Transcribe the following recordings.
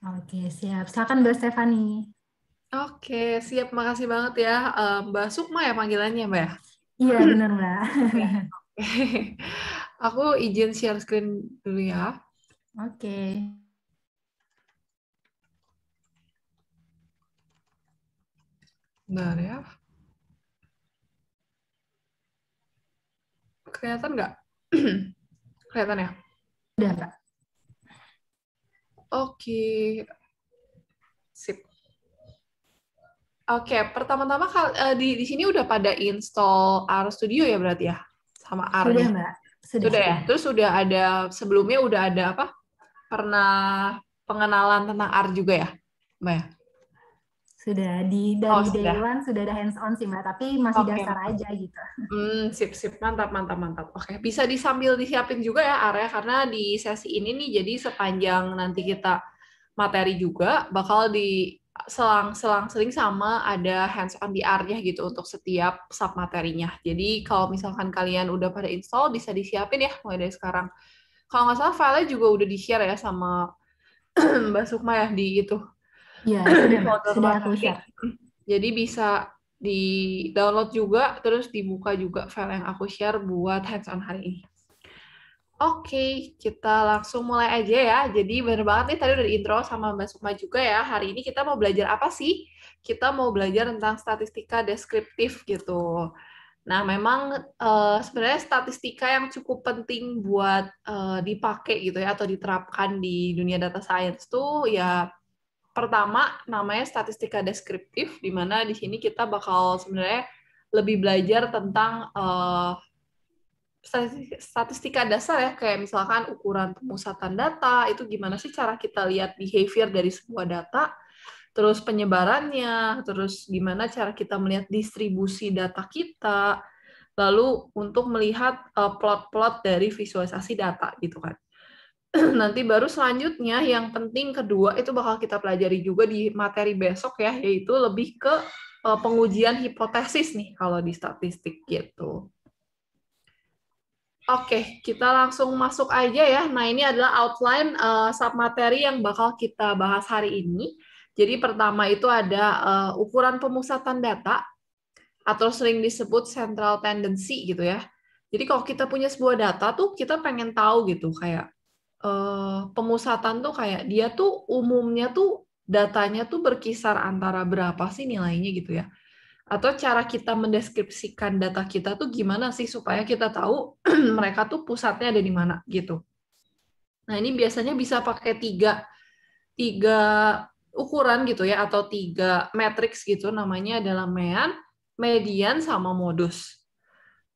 Oke, siap. Silakan Mbak Stefani. Oke, siap. Makasih banget ya. Eh, Mbak Sukma ya panggilannya, Mbak? Ya? Iya, benar, Mbak. Aku izin share screen dulu ya. Oke. Bentar ya. Kelihatan nggak? Kelihatan ya? Udah, Mbak. Oke. Sip. Oke, pertama-tama eh, di di sini udah pada install R Studio ya berarti ya? Sama R. Sudah, Mbak. Sudah, sudah ya. Terus sudah ada sebelumnya udah ada apa? Pernah pengenalan tentang R juga ya, Mbak? Ya? sudah di dari oh, sudah. day one sudah ada hands on sih mbak tapi masih okay. dasar aja gitu hmm sip sip mantap mantap mantap oke okay. bisa disambil disiapin juga ya area karena di sesi ini nih jadi sepanjang nanti kita materi juga bakal di selang selang sering sama ada hands on di area gitu untuk setiap sub materinya jadi kalau misalkan kalian udah pada install bisa disiapin ya mulai dari sekarang kalau nggak salah filenya juga udah di share ya sama Mbak Sukma ya di itu Iya, sudah aku share. Gitu. Jadi bisa di download juga, terus dibuka juga file yang aku share buat hands on hari ini. Oke, okay, kita langsung mulai aja ya. Jadi benar banget nih tadi udah di intro sama Mbak Sukma juga ya. Hari ini kita mau belajar apa sih? Kita mau belajar tentang statistika deskriptif gitu. Nah, memang uh, sebenarnya statistika yang cukup penting buat uh, dipakai gitu ya atau diterapkan di dunia data science tuh ya pertama namanya statistika deskriptif di mana di sini kita bakal sebenarnya lebih belajar tentang uh, statistika dasar ya kayak misalkan ukuran pemusatan data itu gimana sih cara kita lihat behavior dari sebuah data terus penyebarannya terus gimana cara kita melihat distribusi data kita lalu untuk melihat eh, plot-plot dari visualisasi data gitu kan nanti baru selanjutnya yang penting kedua itu bakal kita pelajari juga di materi besok ya yaitu lebih ke eh, pengujian hipotesis nih kalau di statistik gitu. Oke, kita langsung masuk aja ya. Nah, ini adalah outline uh, eh, materi yang bakal kita bahas hari ini. Jadi pertama itu ada uh, ukuran pemusatan data atau sering disebut central tendency gitu ya. Jadi kalau kita punya sebuah data tuh kita pengen tahu gitu kayak uh, pemusatan tuh kayak dia tuh umumnya tuh datanya tuh berkisar antara berapa sih nilainya gitu ya. Atau cara kita mendeskripsikan data kita tuh gimana sih supaya kita tahu mereka tuh pusatnya ada di mana gitu. Nah, ini biasanya bisa pakai tiga tiga ukuran gitu ya atau tiga matriks gitu namanya adalah mean, median sama modus.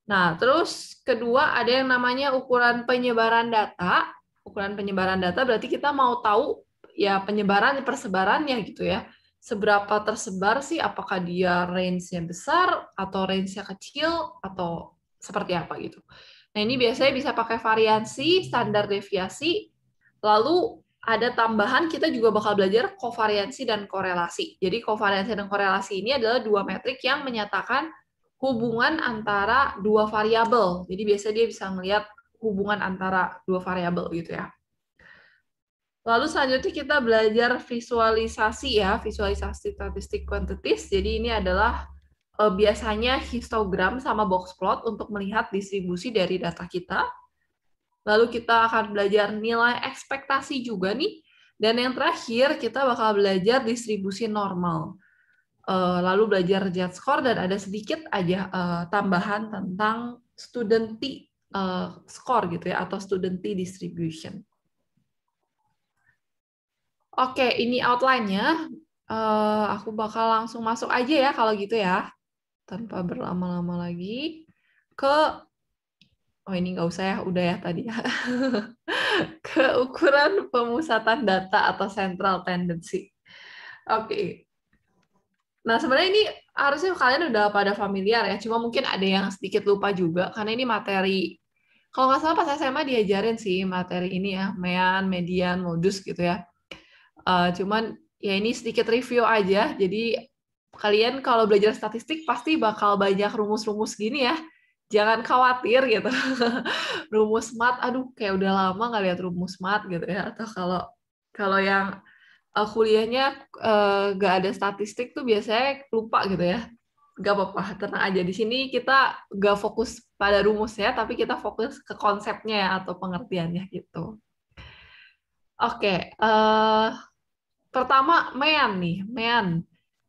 Nah, terus kedua ada yang namanya ukuran penyebaran data ukuran penyebaran data berarti kita mau tahu ya penyebaran persebarannya gitu ya. Seberapa tersebar sih apakah dia range yang besar atau range yang kecil atau seperti apa gitu. Nah, ini biasanya bisa pakai variansi, standar deviasi, lalu ada tambahan kita juga bakal belajar kovariansi dan korelasi. Jadi kovariansi dan korelasi ini adalah dua metrik yang menyatakan hubungan antara dua variabel. Jadi biasanya dia bisa melihat hubungan antara dua variabel gitu ya. Lalu selanjutnya kita belajar visualisasi ya, visualisasi statistik kuantitis. Jadi ini adalah eh, biasanya histogram sama box plot untuk melihat distribusi dari data kita. Lalu kita akan belajar nilai ekspektasi juga nih. Dan yang terakhir kita bakal belajar distribusi normal. Eh, lalu belajar jet score dan ada sedikit aja eh, tambahan tentang student T uh, score gitu ya atau student T distribution. Oke, ini outline-nya. Uh, aku bakal langsung masuk aja ya kalau gitu ya. Tanpa berlama-lama lagi ke Oh ini nggak usah ya, udah ya tadi ya. ke ukuran pemusatan data atau central tendency. Oke. Okay. Nah sebenarnya ini harusnya kalian udah pada familiar ya, cuma mungkin ada yang sedikit lupa juga karena ini materi kalau nggak salah pas SMA diajarin sih materi ini ya, mean, median, modus gitu ya. Uh, cuman ya ini sedikit review aja, jadi kalian kalau belajar statistik pasti bakal banyak rumus-rumus gini ya. Jangan khawatir gitu. rumus mat, aduh kayak udah lama nggak lihat rumus mat gitu ya. Atau kalau kalau yang uh, kuliahnya eh, nggak uh, ada statistik tuh biasanya lupa gitu ya gak apa-apa tenang aja di sini kita gak fokus pada rumus ya tapi kita fokus ke konsepnya ya, atau pengertiannya gitu oke okay, uh, eh, pertama mean nih mean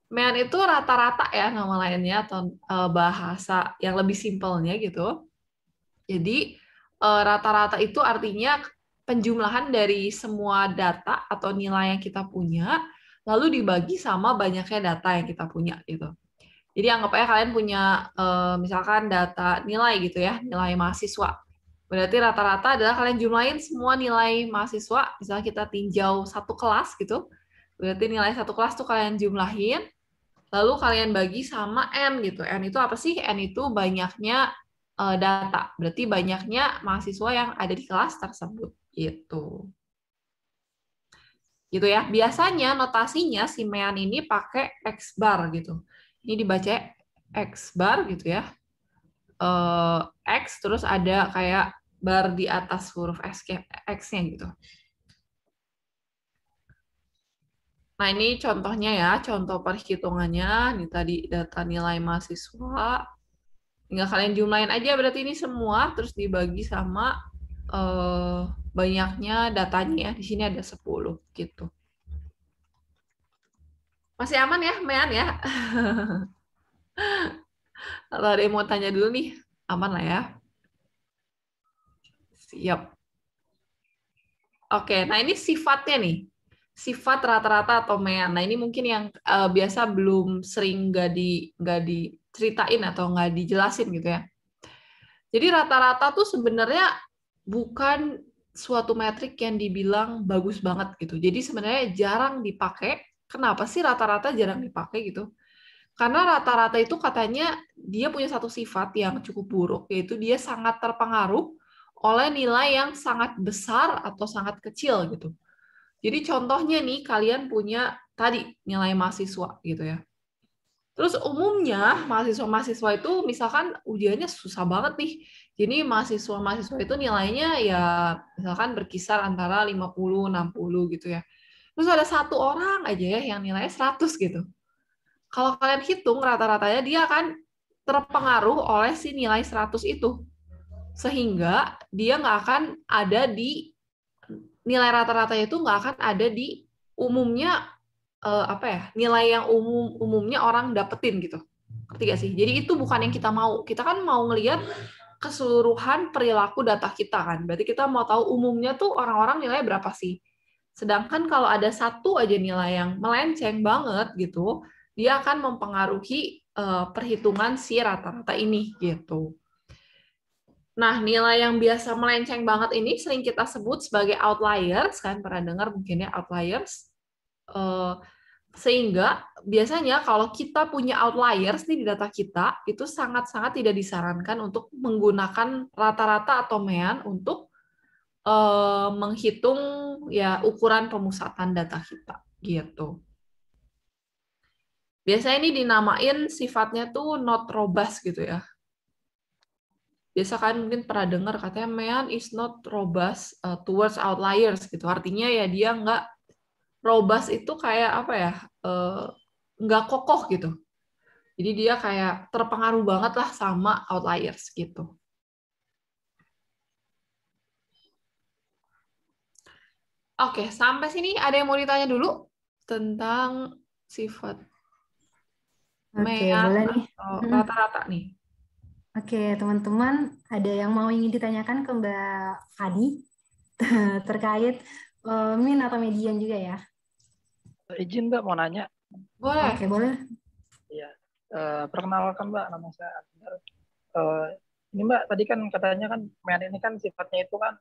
mean itu rata-rata ya nama lainnya atau uh, bahasa yang lebih simpelnya gitu jadi eh, rata-rata itu artinya penjumlahan dari semua data atau nilai yang kita punya lalu dibagi sama banyaknya data yang kita punya gitu jadi anggap aja kalian punya eh, misalkan data nilai gitu ya, nilai mahasiswa. Berarti rata-rata adalah kalian jumlahin semua nilai mahasiswa, misalnya kita tinjau satu kelas gitu. Berarti nilai satu kelas tuh kalian jumlahin, lalu kalian bagi sama N gitu. N itu apa sih? N itu banyaknya eh, data, berarti banyaknya mahasiswa yang ada di kelas tersebut gitu. Gitu ya. Biasanya notasinya si Mean ini pakai X bar gitu ini dibaca X bar gitu ya. Uh, X terus ada kayak bar di atas huruf X-nya gitu. Nah, ini contohnya ya, contoh perhitungannya. Ini tadi data nilai mahasiswa. Tinggal kalian jumlahin aja, berarti ini semua terus dibagi sama uh, banyaknya datanya ya. Di sini ada 10 gitu. Masih aman ya, Mean ya? Kalau ada yang mau tanya dulu nih? Aman lah ya. Siap. Oke, nah ini sifatnya nih. Sifat rata-rata atau mean. Nah ini mungkin yang uh, biasa belum sering nggak di, gak diceritain atau nggak dijelasin gitu ya. Jadi rata-rata tuh sebenarnya bukan suatu metrik yang dibilang bagus banget gitu. Jadi sebenarnya jarang dipakai kenapa sih rata-rata jarang dipakai gitu? Karena rata-rata itu katanya dia punya satu sifat yang cukup buruk, yaitu dia sangat terpengaruh oleh nilai yang sangat besar atau sangat kecil gitu. Jadi contohnya nih kalian punya tadi nilai mahasiswa gitu ya. Terus umumnya mahasiswa-mahasiswa itu misalkan ujiannya susah banget nih. Jadi mahasiswa-mahasiswa itu nilainya ya misalkan berkisar antara 50 60 gitu ya. Terus ada satu orang aja ya yang nilainya 100 gitu. Kalau kalian hitung rata-ratanya dia akan terpengaruh oleh si nilai 100 itu. Sehingga dia nggak akan ada di nilai rata rata itu nggak akan ada di umumnya eh, apa ya nilai yang umum umumnya orang dapetin gitu ngerti sih jadi itu bukan yang kita mau kita kan mau ngelihat keseluruhan perilaku data kita kan berarti kita mau tahu umumnya tuh orang-orang nilai berapa sih Sedangkan kalau ada satu aja nilai yang melenceng banget gitu, dia akan mempengaruhi uh, perhitungan si rata-rata ini gitu. Nah, nilai yang biasa melenceng banget ini sering kita sebut sebagai outliers, kan pernah dengar mungkin ya outliers. Uh, sehingga biasanya kalau kita punya outliers nih di data kita, itu sangat-sangat tidak disarankan untuk menggunakan rata-rata atau mean untuk uh, menghitung ya ukuran pemusatan data kita gitu. Biasanya ini dinamain sifatnya tuh not robust gitu ya. Biasa kan mungkin pernah dengar katanya man is not robust uh, towards outliers gitu. Artinya ya dia nggak robust itu kayak apa ya, uh, nggak kokoh gitu. Jadi dia kayak terpengaruh banget lah sama outliers gitu. Oke, sampai sini ada yang mau ditanya dulu tentang sifat. Oke, boleh oh, hmm. Rata-rata nih. Oke, teman-teman, ada yang mau ingin ditanyakan ke Mbak Adi terkait uh, min atau median juga ya? Eh, izin Mbak mau nanya. Boleh. Oke, boleh. Iya. Uh, perkenalkan Mbak, nama saya Anwar. Uh, ini Mbak, tadi kan katanya kan men ini kan sifatnya itu kan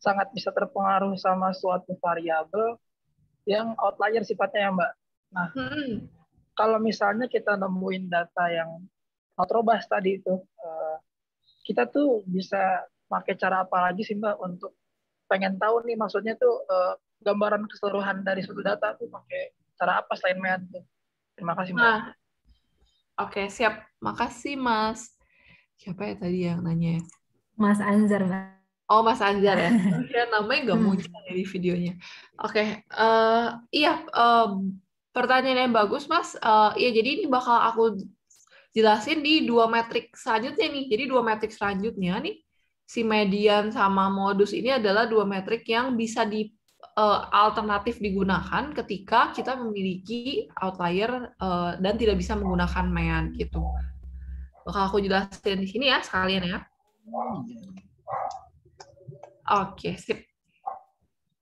sangat bisa terpengaruh sama suatu variabel yang outlier sifatnya ya Mbak. Nah, hmm. kalau misalnya kita nemuin data yang outrobas tadi itu, eh, kita tuh bisa pakai cara apa lagi sih Mbak untuk pengen tahu nih maksudnya tuh eh, gambaran keseluruhan dari suatu data tuh pakai cara apa selain MEAT tuh. Terima kasih Mbak. Ah. Oke, siap. Makasih Mas. Siapa ya tadi yang nanya? Ya? Mas Anzar, Oh Mas Anjar ya, kira namanya nggak hmm. muncul ya dari videonya. Oke, okay. uh, eh, iya uh, pertanyaan yang bagus Mas. Uh, ya jadi ini bakal aku jelasin di dua metrik selanjutnya nih. Jadi dua metrik selanjutnya nih, si median sama modus ini adalah dua metrik yang bisa di uh, alternatif digunakan ketika kita memiliki outlier uh, dan tidak bisa menggunakan median gitu. Bakal aku jelasin di sini ya sekalian ya. Hmm, iya, iya. Oke, okay, sip.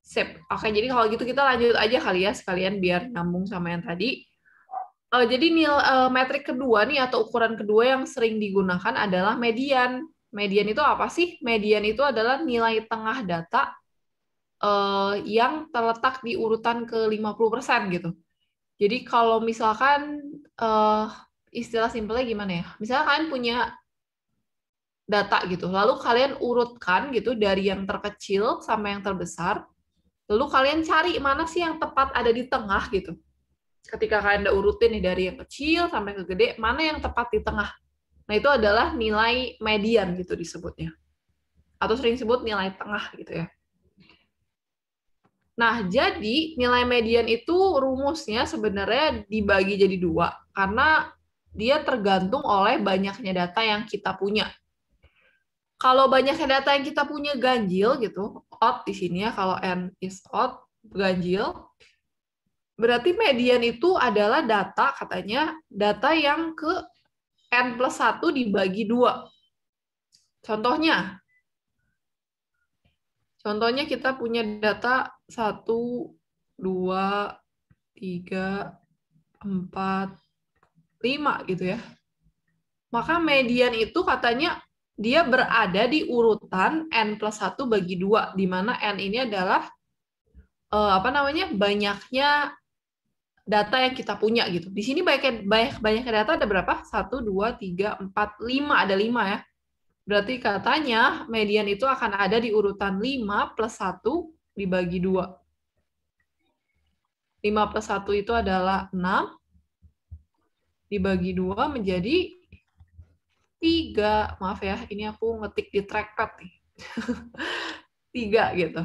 Sip. Oke, okay, jadi kalau gitu kita lanjut aja kali ya sekalian biar nyambung sama yang tadi. Uh, jadi nil uh, metrik kedua nih atau ukuran kedua yang sering digunakan adalah median. Median itu apa sih? Median itu adalah nilai tengah data uh, yang terletak di urutan ke 50% gitu. Jadi kalau misalkan uh, istilah simpelnya gimana ya? Misalkan kalian punya data gitu. Lalu kalian urutkan gitu dari yang terkecil sampai yang terbesar. Lalu kalian cari mana sih yang tepat ada di tengah gitu. Ketika kalian udah urutin nih dari yang kecil sampai ke gede, mana yang tepat di tengah. Nah, itu adalah nilai median gitu disebutnya. Atau sering disebut nilai tengah gitu ya. Nah, jadi nilai median itu rumusnya sebenarnya dibagi jadi dua, karena dia tergantung oleh banyaknya data yang kita punya kalau banyaknya data yang kita punya ganjil gitu, odd di sini ya, kalau n is odd, ganjil, berarti median itu adalah data, katanya, data yang ke n plus 1 dibagi 2. Contohnya, contohnya kita punya data 1, 2, 3, 4, 5 gitu ya. Maka median itu katanya dia berada di urutan n plus satu bagi dua di mana n ini adalah uh, apa namanya banyaknya data yang kita punya gitu. Di sini banyak banyak banyak data ada berapa? satu dua tiga empat lima ada lima ya. Berarti katanya median itu akan ada di urutan lima plus 1 dibagi dua lima plus satu itu adalah enam Dibagi 2 menjadi tiga maaf ya ini aku ngetik di trackpad nih tiga gitu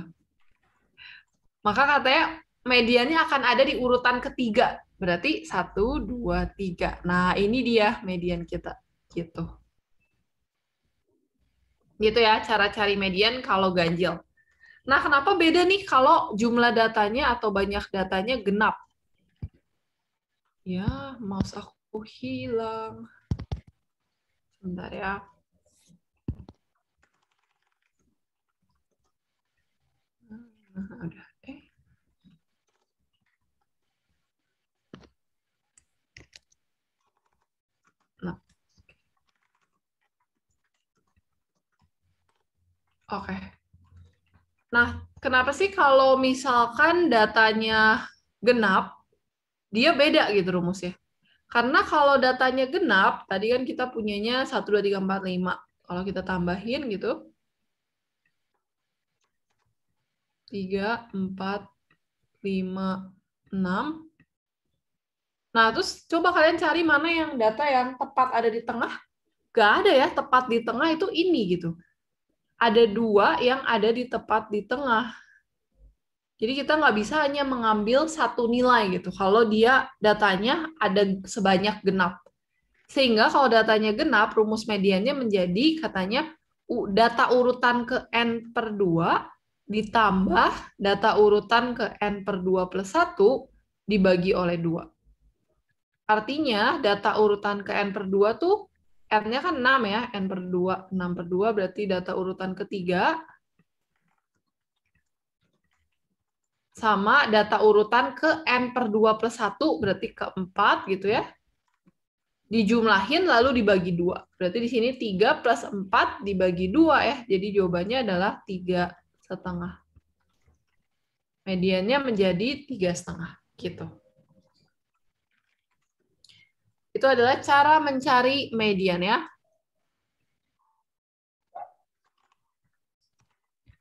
maka katanya medianya akan ada di urutan ketiga berarti satu dua tiga nah ini dia median kita gitu gitu ya cara cari median kalau ganjil nah kenapa beda nih kalau jumlah datanya atau banyak datanya genap ya mouse aku hilang Bentar ya, ah, udah, eh. nah, Oke. Okay. Nah, kenapa sih kalau misalkan datanya genap, dia beda gitu rumusnya? Karena kalau datanya genap, tadi kan kita punyanya 1, 2, 3, 4, 5. Kalau kita tambahin gitu, 3, 4, 5, 6. Nah, terus coba kalian cari mana yang data yang tepat ada di tengah. Gak ada ya, tepat di tengah itu ini gitu. Ada dua yang ada di tepat di tengah. Jadi kita nggak bisa hanya mengambil satu nilai gitu. Kalau dia datanya ada sebanyak genap. Sehingga kalau datanya genap, rumus mediannya menjadi katanya data urutan ke N per 2 ditambah data urutan ke N per 2 plus 1 dibagi oleh 2. Artinya data urutan ke N per 2 tuh N-nya kan 6 ya, N per 2. 6 per 2 berarti data urutan ketiga sama data urutan ke N per 2 plus 1, berarti ke 4 gitu ya. Dijumlahin lalu dibagi 2. Berarti di sini 3 plus 4 dibagi 2 ya. Jadi jawabannya adalah 3 setengah. Mediannya menjadi 3 setengah gitu. Itu adalah cara mencari median ya.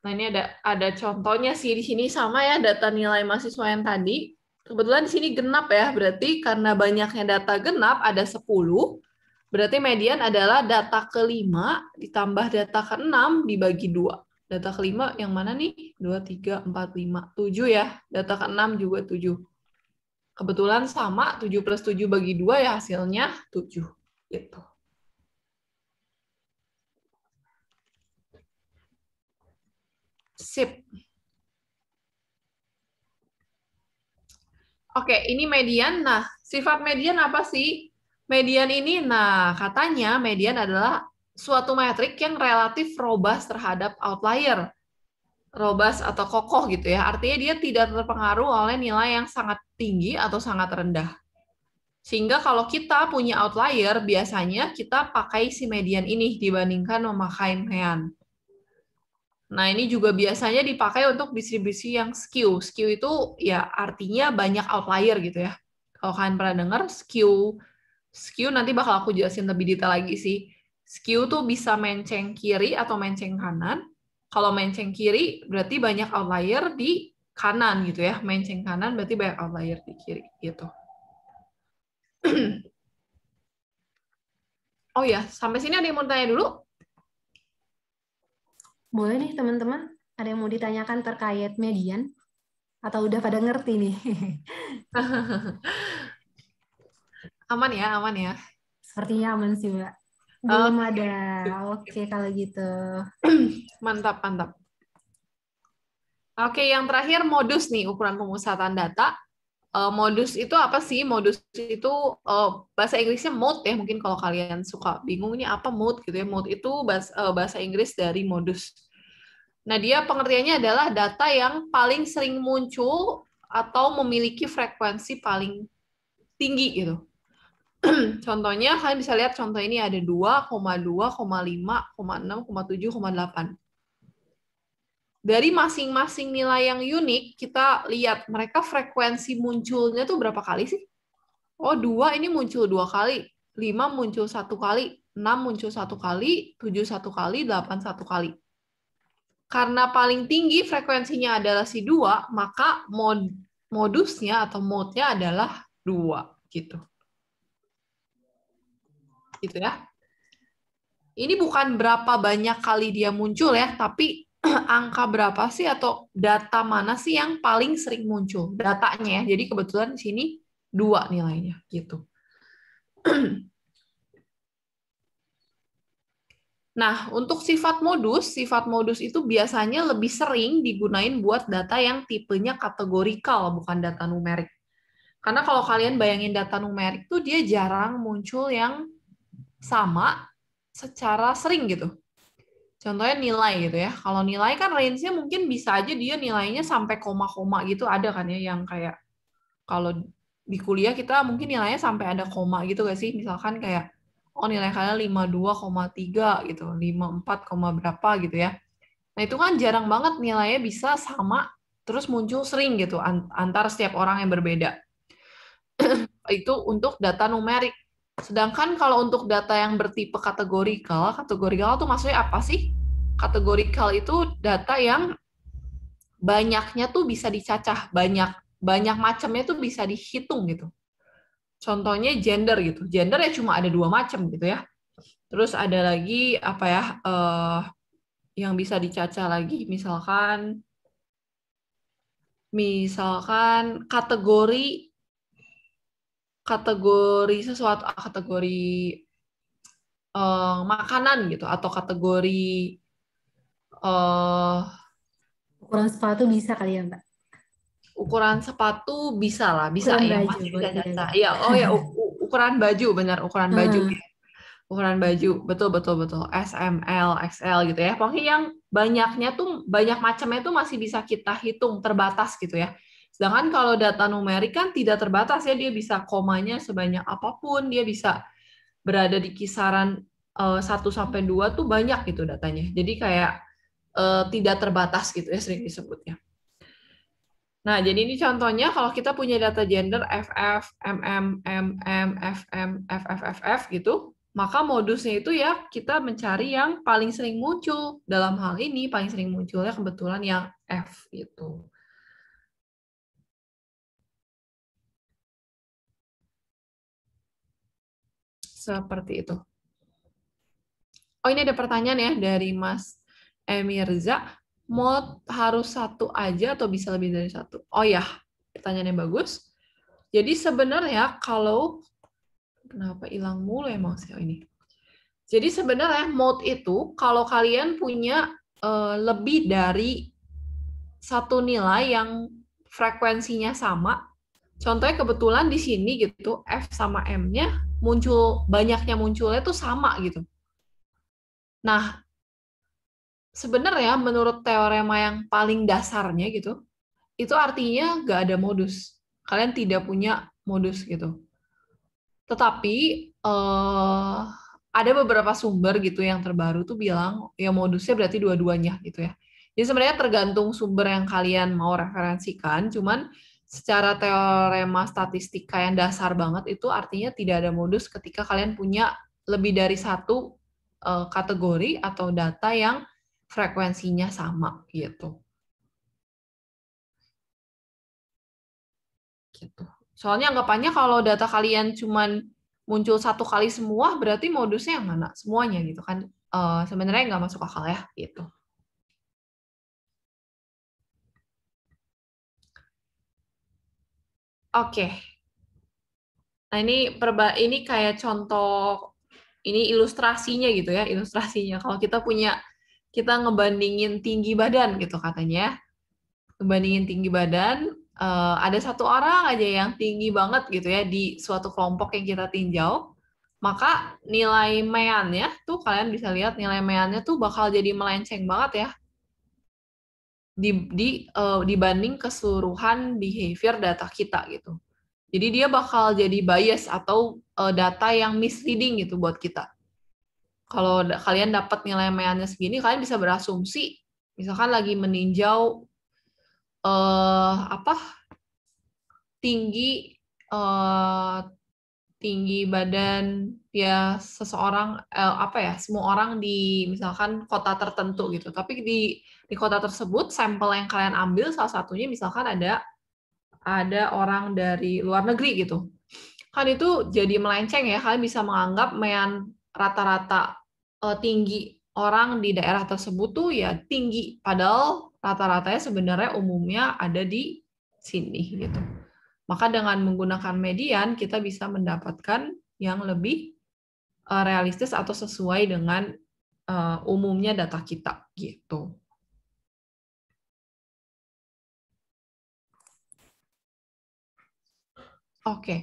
Nah, ini ada ada contohnya sih di sini sama ya data nilai mahasiswa yang tadi. Kebetulan di sini genap ya, berarti karena banyaknya data genap ada 10, berarti median adalah data kelima ditambah data ke-6 dibagi 2. Data kelima yang mana nih? 2, 3, 4, 5, 7 ya. Data ke-6 juga 7. Kebetulan sama, 7 plus 7 bagi 2 ya hasilnya 7. Gitu. Sip. Oke, ini median. Nah, sifat median apa sih? Median ini, nah katanya median adalah suatu metrik yang relatif robust terhadap outlier. Robust atau kokoh gitu ya. Artinya dia tidak terpengaruh oleh nilai yang sangat tinggi atau sangat rendah. Sehingga kalau kita punya outlier, biasanya kita pakai si median ini dibandingkan memakai mean. Nah, ini juga biasanya dipakai untuk distribusi yang skew. Skew itu ya artinya banyak outlier gitu ya. Kalau kalian pernah dengar skew, skew nanti bakal aku jelasin lebih detail lagi sih. Skew tuh bisa menceng kiri atau menceng kanan. Kalau menceng kiri berarti banyak outlier di kanan gitu ya. Menceng kanan berarti banyak outlier di kiri gitu. oh ya, sampai sini ada yang mau tanya dulu? Boleh nih teman-teman, ada yang mau ditanyakan terkait median? Atau udah pada ngerti nih? aman ya, aman ya. Sepertinya aman sih, Mbak. Belum okay. ada. Oke, okay, kalau gitu. mantap, mantap. Oke, yang terakhir modus nih ukuran pemusatan data uh, modus itu apa sih? Modus itu uh, bahasa Inggrisnya mode ya mungkin kalau kalian suka bingungnya apa mode gitu ya. Mode itu bahasa, uh, eh, bahasa Inggris dari modus. Nah, dia pengertiannya adalah data yang paling sering muncul atau memiliki frekuensi paling tinggi gitu. Contohnya kalian bisa lihat contoh ini ada 2,2,5,6,7,8. delapan dari masing-masing nilai yang unik kita lihat mereka frekuensi munculnya tuh berapa kali sih? Oh dua ini muncul dua kali, lima muncul satu kali, enam muncul satu kali, tujuh satu kali, delapan satu kali. Karena paling tinggi frekuensinya adalah si dua, maka mod modusnya atau mode-nya adalah dua gitu. Gitu ya. Ini bukan berapa banyak kali dia muncul ya, tapi angka berapa sih atau data mana sih yang paling sering muncul datanya ya. Jadi kebetulan di sini dua nilainya gitu. Nah, untuk sifat modus, sifat modus itu biasanya lebih sering digunain buat data yang tipenya kategorikal, bukan data numerik. Karena kalau kalian bayangin data numerik tuh dia jarang muncul yang sama secara sering gitu contohnya nilai gitu ya. Kalau nilai kan range-nya mungkin bisa aja dia nilainya sampai koma-koma gitu ada kan ya yang kayak kalau di kuliah kita mungkin nilainya sampai ada koma gitu gak sih? Misalkan kayak oh nilai kalian 52,3 gitu, 54, berapa gitu ya. Nah itu kan jarang banget nilainya bisa sama terus muncul sering gitu antar setiap orang yang berbeda. itu untuk data numerik Sedangkan kalau untuk data yang bertipe kategorikal, kategorikal tuh maksudnya apa sih? kategorikal itu data yang banyaknya tuh bisa dicacah banyak banyak macamnya tuh bisa dihitung gitu contohnya gender gitu gender ya cuma ada dua macam gitu ya terus ada lagi apa ya uh, yang bisa dicacah lagi misalkan misalkan kategori kategori sesuatu kategori uh, makanan gitu atau kategori uh, ukuran sepatu bisa kali ya mbak ukuran sepatu bisa lah bisa ukuran ya baju, masih bisa data ya oh ya ukuran baju benar ukuran baju ya. ukuran baju betul betul betul SML XL gitu ya pokoknya yang banyaknya tuh banyak macamnya tuh masih bisa kita hitung terbatas gitu ya sedangkan kalau data numerik kan tidak terbatas ya dia bisa komanya sebanyak apapun dia bisa berada di kisaran eh, satu sampai dua tuh banyak gitu datanya jadi kayak uh, tidak terbatas gitu ya sering disebutnya. Nah, jadi ini contohnya kalau kita punya data gender FF, MM, MM, FM, FFFF gitu, maka modusnya itu ya kita mencari yang paling sering muncul. Dalam hal ini paling sering munculnya kebetulan yang F gitu. Seperti itu. Oh, ini ada pertanyaan ya dari Mas Emirza, eh, mod harus satu aja atau bisa lebih dari satu? Oh ya, pertanyaannya bagus. Jadi sebenarnya kalau kenapa hilang mulu emang ya sih ya ini? Jadi sebenarnya mod itu kalau kalian punya uh, lebih dari satu nilai yang frekuensinya sama, contohnya kebetulan di sini gitu f sama m-nya muncul banyaknya munculnya tuh sama gitu. Nah sebenarnya menurut teorema yang paling dasarnya gitu, itu artinya nggak ada modus. Kalian tidak punya modus gitu. Tetapi uh, ada beberapa sumber gitu yang terbaru tuh bilang ya modusnya berarti dua-duanya gitu ya. Jadi sebenarnya tergantung sumber yang kalian mau referensikan, cuman secara teorema statistika yang dasar banget itu artinya tidak ada modus ketika kalian punya lebih dari satu uh, kategori atau data yang frekuensinya sama gitu. Gitu. Soalnya anggapannya kalau data kalian cuman muncul satu kali semua, berarti modusnya yang mana? Semuanya gitu kan. Uh, sebenarnya nggak masuk akal ya, gitu. Oke. Okay. Nah, ini perba ini kayak contoh ini ilustrasinya gitu ya, ilustrasinya. Kalau kita punya kita ngebandingin tinggi badan gitu katanya. Ngebandingin tinggi badan, eh, ada satu orang aja yang tinggi banget gitu ya di suatu kelompok yang kita tinjau, maka nilai meannya tuh kalian bisa lihat nilai meannya tuh bakal jadi melenceng banget ya di, di uh, dibanding keseluruhan behavior data kita gitu. Jadi dia bakal jadi bias atau uh, data yang misleading gitu buat kita kalau da kalian dapat nilai mainnya segini kalian bisa berasumsi misalkan lagi meninjau eh apa tinggi eh, tinggi badan ya seseorang eh, apa ya semua orang di misalkan kota tertentu gitu tapi di di kota tersebut sampel yang kalian ambil salah satunya misalkan ada ada orang dari luar negeri gitu kan itu jadi melenceng ya kalian bisa menganggap mean rata-rata uh, tinggi orang di daerah tersebut tuh ya tinggi padahal rata-ratanya sebenarnya umumnya ada di sini gitu. Maka dengan menggunakan median kita bisa mendapatkan yang lebih uh, realistis atau sesuai dengan uh, umumnya data kita gitu. Oke. Okay.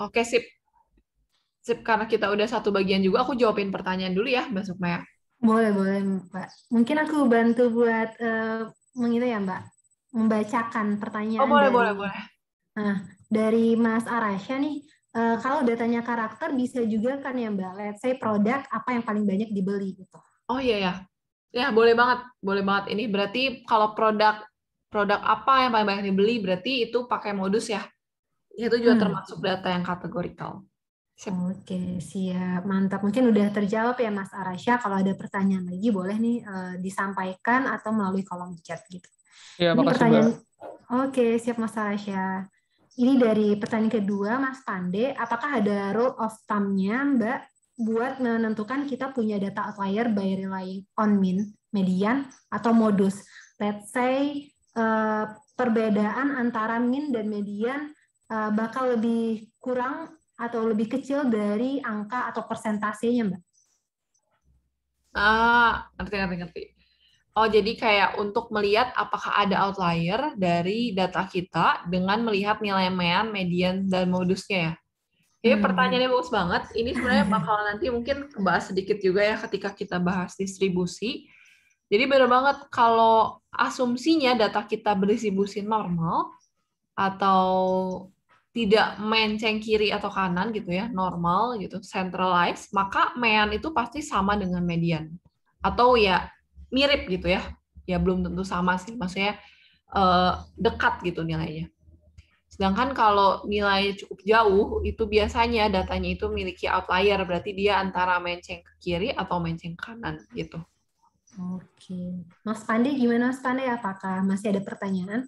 Oke, okay, sip karena kita udah satu bagian juga, aku jawabin pertanyaan dulu ya, Mbak Sukma. Ya. Boleh, boleh, Mbak. Mungkin aku bantu buat uh, ya, Mbak, membacakan pertanyaan. Oh, boleh, dari, boleh, boleh. Nah, dari Mas Arasya nih, uh, kalau datanya karakter bisa juga kan ya, Mbak. Let's say produk apa yang paling banyak dibeli gitu. Oh iya ya. Ya, boleh banget. Boleh banget. Ini berarti kalau produk produk apa yang paling banyak dibeli berarti itu pakai modus ya. Itu juga hmm. termasuk data yang kategorikal. Oke, siap. Mantap. Mungkin udah terjawab ya Mas Arasya. Kalau ada pertanyaan lagi boleh nih uh, disampaikan atau melalui kolom chat gitu. Iya, makasih pertanyaan... Mbak. Oke, siap Mas Arasya. Ini dari pertanyaan kedua Mas Pande, apakah ada rule of thumb-nya Mbak buat menentukan kita punya data outlier by relying on mean, median, atau modus? Let's say uh, perbedaan antara mean dan median eh, bakal lebih kurang atau lebih kecil dari angka atau persentasenya, Mbak? Ah, ngerti ngerti ngerti. Oh, jadi kayak untuk melihat apakah ada outlier dari data kita dengan melihat nilai mean, median, dan modusnya ya. Oke, hmm. pertanyaannya bagus banget. Ini sebenarnya bakal nanti mungkin bahas sedikit juga ya ketika kita bahas distribusi. Jadi benar banget kalau asumsinya data kita berdistribusi normal atau tidak menceng kiri atau kanan gitu ya, normal gitu, centralized, maka mean itu pasti sama dengan median. Atau ya mirip gitu ya. Ya belum tentu sama sih, maksudnya uh, dekat gitu nilainya. Sedangkan kalau nilai cukup jauh, itu biasanya datanya itu memiliki outlier, berarti dia antara menceng ke kiri atau menceng ke kanan gitu. Oke. Mas Pandi gimana Mas Pandi? Apakah masih ada pertanyaan?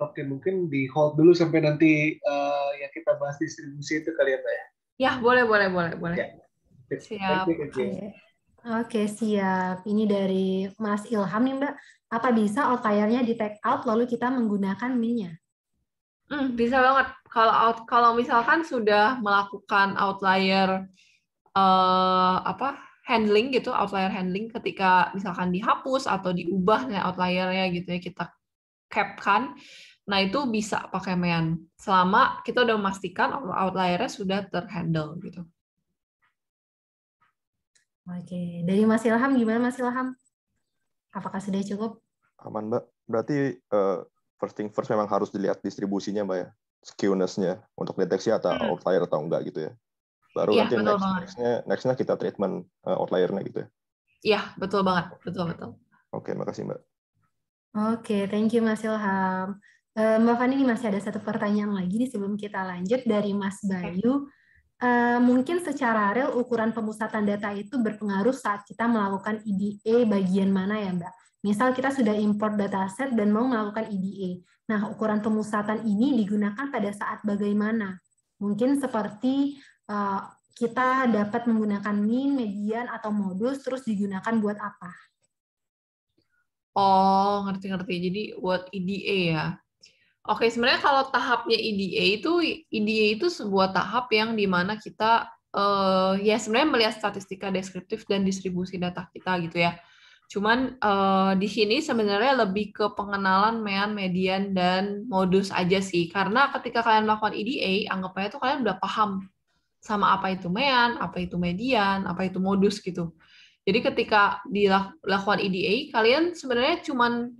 Oke, mungkin di hold dulu sampai nanti uh, ya kita bahas distribusi itu kali ya, Mbak ya. Ya, boleh, boleh, boleh, boleh. Ya. Siap. Oke, okay. siap. Ini dari Mas Ilham nih, Mbak. Apa bisa outlier-nya di take out lalu kita menggunakan minya Hmm, bisa banget. Kalau out, kalau misalkan sudah melakukan outlier uh, apa handling gitu, outlier handling ketika misalkan dihapus atau diubah outlier-nya gitu ya kita capkan Nah, itu bisa pakai MEAN selama kita udah memastikan outlier-nya sudah terhandle gitu. Oke, dari Mas Ilham gimana Mas Ilham? Apakah sudah cukup? Aman, Mbak. Berarti uh, first thing first memang harus dilihat distribusinya, Mbak ya. Skewness-nya untuk deteksi atau hmm. outlier atau enggak gitu ya. Baru ya, nanti next, next-nya next next kita treatment uh, outlier-nya gitu ya. Iya, betul banget. Betul betul. Oke, makasih, Mbak. Oke, thank you Mas Ilham. Eh, Mbak Fani ini masih ada satu pertanyaan lagi nih sebelum kita lanjut dari Mas Bayu. Eh, mungkin secara real ukuran pemusatan data itu berpengaruh saat kita melakukan EDA bagian mana ya Mbak? Misal kita sudah import dataset dan mau melakukan EDA. Nah, ukuran pemusatan ini digunakan pada saat bagaimana? Mungkin seperti eh, kita dapat menggunakan min median, atau modus, terus digunakan buat apa? Oh, ngerti-ngerti. Jadi buat EDA ya? Oke, sebenarnya kalau tahapnya IDA e itu IDA e itu sebuah tahap yang dimana kita uh, ya sebenarnya melihat statistika deskriptif dan distribusi data kita gitu ya. Cuman uh, di sini sebenarnya lebih ke pengenalan mean, median dan modus aja sih. Karena ketika kalian melakukan EDA, anggapnya itu kalian udah paham sama apa itu mean, apa itu median, apa itu modus gitu. Jadi ketika dilakukan IDA, e kalian sebenarnya cuman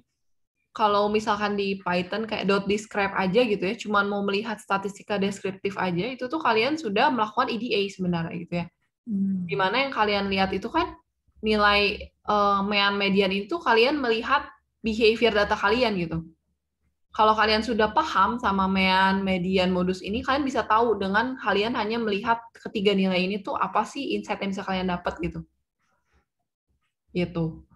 kalau misalkan di Python kayak dot .describe aja gitu ya, cuman mau melihat statistika deskriptif aja, itu tuh kalian sudah melakukan EDA sebenarnya gitu ya. Hmm. Dimana yang kalian lihat itu kan nilai uh, mean median itu kalian melihat behavior data kalian gitu. Kalau kalian sudah paham sama mean, median, modus ini, kalian bisa tahu dengan kalian hanya melihat ketiga nilai ini tuh apa sih insight yang bisa kalian dapat gitu. Gitu.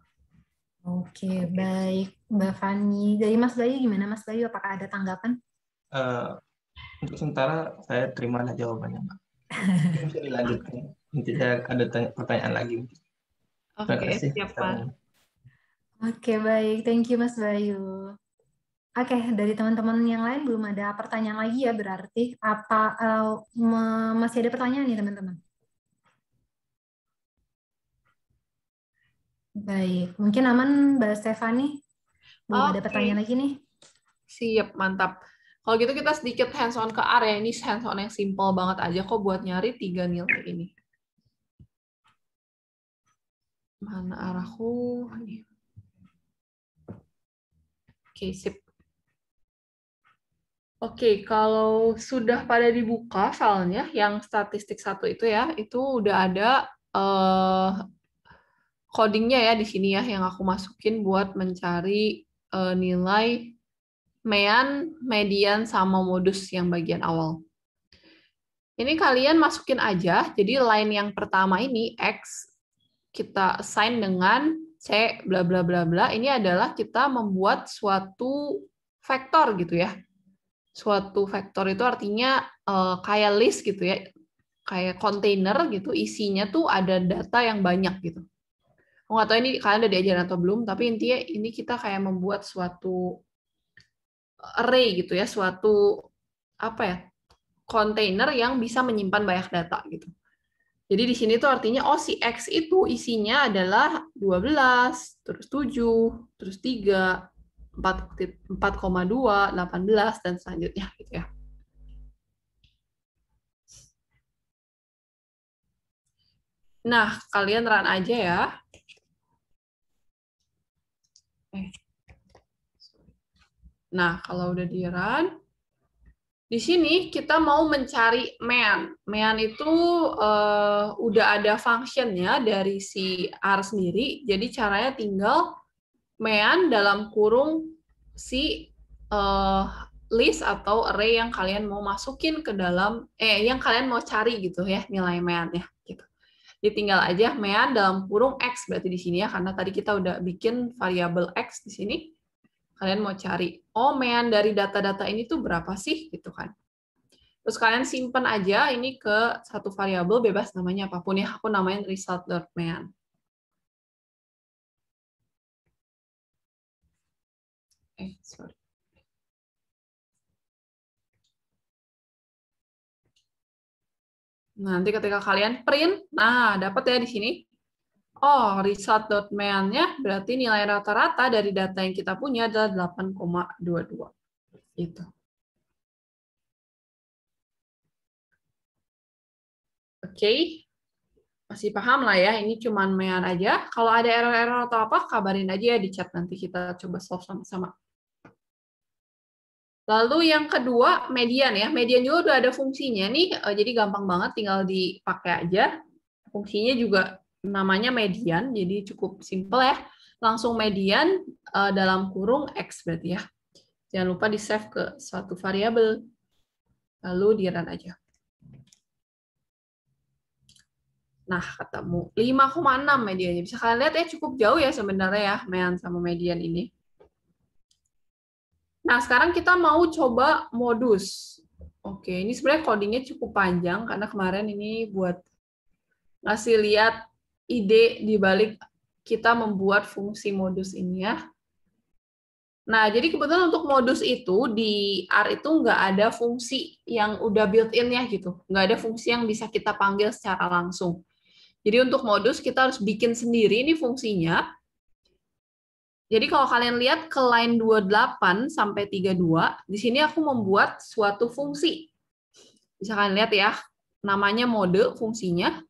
Oke, okay, baik Mbak Fani. Dari Mas Bayu gimana Mas Bayu? Apakah ada tanggapan? Uh, untuk sementara saya terima lah jawabannya Mbak. Bisa dilanjutkan. Nanti saya ada pertanyaan lagi. Oke, okay, siap Pak. Oke, okay, baik. Thank you Mas Bayu. Oke, okay, dari teman-teman yang lain belum ada pertanyaan lagi ya berarti apa uh, masih ada pertanyaan nih teman-teman? Baik, mungkin aman Mbak Stefani? mau okay. ada pertanyaan lagi nih? Siap, mantap. Kalau gitu kita sedikit hands on ke area ini hands on yang simple banget aja kok buat nyari tiga nilai ini. Mana arahku? Oke, sip. Oke, kalau sudah pada dibuka soalnya yang statistik satu itu ya, itu udah ada uh, codingnya ya di sini ya yang aku masukin buat mencari uh, nilai mean, median, sama modus yang bagian awal. Ini kalian masukin aja, jadi line yang pertama ini X, kita assign dengan C, bla bla bla bla, ini adalah kita membuat suatu vektor gitu ya. Suatu vektor itu artinya uh, kayak list gitu ya, kayak container gitu, isinya tuh ada data yang banyak gitu nggak tahu ini kalian udah diajarin atau belum tapi intinya ini kita kayak membuat suatu array gitu ya suatu apa ya kontainer yang bisa menyimpan banyak data gitu jadi di sini tuh artinya oh si x itu isinya adalah 12 terus 7 terus 3 4,2, 18, dan selanjutnya gitu ya. Nah, kalian run aja ya. Nah, kalau udah di run, di sini kita mau mencari man. Man itu uh, udah ada functionnya dari si R sendiri, jadi caranya tinggal man dalam kurung si uh, list atau array yang kalian mau masukin ke dalam eh yang kalian mau cari gitu ya nilai man ya gitu. Ditinggal aja man dalam kurung x berarti di sini ya karena tadi kita udah bikin variabel x di sini. Kalian mau cari, oh man dari data-data ini tuh berapa sih gitu kan. Terus kalian simpan aja ini ke satu variabel bebas namanya apapun ya. Aku namain result.man. Eh, sorry. Nanti ketika kalian print, nah dapat ya di sini Oh, result.man ya, berarti nilai rata-rata dari data yang kita punya adalah 8,22. Itu. Oke. Okay. Masih paham lah ya, ini cuman main aja. Kalau ada error-error atau apa, kabarin aja ya di chat nanti kita coba solve sama-sama. Lalu yang kedua, median ya. Median juga udah ada fungsinya nih, eh, jadi gampang banget tinggal dipakai aja. Fungsinya juga namanya median, jadi cukup simple ya. Langsung median uh, dalam kurung X berarti ya. Jangan lupa di-save ke suatu variabel. Lalu di-run aja. Nah, ketemu 5,6 medianya. Bisa kalian lihat ya cukup jauh ya sebenarnya ya main sama median ini. Nah, sekarang kita mau coba modus. Oke, ini sebenarnya codingnya cukup panjang karena kemarin ini buat ngasih lihat ide dibalik kita membuat fungsi modus ini ya. Nah, jadi kebetulan untuk modus itu di R itu nggak ada fungsi yang udah built-in ya gitu. Nggak ada fungsi yang bisa kita panggil secara langsung. Jadi untuk modus kita harus bikin sendiri ini fungsinya. Jadi kalau kalian lihat ke line 28 sampai 32, di sini aku membuat suatu fungsi. Bisa kalian lihat ya, namanya mode fungsinya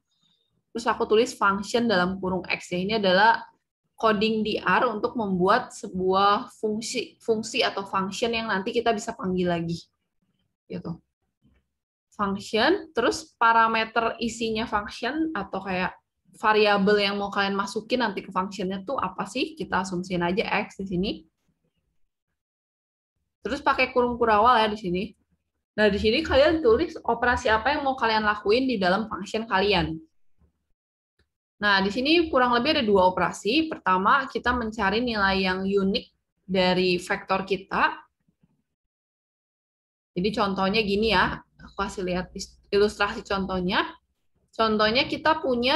terus aku tulis function dalam kurung X ya. Ini adalah coding di R untuk membuat sebuah fungsi fungsi atau function yang nanti kita bisa panggil lagi. Gitu. Function, terus parameter isinya function atau kayak variabel yang mau kalian masukin nanti ke functionnya tuh apa sih? Kita asumsiin aja X di sini. Terus pakai kurung kurawal ya di sini. Nah, di sini kalian tulis operasi apa yang mau kalian lakuin di dalam function kalian. Nah, di sini kurang lebih ada dua operasi. Pertama, kita mencari nilai yang unik dari vektor kita. Jadi contohnya gini ya, aku kasih lihat ilustrasi contohnya. Contohnya kita punya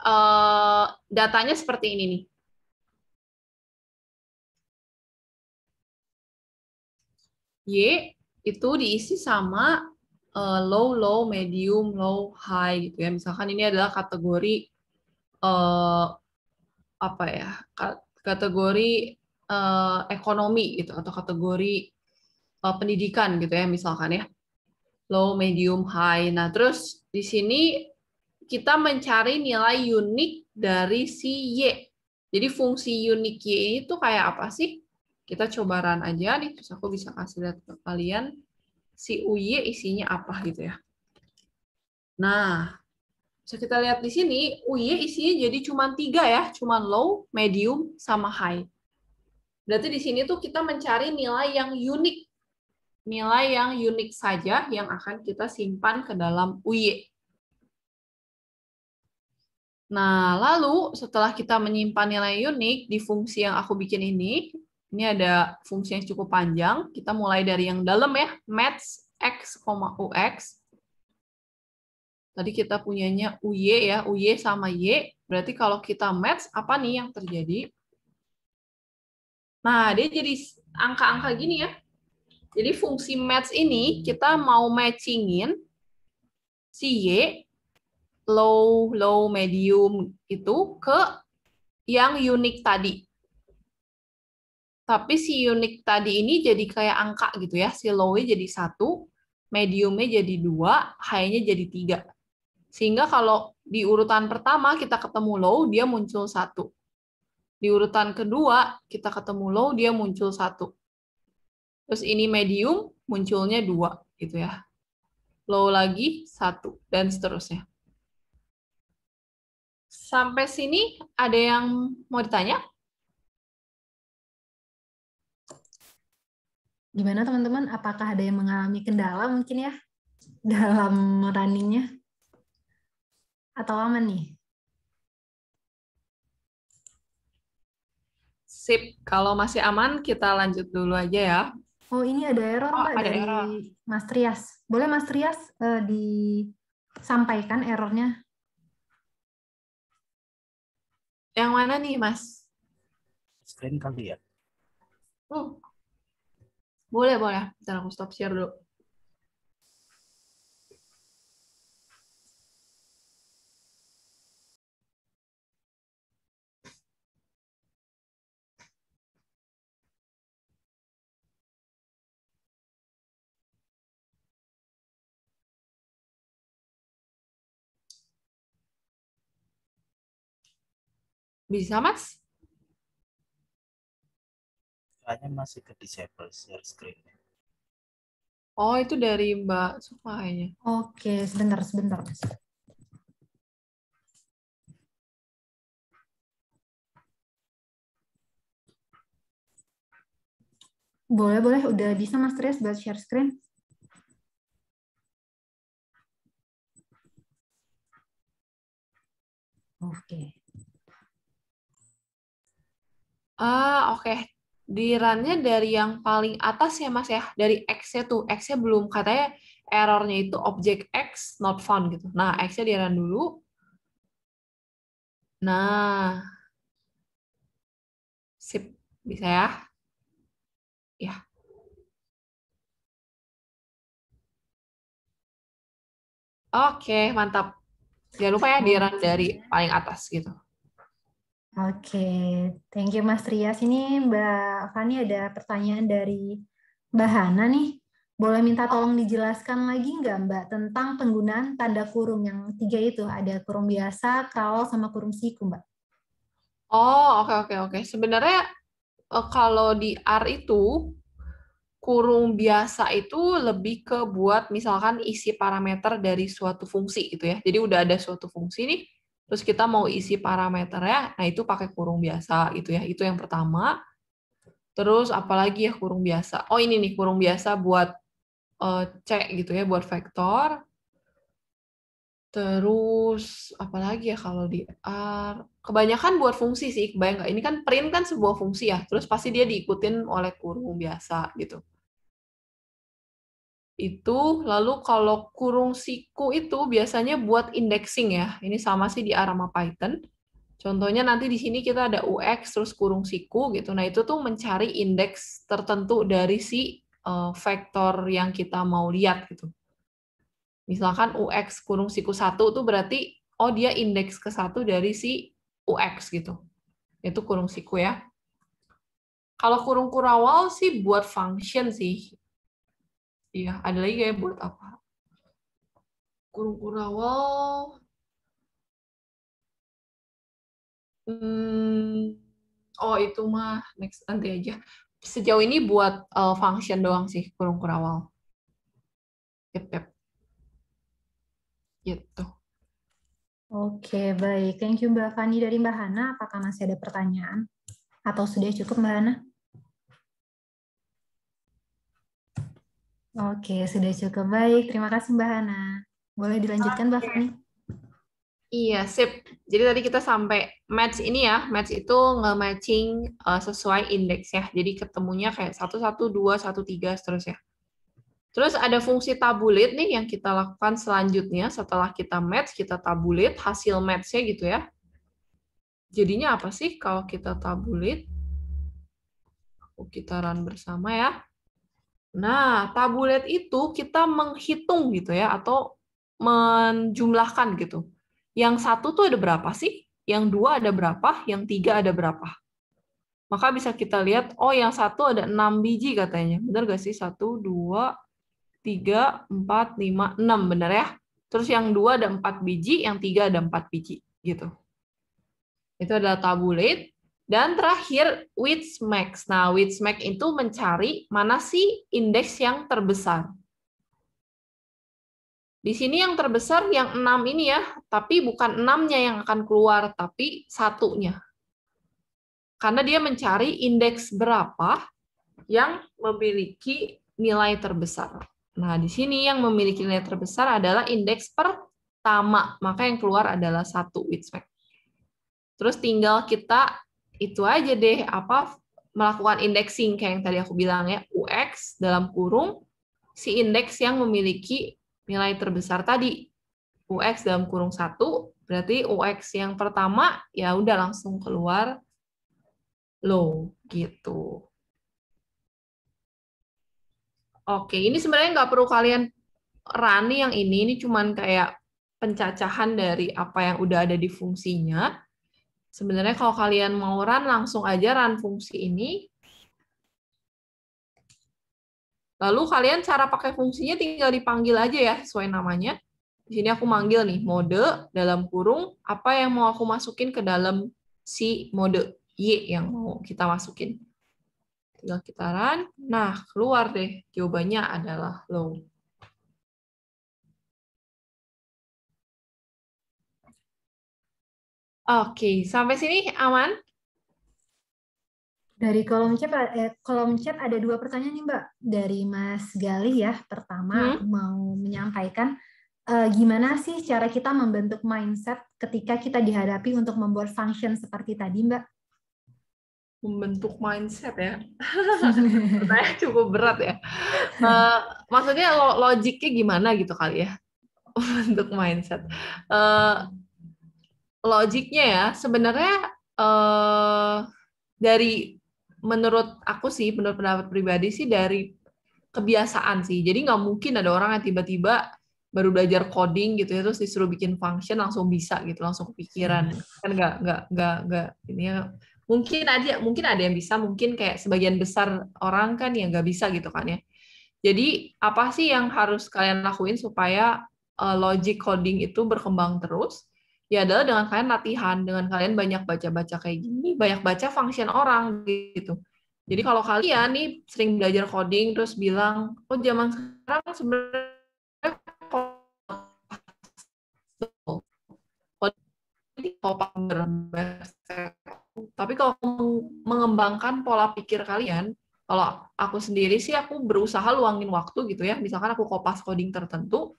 uh, datanya seperti ini nih. Y itu diisi sama uh, low, low, medium, low, high gitu ya. Misalkan ini adalah kategori uh, apa ya kategori uh, ekonomi gitu atau kategori uh, pendidikan gitu ya misalkan ya low medium high nah terus di sini kita mencari nilai unik dari si y jadi fungsi unik y itu kayak apa sih kita coba run aja nih terus aku bisa kasih lihat ke kalian si uy isinya apa gitu ya nah So, kita lihat di sini, UY isinya jadi cuma tiga ya, cuma low, medium, sama high. Berarti di sini tuh kita mencari nilai yang unik. Nilai yang unik saja yang akan kita simpan ke dalam UY. Nah, lalu setelah kita menyimpan nilai unik di fungsi yang aku bikin ini, ini ada fungsi yang cukup panjang. Kita mulai dari yang dalam ya, max x, ux. Tadi kita punyanya UY ya, UY sama Y. Berarti kalau kita match, apa nih yang terjadi? Nah, dia jadi angka-angka gini ya. Jadi fungsi match ini kita mau matchingin si Y low, low, medium itu ke yang unik tadi. Tapi si unik tadi ini jadi kayak angka gitu ya. Si low-nya jadi satu, mediumnya jadi dua, high-nya jadi tiga. Sehingga kalau di urutan pertama kita ketemu low, dia muncul satu. Di urutan kedua, kita ketemu low, dia muncul satu. Terus ini medium, munculnya dua, gitu ya. Low lagi, satu, dan seterusnya. Sampai sini ada yang mau ditanya? Gimana teman-teman? Apakah ada yang mengalami kendala mungkin ya dalam runningnya? atau aman nih? Sip, kalau masih aman kita lanjut dulu aja ya. Oh ini ada error oh, Mbak ada dari error. Mas Trias. Boleh Mas Trias uh, disampaikan errornya? Yang mana nih Mas? Screen kali ya. Uh. Boleh, boleh. Bentar aku stop share dulu. Bisa, Mas? Kayaknya masih ke disable share screen. Oh, itu dari Mbak Sufahnya. Oke, sebentar, sebentar, Mas. Boleh, boleh. Udah bisa, Mas Trias, buat share screen? Oke. Okay. Ah, oke. Okay. Di run-nya dari yang paling atas ya, Mas ya. Dari X-nya tuh. X-nya belum katanya errornya itu object X not found gitu. Nah, X-nya di run dulu. Nah. Sip, bisa ya? Ya. Oke, mantap. Jangan lupa ya di run dari paling atas gitu. Oke, thank you Mas Rias. Ini Mbak Fani ada pertanyaan dari Mbak Hana nih. Boleh minta tolong dijelaskan lagi nggak Mbak tentang penggunaan tanda kurung yang tiga itu? Ada kurung biasa, kalau sama kurung siku Mbak. Oh, oke okay, oke okay, oke. Okay. Sebenarnya e, kalau di R itu kurung biasa itu lebih ke buat misalkan isi parameter dari suatu fungsi gitu ya. Jadi udah ada suatu fungsi nih, terus kita mau isi parameter ya, nah itu pakai kurung biasa gitu ya, itu yang pertama. Terus apalagi ya kurung biasa? Oh ini nih kurung biasa buat uh, C gitu ya, buat vektor. Terus apalagi ya kalau di R, kebanyakan buat fungsi sih, kebayang nggak? Ini kan print kan sebuah fungsi ya, terus pasti dia diikutin oleh kurung biasa gitu itu lalu kalau kurung siku itu biasanya buat indexing ya. Ini sama sih di Arama Python. Contohnya nanti di sini kita ada UX terus kurung siku gitu. Nah, itu tuh mencari indeks tertentu dari si uh, yang kita mau lihat gitu. Misalkan UX kurung siku satu itu berarti oh dia indeks ke satu dari si UX gitu. Itu kurung siku ya. Kalau kurung kurawal sih buat function sih iya ada lagi kayak buat apa kurung kurawal hmm, oh itu mah next nanti aja sejauh ini buat uh, function doang sih kurung kurawal yep, yep. gitu Oke, baik. Thank you Mbak Fani. Dari Mbak Hana, apakah masih ada pertanyaan? Atau sudah cukup Mbak Hana? Oke, sudah cukup baik. Terima kasih Mbak Hana. Boleh dilanjutkan Mbak Fani? Iya, sip. Jadi tadi kita sampai match ini ya, match itu nge-matching uh, sesuai indeks ya. Jadi ketemunya kayak 1, 1, 2, 1, 3, seterusnya. Terus ada fungsi tabulit nih yang kita lakukan selanjutnya setelah kita match, kita tabulit hasil match-nya gitu ya. Jadinya apa sih kalau kita tabulit, Aku kita run bersama ya. Nah, tabulet itu kita menghitung gitu ya, atau menjumlahkan gitu. Yang satu tuh ada berapa sih? Yang dua ada berapa? Yang tiga ada berapa? Maka bisa kita lihat, oh yang satu ada enam biji katanya. Benar gak sih? Satu, dua, tiga, empat, lima, enam. Benar ya? Terus yang dua ada empat biji, yang tiga ada empat biji. gitu. Itu adalah tabulet. Dan terakhir, max. Nah, max itu mencari mana sih indeks yang terbesar. Di sini yang terbesar yang 6 ini ya, tapi bukan enamnya yang akan keluar, tapi satunya. Karena dia mencari indeks berapa yang memiliki nilai terbesar. Nah, di sini yang memiliki nilai terbesar adalah indeks pertama, maka yang keluar adalah satu max. Terus tinggal kita itu aja deh apa melakukan indexing kayak yang tadi aku bilang ya UX dalam kurung si indeks yang memiliki nilai terbesar tadi UX dalam kurung satu berarti UX yang pertama ya udah langsung keluar low gitu. Oke, ini sebenarnya nggak perlu kalian rani yang ini, ini cuman kayak pencacahan dari apa yang udah ada di fungsinya. Sebenarnya kalau kalian mau run, langsung aja run fungsi ini. Lalu kalian cara pakai fungsinya tinggal dipanggil aja ya, sesuai namanya. Di sini aku manggil nih, mode dalam kurung, apa yang mau aku masukin ke dalam si mode Y yang mau kita masukin. Tinggal kita run. Nah, keluar deh. Jawabannya adalah low. Oke, sampai sini aman? Dari kolom chat, eh, kolom chat ada dua pertanyaan nih Mbak. Dari Mas Gali ya, pertama hmm? mau menyampaikan eh, gimana sih cara kita membentuk mindset ketika kita dihadapi untuk membuat function seperti tadi Mbak? Membentuk mindset ya, pertanyaan cukup berat ya. Uh, maksudnya logiknya gimana gitu kali ya? untuk mindset. Uh, logiknya ya sebenarnya eh, dari menurut aku sih menurut pendapat pribadi sih dari kebiasaan sih jadi nggak mungkin ada orang yang tiba-tiba baru belajar coding gitu ya terus disuruh bikin function langsung bisa gitu langsung kepikiran hmm. kan nggak nggak nggak nggak ini ya mungkin ada mungkin ada yang bisa mungkin kayak sebagian besar orang kan yang nggak bisa gitu kan ya jadi apa sih yang harus kalian lakuin supaya uh, logic coding itu berkembang terus ya adalah dengan kalian latihan, dengan kalian banyak baca-baca kayak gini, banyak baca function orang gitu. Jadi kalau kalian nih sering belajar coding terus bilang, oh zaman sekarang sebenarnya tapi kalau mengembangkan pola pikir kalian, kalau aku sendiri sih aku berusaha luangin waktu gitu ya. Misalkan aku kopas coding tertentu,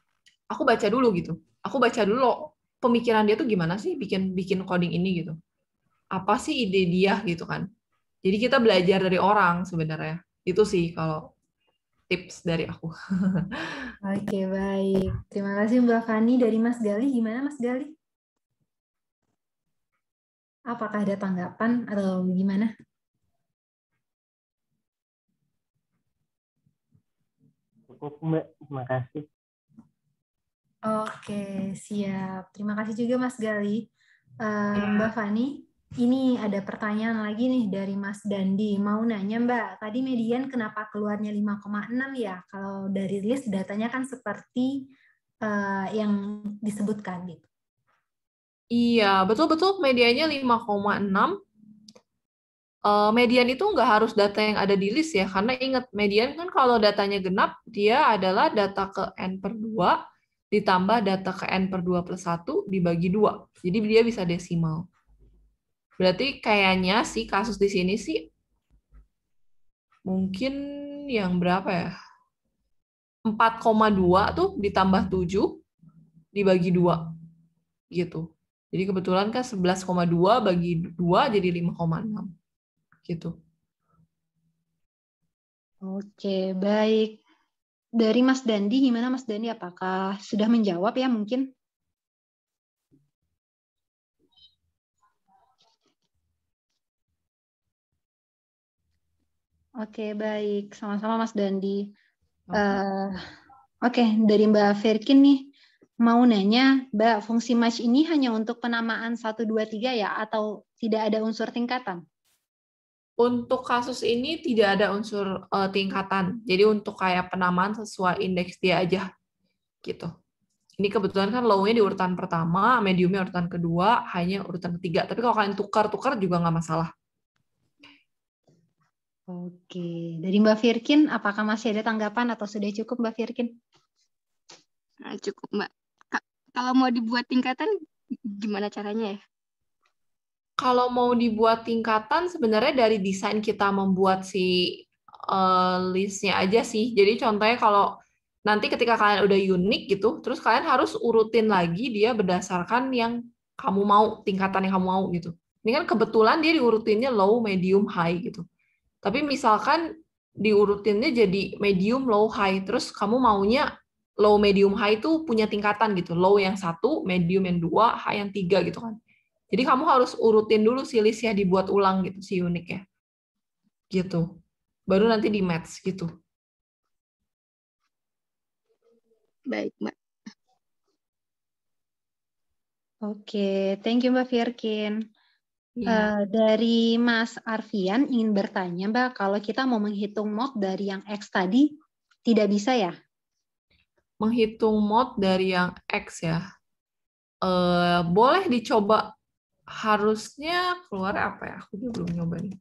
aku baca dulu gitu. Aku baca dulu pemikiran dia tuh gimana sih bikin bikin coding ini gitu apa sih ide dia gitu kan jadi kita belajar dari orang sebenarnya itu sih kalau tips dari aku oke baik terima kasih mbak Fani dari Mas Gali gimana Mas Gali apakah ada tanggapan atau gimana cukup mbak terima kasih Oke, siap. Terima kasih juga Mas Gali. Iya. Mbak Fani, ini ada pertanyaan lagi nih dari Mas Dandi. Mau nanya Mbak, tadi median kenapa keluarnya 5,6 ya? Kalau dari list datanya kan seperti yang disebutkan gitu. Iya, betul-betul medianya 5,6. Uh, median itu nggak harus data yang ada di list ya, karena ingat median kan kalau datanya genap, dia adalah data ke N per 2, ditambah data ke N per 2 plus 1 dibagi 2. Jadi dia bisa desimal. Berarti kayaknya sih kasus di sini sih mungkin yang berapa ya? 4,2 tuh ditambah 7 dibagi 2. Gitu. Jadi kebetulan kan 11,2 bagi 2 jadi 5,6. Gitu. Oke, baik dari Mas Dandi, gimana Mas Dandi? Apakah sudah menjawab ya mungkin? Oke, baik. Sama-sama Mas Dandi. Oke, uh, eh, okay, dari Mbak Firkin nih, mau nanya, Mbak, fungsi match ini hanya untuk penamaan 1, 2, 3 ya? Atau tidak ada unsur tingkatan? untuk kasus ini tidak ada unsur uh, tingkatan. Jadi untuk kayak penamaan sesuai indeks dia aja gitu. Ini kebetulan kan low-nya di urutan pertama, mediumnya urutan kedua, hanya urutan ketiga. Tapi kalau kalian tukar-tukar juga nggak masalah. Oke, dari Mbak Firkin, apakah masih ada tanggapan atau sudah cukup Mbak Firkin? Nah, cukup Mbak. kalau mau dibuat tingkatan, gimana caranya ya? kalau mau dibuat tingkatan sebenarnya dari desain kita membuat si uh, listnya aja sih. Jadi contohnya kalau nanti ketika kalian udah unik gitu, terus kalian harus urutin lagi dia berdasarkan yang kamu mau, tingkatan yang kamu mau gitu. Ini kan kebetulan dia diurutinnya low, medium, high gitu. Tapi misalkan diurutinnya jadi medium, low, high, terus kamu maunya low, medium, high itu punya tingkatan gitu. Low yang satu, medium yang dua, high yang tiga gitu kan. Jadi kamu harus urutin dulu si list ya dibuat ulang gitu si unik ya. Gitu. Baru nanti di match gitu. Baik, Mbak. Oke, thank you Mbak Firkin. Yeah. Iya. Uh, dari Mas Arfian ingin bertanya Mbak, kalau kita mau menghitung mod dari yang X tadi, tidak bisa ya? Menghitung mod dari yang X ya? Uh, boleh dicoba harusnya keluar apa ya? Aku juga belum nyoba nih.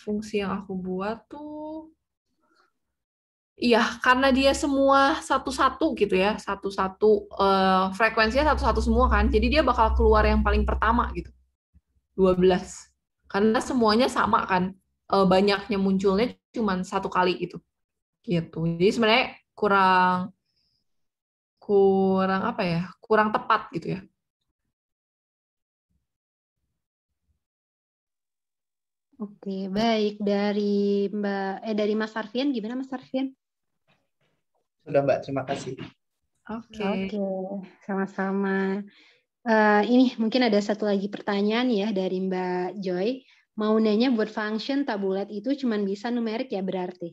Fungsi yang aku buat tuh Iya, karena dia semua satu-satu gitu ya, satu-satu uh, frekuensinya satu-satu semua kan. Jadi dia bakal keluar yang paling pertama gitu. 12. Karena semuanya sama kan. Uh, banyaknya munculnya cuma satu kali gitu. Gitu. Jadi sebenarnya kurang kurang apa ya? Kurang tepat gitu ya. Oke, baik dari Mbak eh dari Mas Arvian, gimana Mas Arvian? Sudah Mbak, terima kasih. Oke. Oke, sama-sama. Uh, ini mungkin ada satu lagi pertanyaan ya dari Mbak Joy. Mau nanya buat function tabulat itu cuma bisa numerik ya berarti?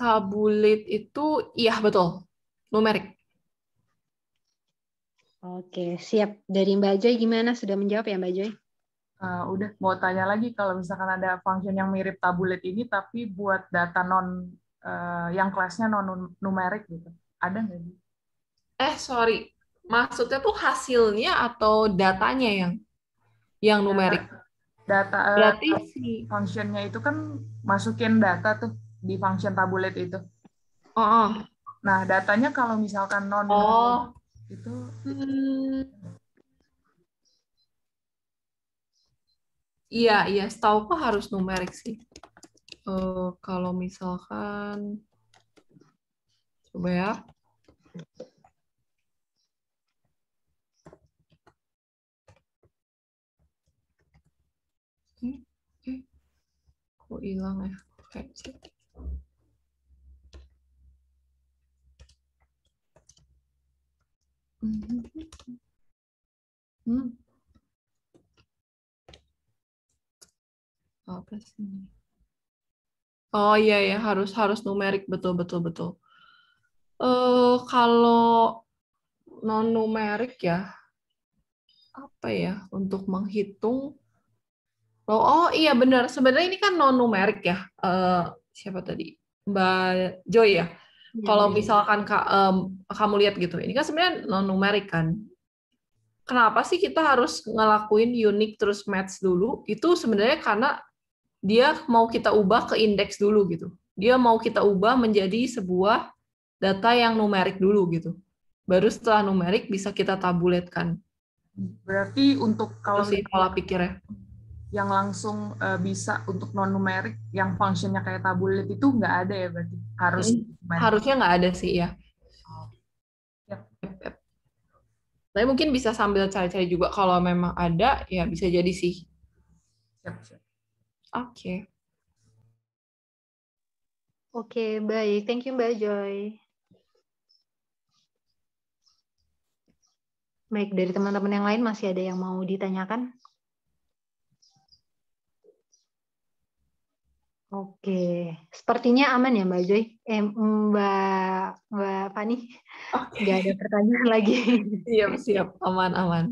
Tabulat itu iya betul, numerik. Oke, siap. Dari Mbak Joy gimana? Sudah menjawab ya Mbak Joy? Uh, udah mau tanya lagi kalau misalkan ada function yang mirip tabulet ini tapi buat data non uh, yang kelasnya non numerik gitu ada nggak sih? Eh sorry maksudnya tuh hasilnya atau datanya yang yang numerik? Data, data eh, berarti uh, functionnya itu kan masukin data tuh di function tabulet itu. Oh. oh. Nah datanya kalau misalkan non oh. itu. Hmm Iya, iya, setahu kok harus numerik sih. Uh, kalau misalkan coba ya. Oke, eh, eh. Kok hilang ya? Oke. mm hmm, hmm. Oh, oh iya ya harus harus numerik betul betul betul. Uh, kalau non numerik ya apa ya untuk menghitung oh, oh iya benar sebenarnya ini kan non numerik ya uh, siapa tadi Mbak Joy ya iya, kalau misalkan ka, um, kamu lihat gitu ini kan sebenarnya non numerik kan kenapa sih kita harus ngelakuin unik terus match dulu itu sebenarnya karena dia mau kita ubah ke indeks dulu gitu. Dia mau kita ubah menjadi sebuah data yang numerik dulu gitu. Baru setelah numerik bisa kita tabuletkan. Berarti untuk kalau sih pola pikirnya yang langsung eh, bisa untuk non numerik yang fungsinya kayak tabulet itu nggak ada ya berarti harus hmm, harusnya nggak ada sih ya. Oh. Tapi mungkin bisa sambil cari-cari juga kalau memang ada ya bisa jadi sih. Siap, siap. Oke. Okay. Oke, okay, baik. Thank you, Mbak Joy. Baik, dari teman-teman yang lain masih ada yang mau ditanyakan? Oke, sepertinya aman ya Mbak Joy, eh, Mbak Mbak Fani, okay. nggak ada pertanyaan lagi. Siap siap, aman aman.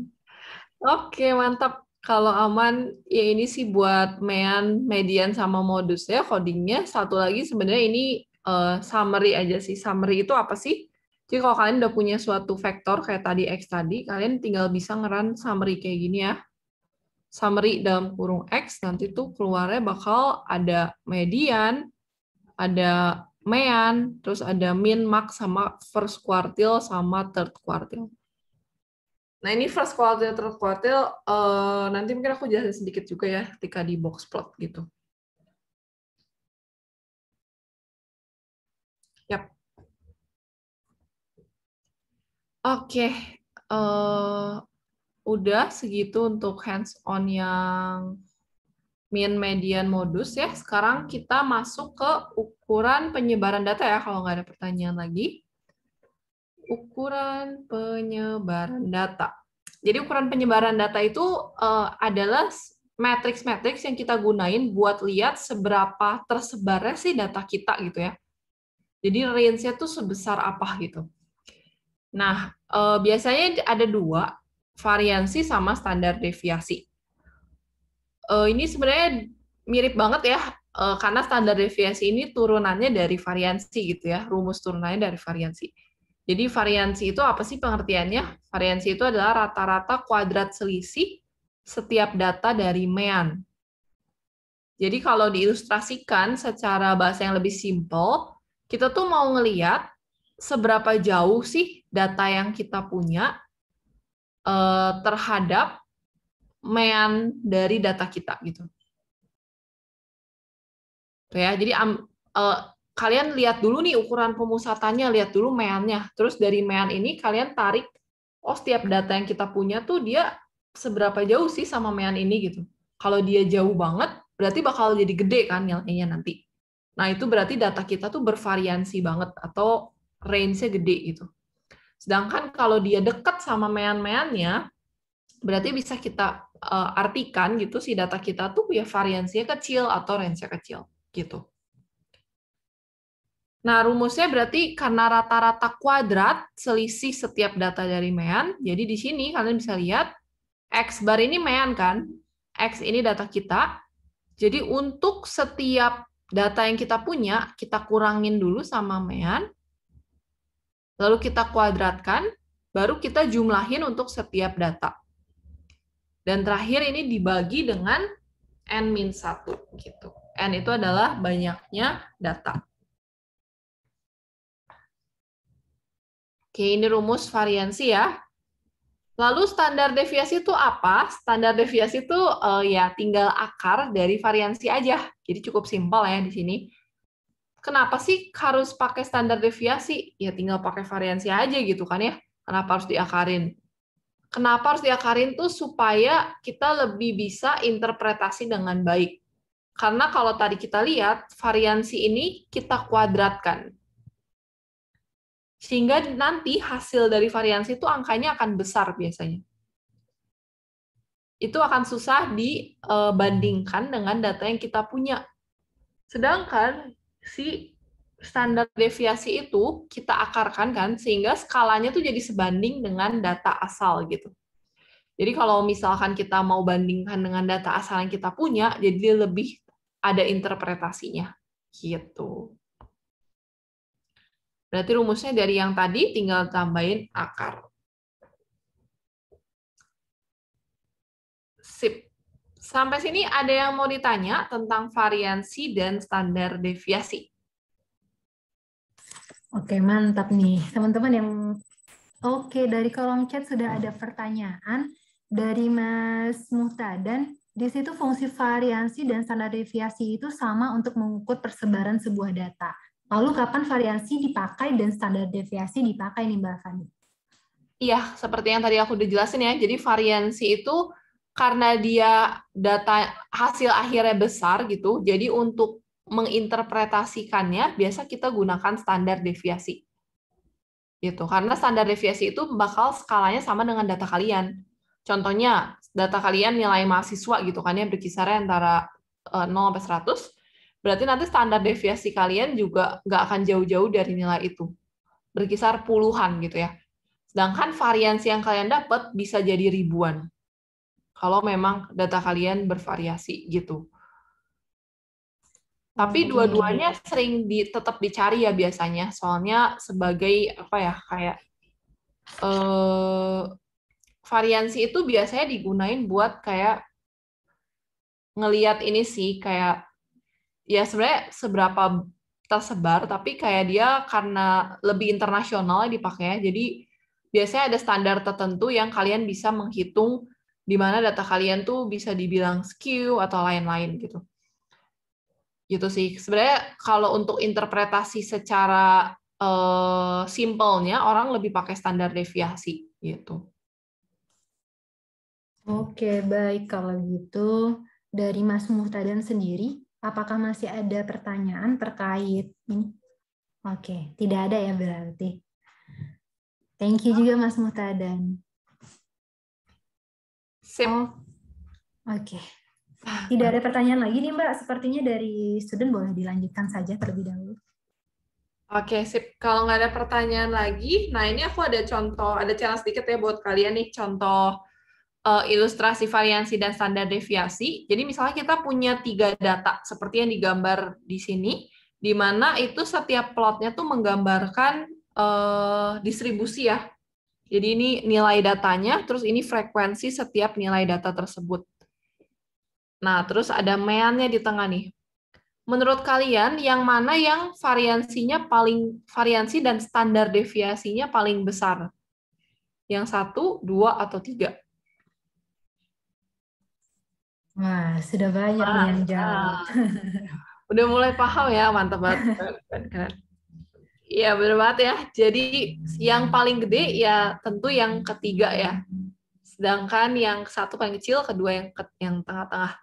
Oke mantap. Kalau aman, ya ini sih buat mean, median sama modus ya codingnya. Satu lagi sebenarnya ini uh, summary aja sih. Summary itu apa sih? Jadi kalau kalian udah punya suatu vektor kayak tadi X tadi, kalian tinggal bisa ngeran summary kayak gini ya. Summary dalam kurung X, nanti tuh keluarnya bakal ada median, ada mean, terus ada min, max, sama first quartile, sama third quartile. Nah ini first quartile, third quartile, uh, eh, nanti mungkin aku jelasin sedikit juga ya ketika di box plot gitu. Yap. Oke, okay. uh, eh, udah segitu untuk hands-on yang mean, median, modus ya. Sekarang kita masuk ke ukuran penyebaran data ya kalau nggak ada pertanyaan lagi ukuran penyebaran data. Jadi ukuran penyebaran data itu uh, adalah matriks-matriks yang kita gunain buat lihat seberapa tersebarnya sih data kita gitu ya. Jadi range-nya tuh sebesar apa gitu. Nah, uh, biasanya ada dua, variansi sama standar deviasi. Uh, ini sebenarnya mirip banget ya, uh, karena standar deviasi ini turunannya dari variansi gitu ya, rumus turunannya dari variansi. Jadi variansi itu apa sih pengertiannya? Variansi itu adalah rata-rata kuadrat selisih setiap data dari mean. Jadi kalau diilustrasikan secara bahasa yang lebih simple, kita tuh mau ngeliat seberapa jauh sih data yang kita punya eh, terhadap mean dari data kita gitu. ya, jadi eh, kalian lihat dulu nih ukuran pemusatannya, lihat dulu meannya. Terus dari mean ini kalian tarik, oh setiap data yang kita punya tuh dia seberapa jauh sih sama mean ini gitu. Kalau dia jauh banget, berarti bakal jadi gede kan nilainya nanti. Nah itu berarti data kita tuh bervariansi banget atau range-nya gede gitu. Sedangkan kalau dia dekat sama mean-meannya, berarti bisa kita uh, artikan gitu si data kita tuh ya variansinya kecil atau range-nya kecil gitu. Nah, rumusnya berarti karena rata-rata kuadrat selisih setiap data dari mean, jadi di sini kalian bisa lihat X bar ini mean kan? X ini data kita. Jadi untuk setiap data yang kita punya, kita kurangin dulu sama mean, lalu kita kuadratkan, baru kita jumlahin untuk setiap data. Dan terakhir ini dibagi dengan N-1. gitu. N itu adalah banyaknya data. Oke, ini rumus variansi ya. Lalu standar deviasi itu apa? Standar deviasi itu uh, ya tinggal akar dari variansi aja. Jadi cukup simpel ya di sini. Kenapa sih harus pakai standar deviasi? Ya tinggal pakai variansi aja gitu kan ya. Kenapa harus diakarin? Kenapa harus diakarin tuh supaya kita lebih bisa interpretasi dengan baik. Karena kalau tadi kita lihat, variansi ini kita kuadratkan. Sehingga nanti hasil dari variansi itu angkanya akan besar biasanya. Itu akan susah dibandingkan eh, dengan data yang kita punya. Sedangkan si standar deviasi itu kita akarkan kan sehingga skalanya tuh jadi sebanding dengan data asal gitu. Jadi kalau misalkan kita mau bandingkan dengan data asal yang kita punya, jadi lebih ada interpretasinya gitu. Berarti rumusnya dari yang tadi tinggal tambahin akar. Sip. Sampai sini ada yang mau ditanya tentang variansi dan standar deviasi. Oke, mantap nih. Teman-teman yang Oke, dari kolom chat sudah ada pertanyaan dari Mas Muta dan di situ fungsi variansi dan standar deviasi itu sama untuk mengukur persebaran sebuah data. Lalu kapan variasi dipakai dan standar deviasi dipakai nih Mbak Fani? Iya, seperti yang tadi aku udah jelasin ya. Jadi variansi itu karena dia data hasil akhirnya besar gitu. Jadi untuk menginterpretasikannya biasa kita gunakan standar deviasi. Gitu. Karena standar deviasi itu bakal skalanya sama dengan data kalian. Contohnya data kalian nilai mahasiswa gitu kan ya berkisar antara 0 eh, sampai 100 Berarti nanti standar deviasi kalian juga nggak akan jauh-jauh dari nilai itu. Berkisar puluhan gitu ya. Sedangkan variansi yang kalian dapat bisa jadi ribuan. Kalau memang data kalian bervariasi gitu. Tapi dua-duanya sering di, tetap dicari ya biasanya. Soalnya sebagai apa ya kayak eh, variansi itu biasanya digunain buat kayak ngeliat ini sih kayak ya sebenarnya seberapa tersebar tapi kayak dia karena lebih internasional dipakai jadi biasanya ada standar tertentu yang kalian bisa menghitung di mana data kalian tuh bisa dibilang skew atau lain-lain gitu. Gitu sih. Sebenarnya kalau untuk interpretasi secara uh, simpelnya orang lebih pakai standar deviasi gitu. Oke, baik kalau gitu dari Mas Muhtadan sendiri Apakah masih ada pertanyaan terkait ini? Oke, tidak ada ya berarti. Thank you juga Mas Muhtadan. Sim. Oh, oke. Tidak ada pertanyaan lagi nih Mbak. Sepertinya dari student boleh dilanjutkan saja terlebih dahulu. Oke, sip. Kalau nggak ada pertanyaan lagi, nah ini aku ada contoh, ada challenge sedikit ya buat kalian nih, contoh uh, ilustrasi variansi dan standar deviasi. Jadi misalnya kita punya tiga data seperti yang digambar di sini, di mana itu setiap plotnya tuh menggambarkan uh, distribusi ya. Jadi ini nilai datanya, terus ini frekuensi setiap nilai data tersebut. Nah, terus ada meannya di tengah nih. Menurut kalian, yang mana yang variansinya paling variansi dan standar deviasinya paling besar? Yang satu, dua, atau tiga? Wah, sudah banyak yang jawab. Udah mulai paham ya, mantap banget. Iya, benar banget ya. Jadi yang paling gede ya tentu yang ketiga ya. Sedangkan yang satu paling kecil, kedua yang ke, yang tengah-tengah.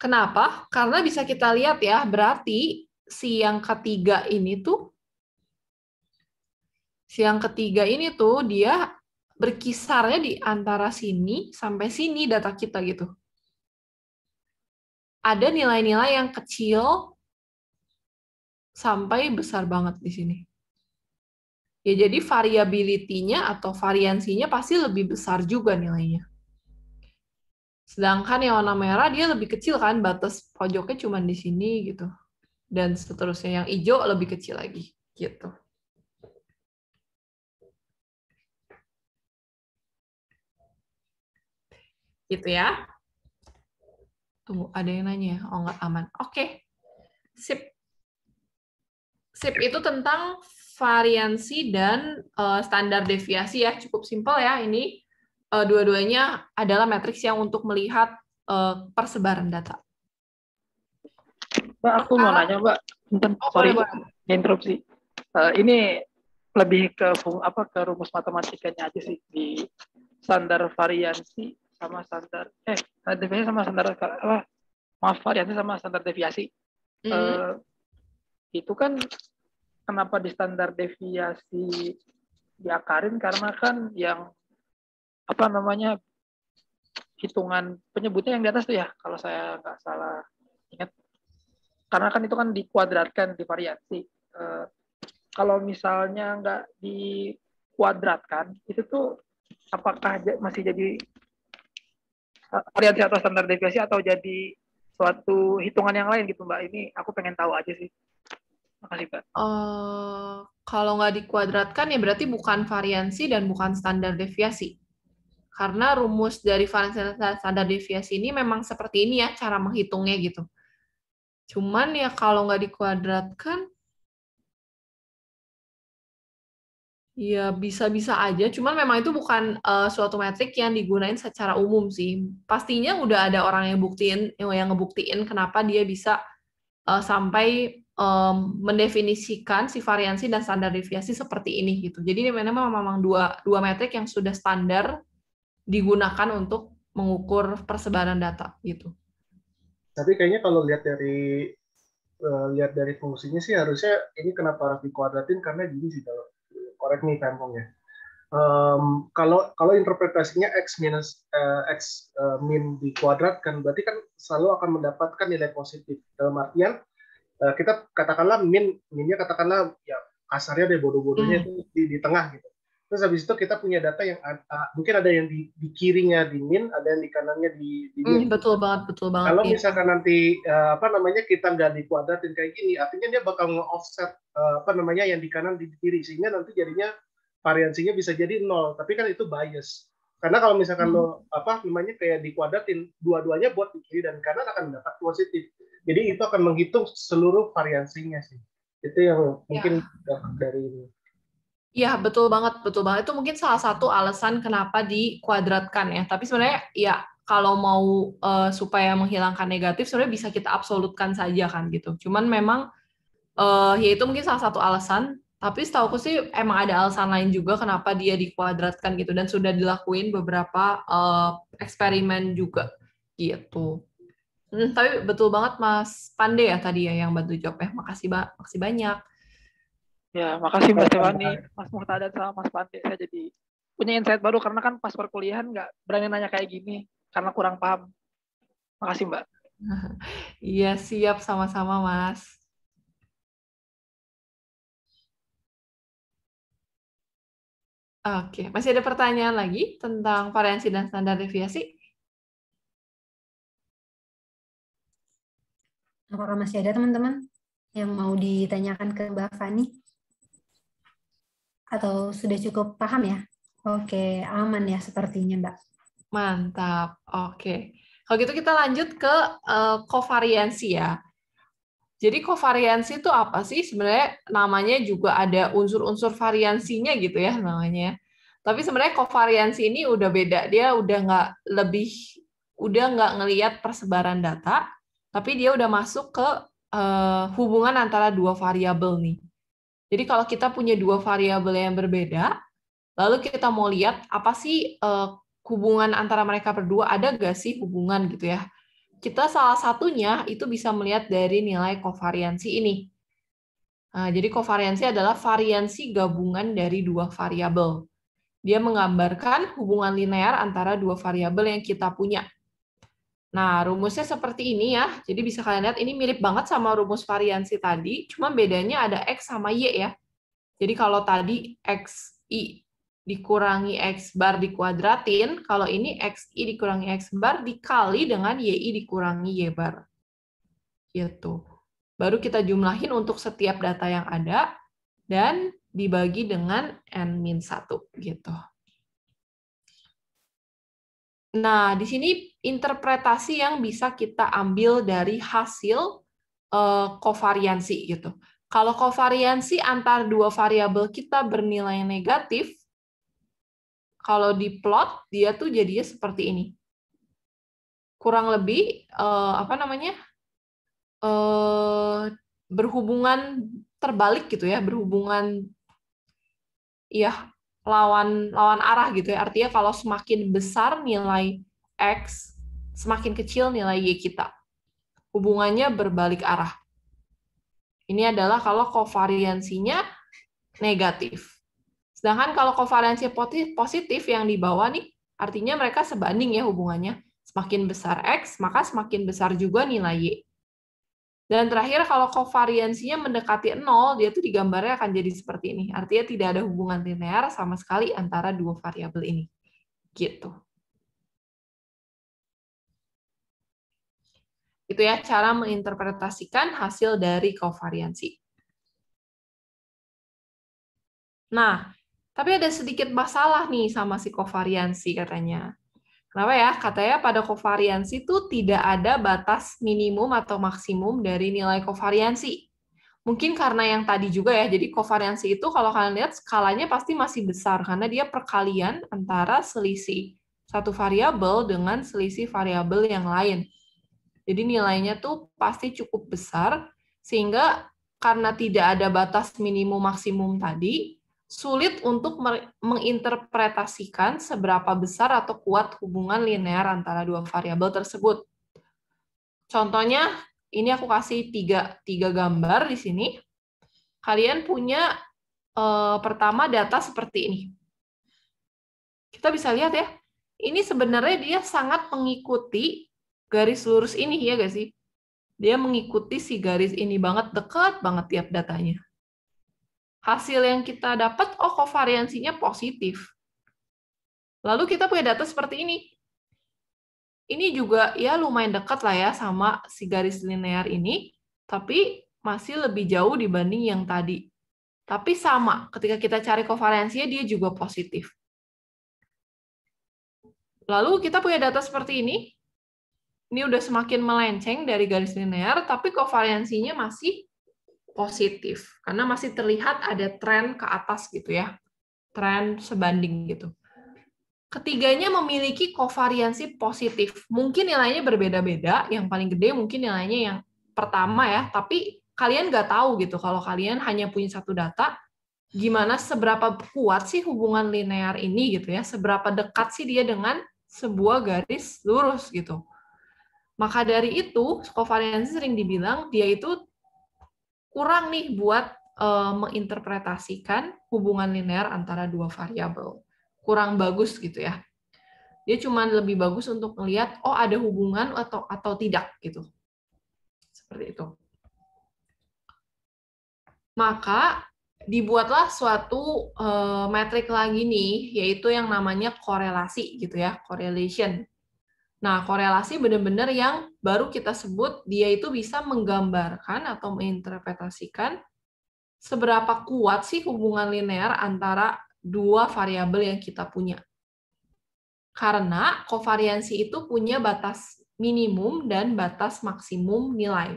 Kenapa? Karena bisa kita lihat ya, berarti si yang ketiga ini tuh si yang ketiga ini tuh dia berkisarnya di antara sini sampai sini data kita gitu ada nilai-nilai yang kecil sampai besar banget di sini. Ya jadi variability atau variansinya pasti lebih besar juga nilainya. Sedangkan yang warna merah dia lebih kecil kan, batas pojoknya cuma di sini gitu. Dan seterusnya yang hijau lebih kecil lagi gitu. Gitu ya. Tunggu, ada yang nanya. Oh, nggak aman. Oke. Okay. Sip. Sip, itu tentang variansi dan uh, standar deviasi ya. Cukup simpel ya ini. Uh, Dua-duanya adalah matriks yang untuk melihat uh, persebaran data. Mbak, aku mau nanya, Mbak. Bentar, oh, sorry, mbak, interupsi. Uh, ini lebih ke apa ke rumus matematikanya aja sih di standar variansi sama standar eh deviasi sama standar apa maaf variansi sama standar deviasi mm. uh, itu kan kenapa di standar deviasi diakarin karena kan yang apa namanya hitungan penyebutnya yang di atas tuh ya kalau saya nggak salah ingat karena kan itu kan dikuadratkan di variasi uh, eh, kalau misalnya nggak dikuadratkan itu tuh apakah masih jadi variasi atau standar deviasi atau jadi suatu hitungan yang lain gitu Mbak. Ini aku pengen tahu aja sih. Makasih Mbak. Uh, kalau nggak dikuadratkan ya berarti bukan variansi dan bukan standar deviasi. Karena rumus dari variansi dan standar deviasi ini memang seperti ini ya cara menghitungnya gitu. Cuman ya kalau nggak dikuadratkan, Iya bisa-bisa aja, cuman memang itu bukan uh, suatu metrik yang digunain secara umum sih. Pastinya udah ada orang yang buktiin, eh, yang ngebuktiin kenapa dia bisa uh, sampai um, mendefinisikan si variansi dan standar deviasi seperti ini gitu. Jadi ini memang memang dua dua metrik yang sudah standar digunakan untuk mengukur persebaran data gitu. Tapi kayaknya kalau lihat dari uh, lihat dari fungsinya sih harusnya ini kenapa harus dikuadratin karena gini sih kalau korek nih wrong ya. Um, kalau kalau interpretasinya x minus uh, x uh, min dikuadratkan berarti kan selalu akan mendapatkan nilai positif dalam artian uh, kita katakanlah min minnya katakanlah ya kasarnya deh bodoh-bodohnya hmm. itu di, di tengah gitu Terus habis itu kita punya data yang uh, mungkin ada yang di, di kirinya di min, ada yang di kanannya di, di min. Mm, betul banget, betul banget. Kalau iya. misalkan nanti uh, apa namanya kita nggak dikuadratin kayak gini, artinya dia bakal nge-offset uh, apa namanya yang di kanan di kiri sehingga nanti jadinya variansinya bisa jadi nol. Tapi kan itu bias. Karena kalau misalkan mm. lo apa namanya kayak dikuadratin, dua-duanya buat di kiri dan kanan akan mendapat positif. Jadi itu akan menghitung seluruh variansinya sih. Itu yang ya. mungkin yeah. dari ini. Ya betul banget, betul banget. Itu mungkin salah satu alasan kenapa dikuadratkan ya. Tapi sebenarnya ya kalau mau uh, supaya menghilangkan negatif sebenarnya bisa kita absolutkan saja kan gitu. Cuman memang uh, ya itu mungkin salah satu alasan, tapi setahu aku sih emang ada alasan lain juga kenapa dia dikuadratkan gitu dan sudah dilakuin beberapa uh, eksperimen juga gitu. Hmm, tapi betul banget Mas Pande ya tadi ya yang bantu jawab ya. Makasih, ba makasih banyak. Ya, makasih mbak Devani, Mas Muhtadat sama Mas Pante. Saya jadi punya insight baru karena kan pas perkuliahan nggak berani nanya kayak gini karena kurang paham. Makasih Mbak. Iya, siap sama-sama Mas. Oke, masih ada pertanyaan lagi tentang variansi dan standar deviasi? Apakah masih ada teman-teman yang mau ditanyakan ke Mbak Fani? Atau sudah cukup paham ya? Oke, aman ya sepertinya, Mbak. Mantap. Oke. Kalau gitu kita lanjut ke uh, eh, kovariansi ya. Jadi kovariansi itu apa sih? Sebenarnya namanya juga ada unsur-unsur variansinya gitu ya namanya. Tapi sebenarnya kovariansi ini udah beda. Dia udah nggak lebih, udah nggak ngelihat persebaran data, tapi dia udah masuk ke uh, hubungan antara dua variabel nih. Jadi kalau kita punya dua variabel yang berbeda, lalu kita mau lihat apa sih uh, hubungan antara mereka berdua ada nggak sih hubungan gitu ya? Kita salah satunya itu bisa melihat dari nilai kovariansi ini. Nah, jadi kovariansi adalah variansi gabungan dari dua variabel. Dia menggambarkan hubungan linear antara dua variabel yang kita punya. Nah, rumusnya seperti ini ya. Jadi bisa kalian lihat ini mirip banget sama rumus variansi tadi, cuma bedanya ada X sama Y ya. Jadi kalau tadi XI dikurangi X bar dikuadratin, kalau ini XI dikurangi X bar dikali dengan YI dikurangi Y bar. Gitu. Baru kita jumlahin untuk setiap data yang ada, dan dibagi dengan N-1 gitu. Nah, di sini interpretasi yang bisa kita ambil dari hasil uh, eh, kovariansi gitu. Kalau kovariansi antar dua variabel kita bernilai negatif, kalau di plot dia tuh jadinya seperti ini. Kurang lebih uh, apa namanya? Uh, berhubungan terbalik gitu ya, berhubungan ya lawan lawan arah gitu ya. Artinya kalau semakin besar nilai X, semakin kecil nilai Y kita. Hubungannya berbalik arah. Ini adalah kalau kovariansinya negatif. Sedangkan kalau kovariansi positif yang di bawah nih, artinya mereka sebanding ya hubungannya. Semakin besar X, maka semakin besar juga nilai Y. Dan terakhir kalau kovariansinya mendekati nol, dia tuh digambarnya akan jadi seperti ini. Artinya tidak ada hubungan linear sama sekali antara dua variabel ini. Gitu. Itu ya cara menginterpretasikan hasil dari kovariansi. Nah, tapi ada sedikit masalah nih sama si kovariansi katanya. Kenapa ya? Katanya pada kovariansi itu tidak ada batas minimum atau maksimum dari nilai kovariansi. Mungkin karena yang tadi juga ya, jadi kovariansi itu kalau kalian lihat skalanya pasti masih besar karena dia perkalian antara selisih satu variabel dengan selisih variabel yang lain. Jadi nilainya tuh pasti cukup besar sehingga karena tidak ada batas minimum maksimum tadi, sulit untuk menginterpretasikan seberapa besar atau kuat hubungan linear antara dua variabel tersebut. Contohnya, ini aku kasih tiga, tiga gambar di sini. Kalian punya eh, pertama data seperti ini. Kita bisa lihat ya, ini sebenarnya dia sangat mengikuti garis lurus ini ya guys sih? Dia mengikuti si garis ini banget, dekat banget tiap datanya hasil yang kita dapat, oh kovariansinya positif. Lalu kita punya data seperti ini. Ini juga ya lumayan dekat lah ya sama si garis linear ini, tapi masih lebih jauh dibanding yang tadi. Tapi sama, ketika kita cari kovariansinya dia juga positif. Lalu kita punya data seperti ini. Ini udah semakin melenceng dari garis linear, tapi kovariansinya masih positif karena masih terlihat ada tren ke atas gitu ya. Tren sebanding gitu. Ketiganya memiliki kovariansi positif. Mungkin nilainya berbeda-beda, yang paling gede mungkin nilainya yang pertama ya, tapi kalian nggak tahu gitu kalau kalian hanya punya satu data gimana seberapa kuat sih hubungan linear ini gitu ya seberapa dekat sih dia dengan sebuah garis lurus gitu maka dari itu kovariansi sering dibilang dia itu kurang nih buat uh, menginterpretasikan hubungan linear antara dua variabel. Kurang bagus gitu ya. Dia cuma lebih bagus untuk melihat oh ada hubungan atau atau tidak gitu. Seperti itu. Maka dibuatlah suatu uh, metrik lagi nih yaitu yang namanya korelasi gitu ya, correlation Nah, korelasi benar-benar yang baru kita sebut, dia itu bisa menggambarkan atau menginterpretasikan seberapa kuat sih hubungan linear antara dua variabel yang kita punya. Karena kovariansi itu punya batas minimum dan batas maksimum nilai.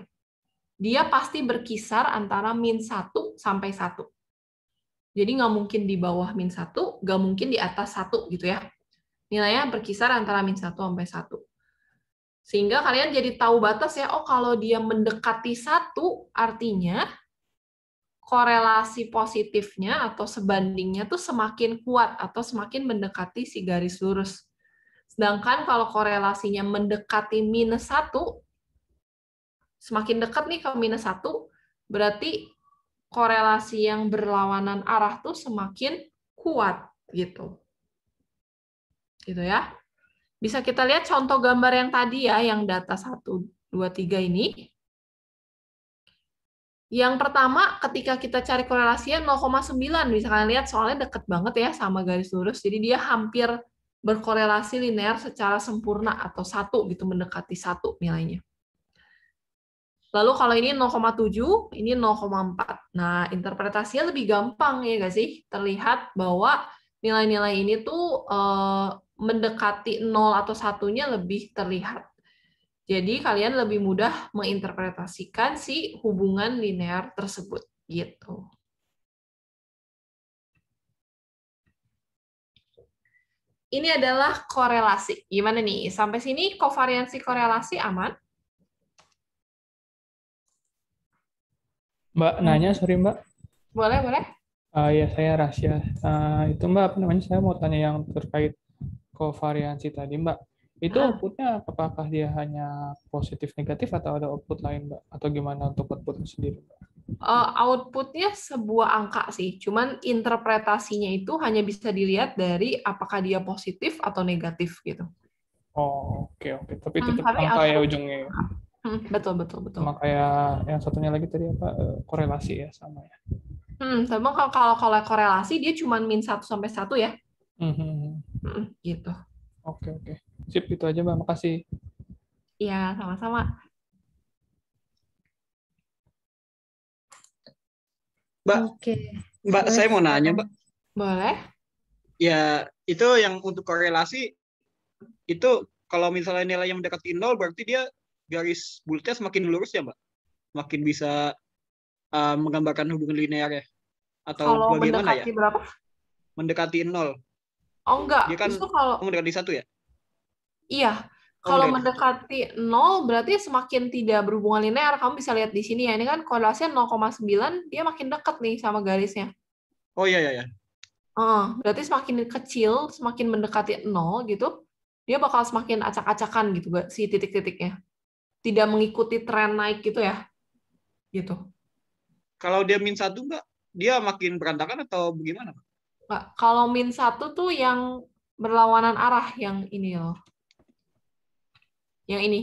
Dia pasti berkisar antara min 1 sampai 1. Jadi nggak mungkin di bawah min 1, nggak mungkin di atas 1 gitu ya. Nilainya berkisar antara min 1 sampai 1. Sehingga kalian jadi tahu batas ya, oh kalau dia mendekati satu, artinya korelasi positifnya atau sebandingnya tuh semakin kuat atau semakin mendekati si garis lurus. Sedangkan kalau korelasinya mendekati minus 1, semakin dekat nih ke minus 1, berarti korelasi yang berlawanan arah tuh semakin kuat gitu. Gitu ya. Bisa kita lihat contoh gambar yang tadi ya, yang data 1, 2, 3 ini. Yang pertama, ketika kita cari korelasinya 0,9, bisa kalian lihat soalnya deket banget ya sama garis lurus, jadi dia hampir berkorelasi linear secara sempurna atau satu gitu mendekati satu nilainya. Lalu kalau ini 0,7, ini 0,4. Nah, interpretasinya lebih gampang ya nggak sih? Terlihat bahwa nilai-nilai ini tuh eh, mendekati nol atau satunya lebih terlihat. Jadi kalian lebih mudah menginterpretasikan si hubungan linear tersebut gitu. Ini adalah korelasi. Gimana nih? Sampai sini kovariansi korelasi aman? Mbak nanya, sorry Mbak. Boleh, boleh. Uh, ya saya rahasia. Uh, itu Mbak apa namanya? Saya mau tanya yang terkait kovariansi tadi, Mbak. Itu ah. outputnya apakah dia hanya positif negatif atau ada output lain, Mbak? Atau gimana untuk outputnya sendiri, Mbak? Uh, outputnya sebuah angka sih, cuman interpretasinya itu hanya bisa dilihat dari apakah dia positif atau negatif gitu. Oh oke okay, oke, okay. tapi hmm, tetap hmm, angka ya ujungnya. Ya? Hmm, betul betul betul. Sama kayak yang satunya lagi tadi apa eh, korelasi ya sama ya. Hmm, tapi kalau kalau korelasi dia cuma min satu sampai satu ya. Mm-hmm. Gitu. Oke, oke. Sip, itu aja Mbak. Makasih. Iya, sama-sama. Mbak, okay. Mbak, saya mau nanya, Mbak. Boleh? Ya, itu yang untuk korelasi, itu kalau misalnya nilai yang mendekati nol, berarti dia garis bulatnya semakin lurus ya, Mbak? Makin bisa uh, menggambarkan hubungan linear ya? Atau kalau bagaimana ya? mendekati ya? berapa? Mendekati nol. Oh enggak, dia kan, justru kalau mendekati satu ya? Iya, oh, kalau oh, mendekati nol berarti semakin tidak berhubungan linear. Kamu bisa lihat di sini ya, ini kan korelasinya 0,9, dia makin dekat nih sama garisnya. Oh iya iya iya. Uh, berarti semakin kecil, semakin mendekati nol gitu, dia bakal semakin acak-acakan gitu si titik-titiknya. Tidak mengikuti tren naik gitu ya. Gitu. Kalau dia min satu enggak, dia makin berantakan atau bagaimana? Pak? Nggak, kalau min satu tuh yang berlawanan arah yang ini loh. Yang ini.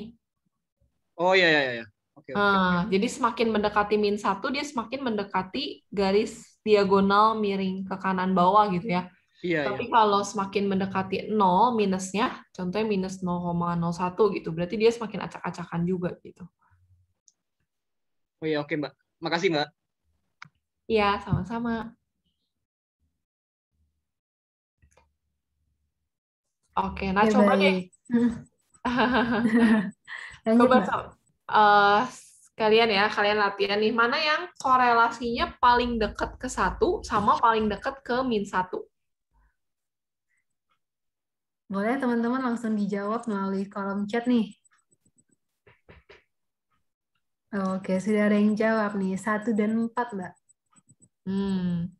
Oh iya iya iya. iya. Okay, nah, okay, Jadi semakin mendekati min satu dia semakin mendekati garis diagonal miring ke kanan bawah gitu ya. Iya, iya. Tapi iya. kalau semakin mendekati 0 minusnya, contohnya minus 0,01 gitu, berarti dia semakin acak-acakan juga gitu. Oh iya, oke Mbak. Makasih Mbak. Iya, sama-sama. Oke, nah ya, coba deh. coba uh, kalian ya, kalian latihan nih mana yang korelasinya paling dekat ke satu sama paling dekat ke min satu. Boleh teman-teman langsung dijawab melalui kolom chat nih. Oke, sudah ada yang jawab nih. Satu dan empat, Mbak. Hmm.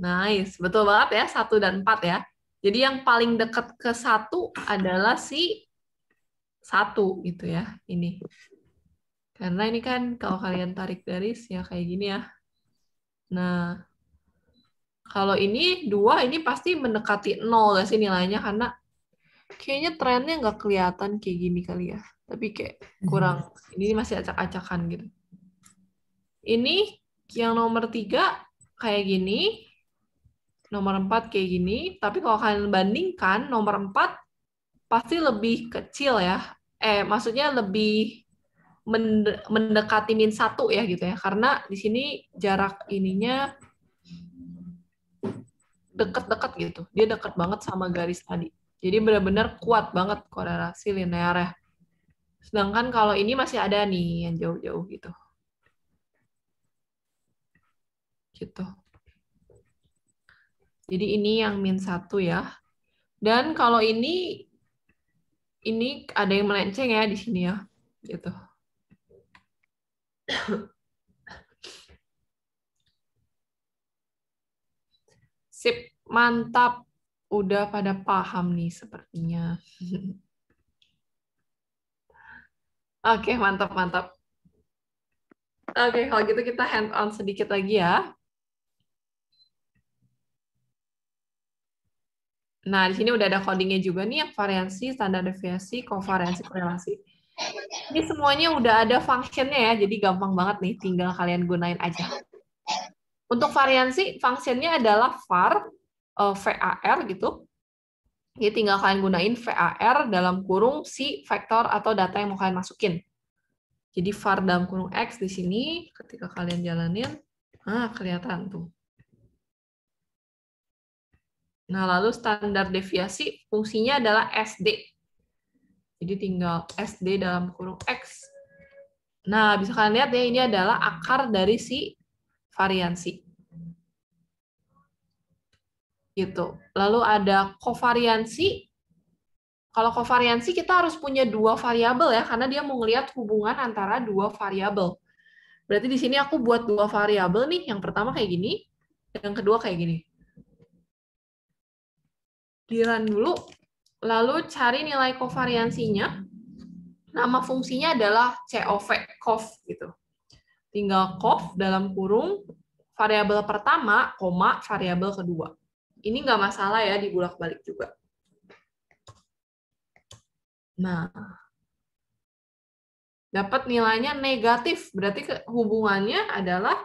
Nice, betul banget ya satu dan empat ya. Jadi yang paling dekat ke satu adalah si satu gitu ya ini. Karena ini kan kalau kalian tarik garis ya kayak gini ya. Nah, kalau ini dua ini pasti mendekati nol gak sih nilainya karena kayaknya trennya nggak kelihatan kayak gini kali ya. Tapi kayak kurang hmm. ini masih acak-acakan gitu. Ini yang nomor tiga kayak gini nomor 4 kayak gini, tapi kalau kalian bandingkan nomor 4 pasti lebih kecil ya. Eh maksudnya lebih mendekati min satu ya gitu ya. Karena di sini jarak ininya deket-deket gitu. Dia deket banget sama garis tadi. Jadi benar-benar kuat banget korelasi linear ya. Sedangkan kalau ini masih ada nih yang jauh-jauh gitu. Gitu. Jadi ini yang min 1 ya. Dan kalau ini, ini ada yang melenceng ya di sini ya. Gitu. Sip, mantap. Udah pada paham nih sepertinya. Oke, mantap-mantap. Oke, kalau gitu kita hand on sedikit lagi ya. Nah, di sini udah ada codingnya juga nih, yang variansi, standar deviasi, kovariansi, korelasi. Ini semuanya udah ada functionnya ya, jadi gampang banget nih, tinggal kalian gunain aja. Untuk variansi, functionnya adalah var, eh, var gitu. Jadi tinggal kalian gunain var dalam kurung si vektor atau data yang mau kalian masukin. Jadi var dalam kurung x di sini, ketika kalian jalanin, ah kelihatan tuh. Nah, lalu standar deviasi fungsinya adalah SD. Jadi tinggal SD dalam kurung X. Nah, bisa kalian lihat ya, ini adalah akar dari si variansi. Gitu. Lalu ada kovariansi. Kalau kovariansi kita harus punya dua variabel ya, karena dia mau ngelihat hubungan antara dua variabel. Berarti di sini aku buat dua variabel nih, yang pertama kayak gini, yang kedua kayak gini di dulu, lalu cari nilai kovariansinya. Nama fungsinya adalah COV, COV gitu. Tinggal COV dalam kurung variabel pertama, koma variabel kedua. Ini nggak masalah ya dibulak-balik juga. Nah, dapat nilainya negatif, berarti hubungannya adalah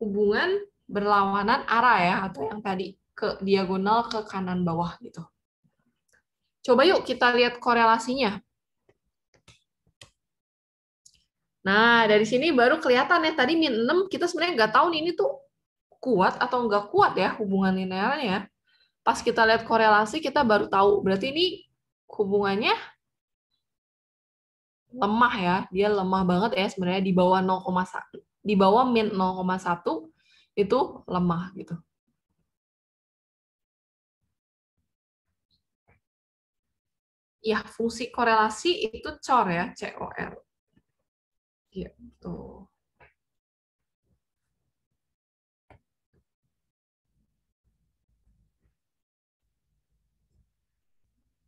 hubungan berlawanan arah ya atau yang tadi ke diagonal ke kanan bawah gitu. Coba yuk kita lihat korelasinya. Nah, dari sini baru kelihatan ya, tadi min 6 kita sebenarnya nggak tahu nih, ini tuh kuat atau nggak kuat ya hubungan linearnya. Ya. Pas kita lihat korelasi, kita baru tahu. Berarti ini hubungannya lemah ya, dia lemah banget ya sebenarnya di bawah 0, di bawah min 0,1 itu lemah gitu. ya fungsi korelasi itu COR ya, COR. Gitu. Iya,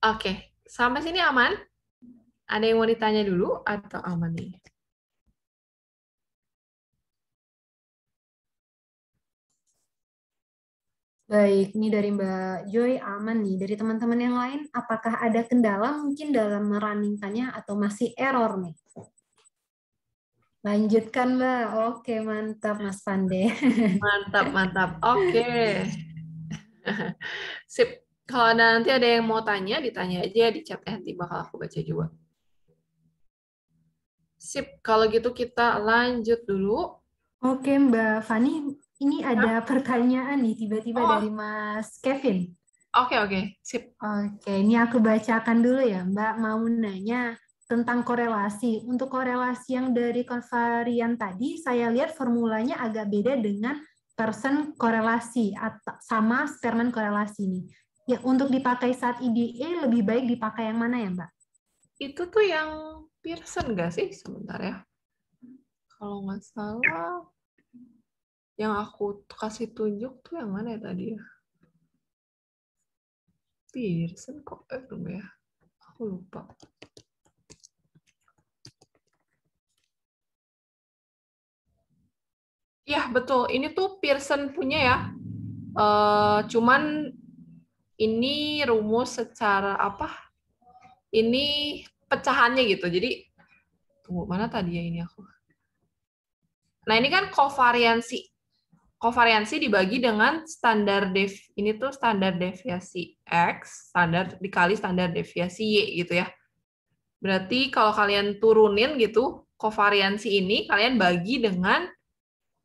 Oke, sampai sini aman? Ada yang mau ditanya dulu atau aman nih? Baik, ini dari Mbak Joy aman nih. Dari teman-teman yang lain, apakah ada kendala mungkin dalam merunningkannya atau masih error nih? Lanjutkan Mbak. Oke, mantap Mas Pande. Mantap, mantap. Oke. Sip. Kalau ada nanti ada yang mau tanya, ditanya aja di chat nanti eh, bakal aku baca juga. Sip, kalau gitu kita lanjut dulu. Oke Mbak Fani, ini ada pertanyaan nih tiba-tiba oh. dari Mas Kevin. Oke, okay, oke. Okay. Sip. Oke, okay, ini aku bacakan dulu ya, Mbak. Mau nanya tentang korelasi. Untuk korelasi yang dari konvarian tadi, saya lihat formulanya agak beda dengan persen korelasi atau sama Sperman korelasi ini. Ya, untuk dipakai saat IDE lebih baik dipakai yang mana ya, Mbak? Itu tuh yang Pearson nggak sih? Sebentar ya. Kalau nggak salah, yang aku kasih tunjuk tuh yang mana ya tadi ya? Pearson kok eh, ya? Aku lupa. Ya betul, ini tuh Pearson punya ya. Uh, cuman ini rumus secara apa? Ini pecahannya gitu. Jadi tunggu mana tadi ya ini aku. Nah ini kan kovariansi Kovariansi dibagi dengan standar dev ini tuh standar deviasi x standar dikali standar deviasi y gitu ya. Berarti kalau kalian turunin gitu kovariansi ini kalian bagi dengan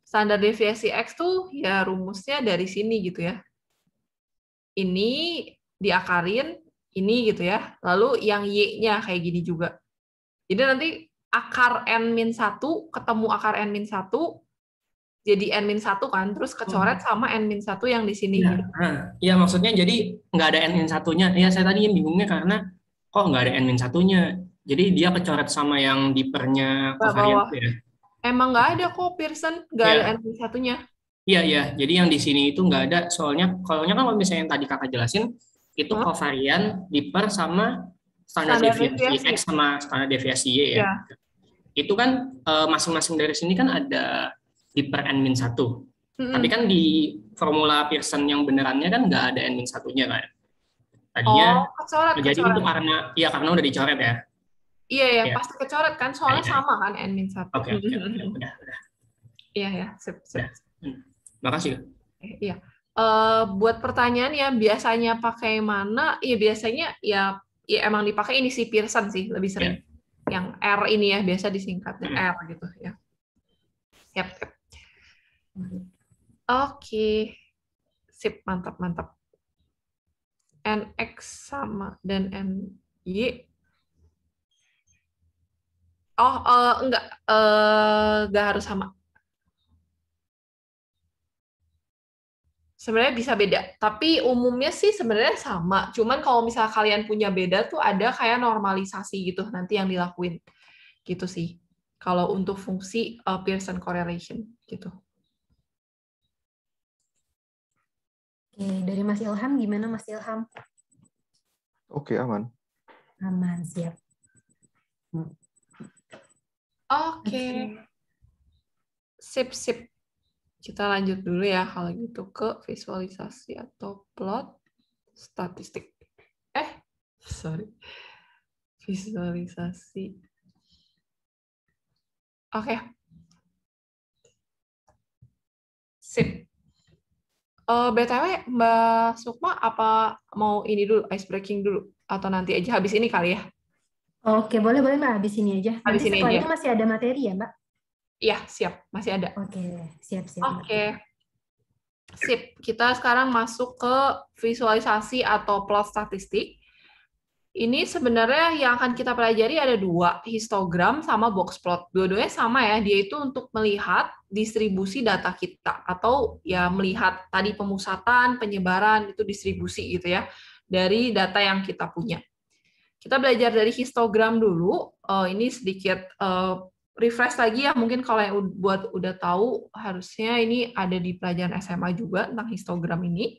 standar deviasi x tuh ya rumusnya dari sini gitu ya. Ini diakarin ini gitu ya. Lalu yang y-nya kayak gini juga. Jadi nanti akar n-1 ketemu akar n-1 jadi n min satu kan, terus kecoret hmm. sama n min satu yang di sini. Iya, nah, ya, maksudnya jadi nggak ada n min satunya. Iya, saya tadi bingungnya karena kok nggak ada n min satunya. Jadi dia kecoret sama yang dipernya pernya covariant ya. Emang nggak ada kok Pearson, nggak ya. ada n min satunya. Iya iya, jadi yang di sini itu nggak ada. Soalnya kalau kan kalau misalnya yang tadi kakak jelasin itu huh? covariant diper sama standar, deviasi, deviasi x sama standar deviasi y ya. ya. Itu kan eh, masing-masing e, dari sini kan ada di per n min satu. hmm Tapi kan di formula Pearson yang benerannya kan nggak ada n min satunya kan. Tadinya oh, jadi itu karena ya karena udah dicoret ya. Iya ya, ya. pasti kecoret kan soalnya ya, ya. sama kan n min satu. Oke, oke Iya ya, sip, sip. Udah. Hmm. Makasih. Iya. Uh, buat pertanyaan ya biasanya pakai mana? Ya biasanya ya ya emang dipakai ini si Pearson sih lebih sering. Yeah. Yang R ini ya biasa disingkat hmm. R gitu ya. Yap, yap. Oke. Sip, mantap, mantap. NX sama dan NY. Oh, uh, enggak, uh, enggak harus sama. Sebenarnya bisa beda, tapi umumnya sih sebenarnya sama. Cuman kalau misalnya kalian punya beda tuh ada kayak normalisasi gitu nanti yang dilakuin. Gitu sih. Kalau untuk fungsi uh, Pearson correlation gitu. Oke, dari Mas Ilham gimana Mas Ilham? Oke, aman. Aman, siap. Oke. Sip, sip. Kita lanjut dulu ya kalau gitu ke visualisasi atau plot statistik. Eh, sorry. Visualisasi. Oke. Okay. Sip. Uh, eh, BTW Mbak Sukma apa mau ini dulu ice breaking dulu atau nanti aja habis ini kali ya? Oke, boleh boleh Mbak habis ini aja. Habis nanti ini setelah aja. itu masih ada materi ya, Mbak? Iya, siap. Masih ada. Oke, siap siap. Oke. Sip, kita sekarang masuk ke visualisasi atau plot statistik. Ini sebenarnya yang akan kita pelajari ada dua, histogram sama box plot. Dua-duanya sama ya, dia itu untuk melihat distribusi data kita atau ya melihat tadi pemusatan, penyebaran itu distribusi gitu ya dari data yang kita punya. Kita belajar dari histogram dulu. Eh, ini sedikit eh, refresh lagi ya, mungkin kalau yang buat udah tahu harusnya ini ada di pelajaran SMA juga tentang histogram ini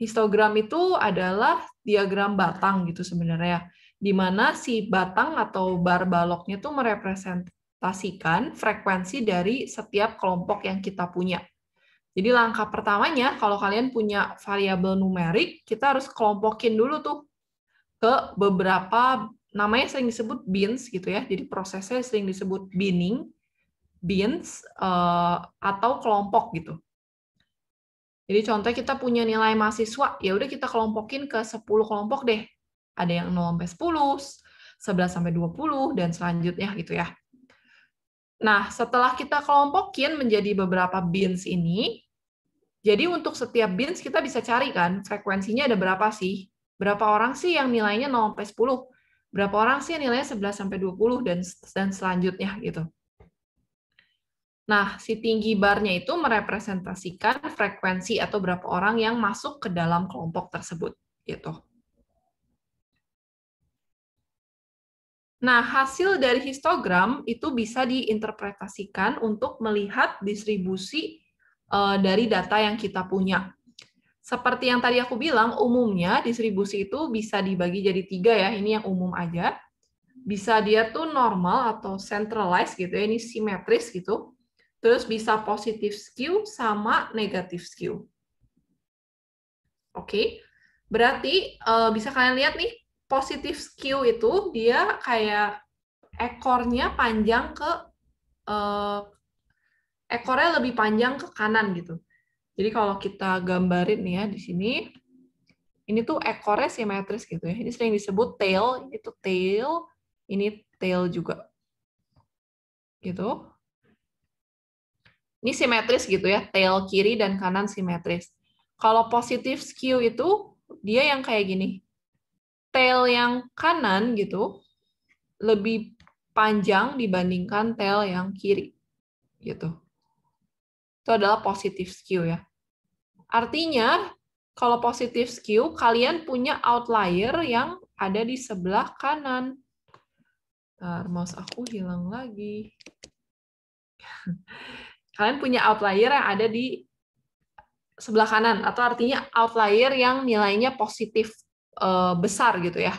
histogram itu adalah diagram batang gitu sebenarnya, di mana si batang atau bar baloknya itu merepresentasikan frekuensi dari setiap kelompok yang kita punya. Jadi langkah pertamanya kalau kalian punya variabel numerik, kita harus kelompokin dulu tuh ke beberapa namanya sering disebut bins gitu ya. Jadi prosesnya sering disebut binning, bins eh, atau kelompok gitu. Jadi contoh kita punya nilai mahasiswa, ya udah kita kelompokin ke 10 kelompok deh. Ada yang 0 sampai 10, 11 sampai 20 dan selanjutnya gitu ya. Nah, setelah kita kelompokin menjadi beberapa bins ini, jadi untuk setiap bins kita bisa cari kan frekuensinya ada berapa sih? Berapa orang sih yang nilainya 0 sampai 10? Berapa orang sih yang nilainya 11 sampai 20 dan dan selanjutnya gitu. Nah, si tinggi barnya itu merepresentasikan frekuensi atau berapa orang yang masuk ke dalam kelompok tersebut, gitu. Nah, hasil dari histogram itu bisa diinterpretasikan untuk melihat distribusi eh, dari data yang kita punya. Seperti yang tadi aku bilang, umumnya distribusi itu bisa dibagi jadi tiga ya, ini yang umum aja. Bisa dia tuh normal atau centralized gitu ya, ini simetris gitu terus bisa positive skew sama negative skew. Oke, okay? berarti uh, bisa kalian lihat nih, positive skew itu dia kayak ekornya panjang ke uh, ekornya lebih panjang ke kanan gitu. Jadi kalau kita gambarin nih ya di sini, ini tuh ekornya simetris gitu ya. Ini sering disebut tail, itu tail, ini tail juga. Gitu ini simetris gitu ya, tail kiri dan kanan simetris. Kalau positif skew itu dia yang kayak gini. Tail yang kanan gitu lebih panjang dibandingkan tail yang kiri gitu. Itu adalah positif skew ya. Artinya kalau positif skew kalian punya outlier yang ada di sebelah kanan. Bentar, mouse aku hilang lagi. kalian punya outlier yang ada di sebelah kanan atau artinya outlier yang nilainya positif e, besar gitu ya.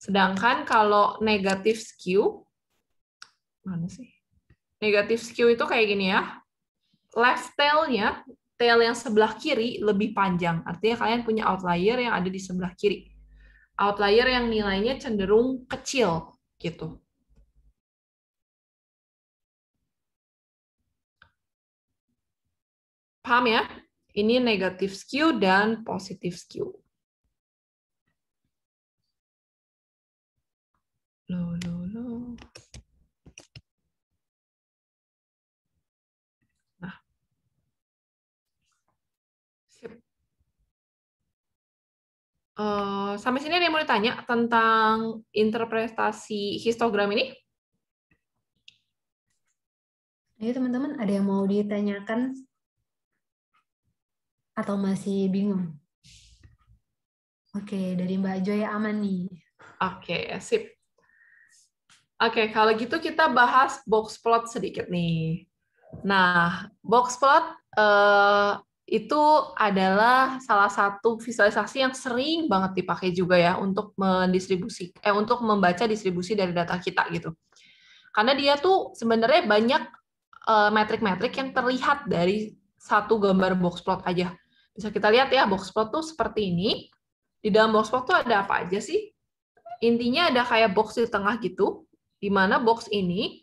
Sedangkan kalau negatif skew mana sih? Negatif skew itu kayak gini ya. Left tail-nya, tail yang sebelah kiri lebih panjang. Artinya kalian punya outlier yang ada di sebelah kiri. Outlier yang nilainya cenderung kecil gitu. Paham ya? Ini negatif skew dan positif skew. Lo, lo, lo. Nah. Sip. Uh, sampai sini ada yang mau ditanya tentang interpretasi histogram ini? Ayo teman-teman, ada yang mau ditanyakan atau masih bingung? Oke, dari Mbak Joya aman nih. Oke, okay, sip. Oke, kalau gitu kita bahas box plot sedikit nih. Nah, box plot uh, itu adalah salah satu visualisasi yang sering banget dipakai juga ya untuk mendistribusi eh untuk membaca distribusi dari data kita gitu. Karena dia tuh sebenarnya banyak eh, metrik-metrik yang terlihat dari satu gambar box plot aja. Bisa kita lihat ya, boxplot tuh seperti ini. Di dalam boxplot tuh ada apa aja sih? Intinya ada kayak box di tengah gitu, di mana box ini,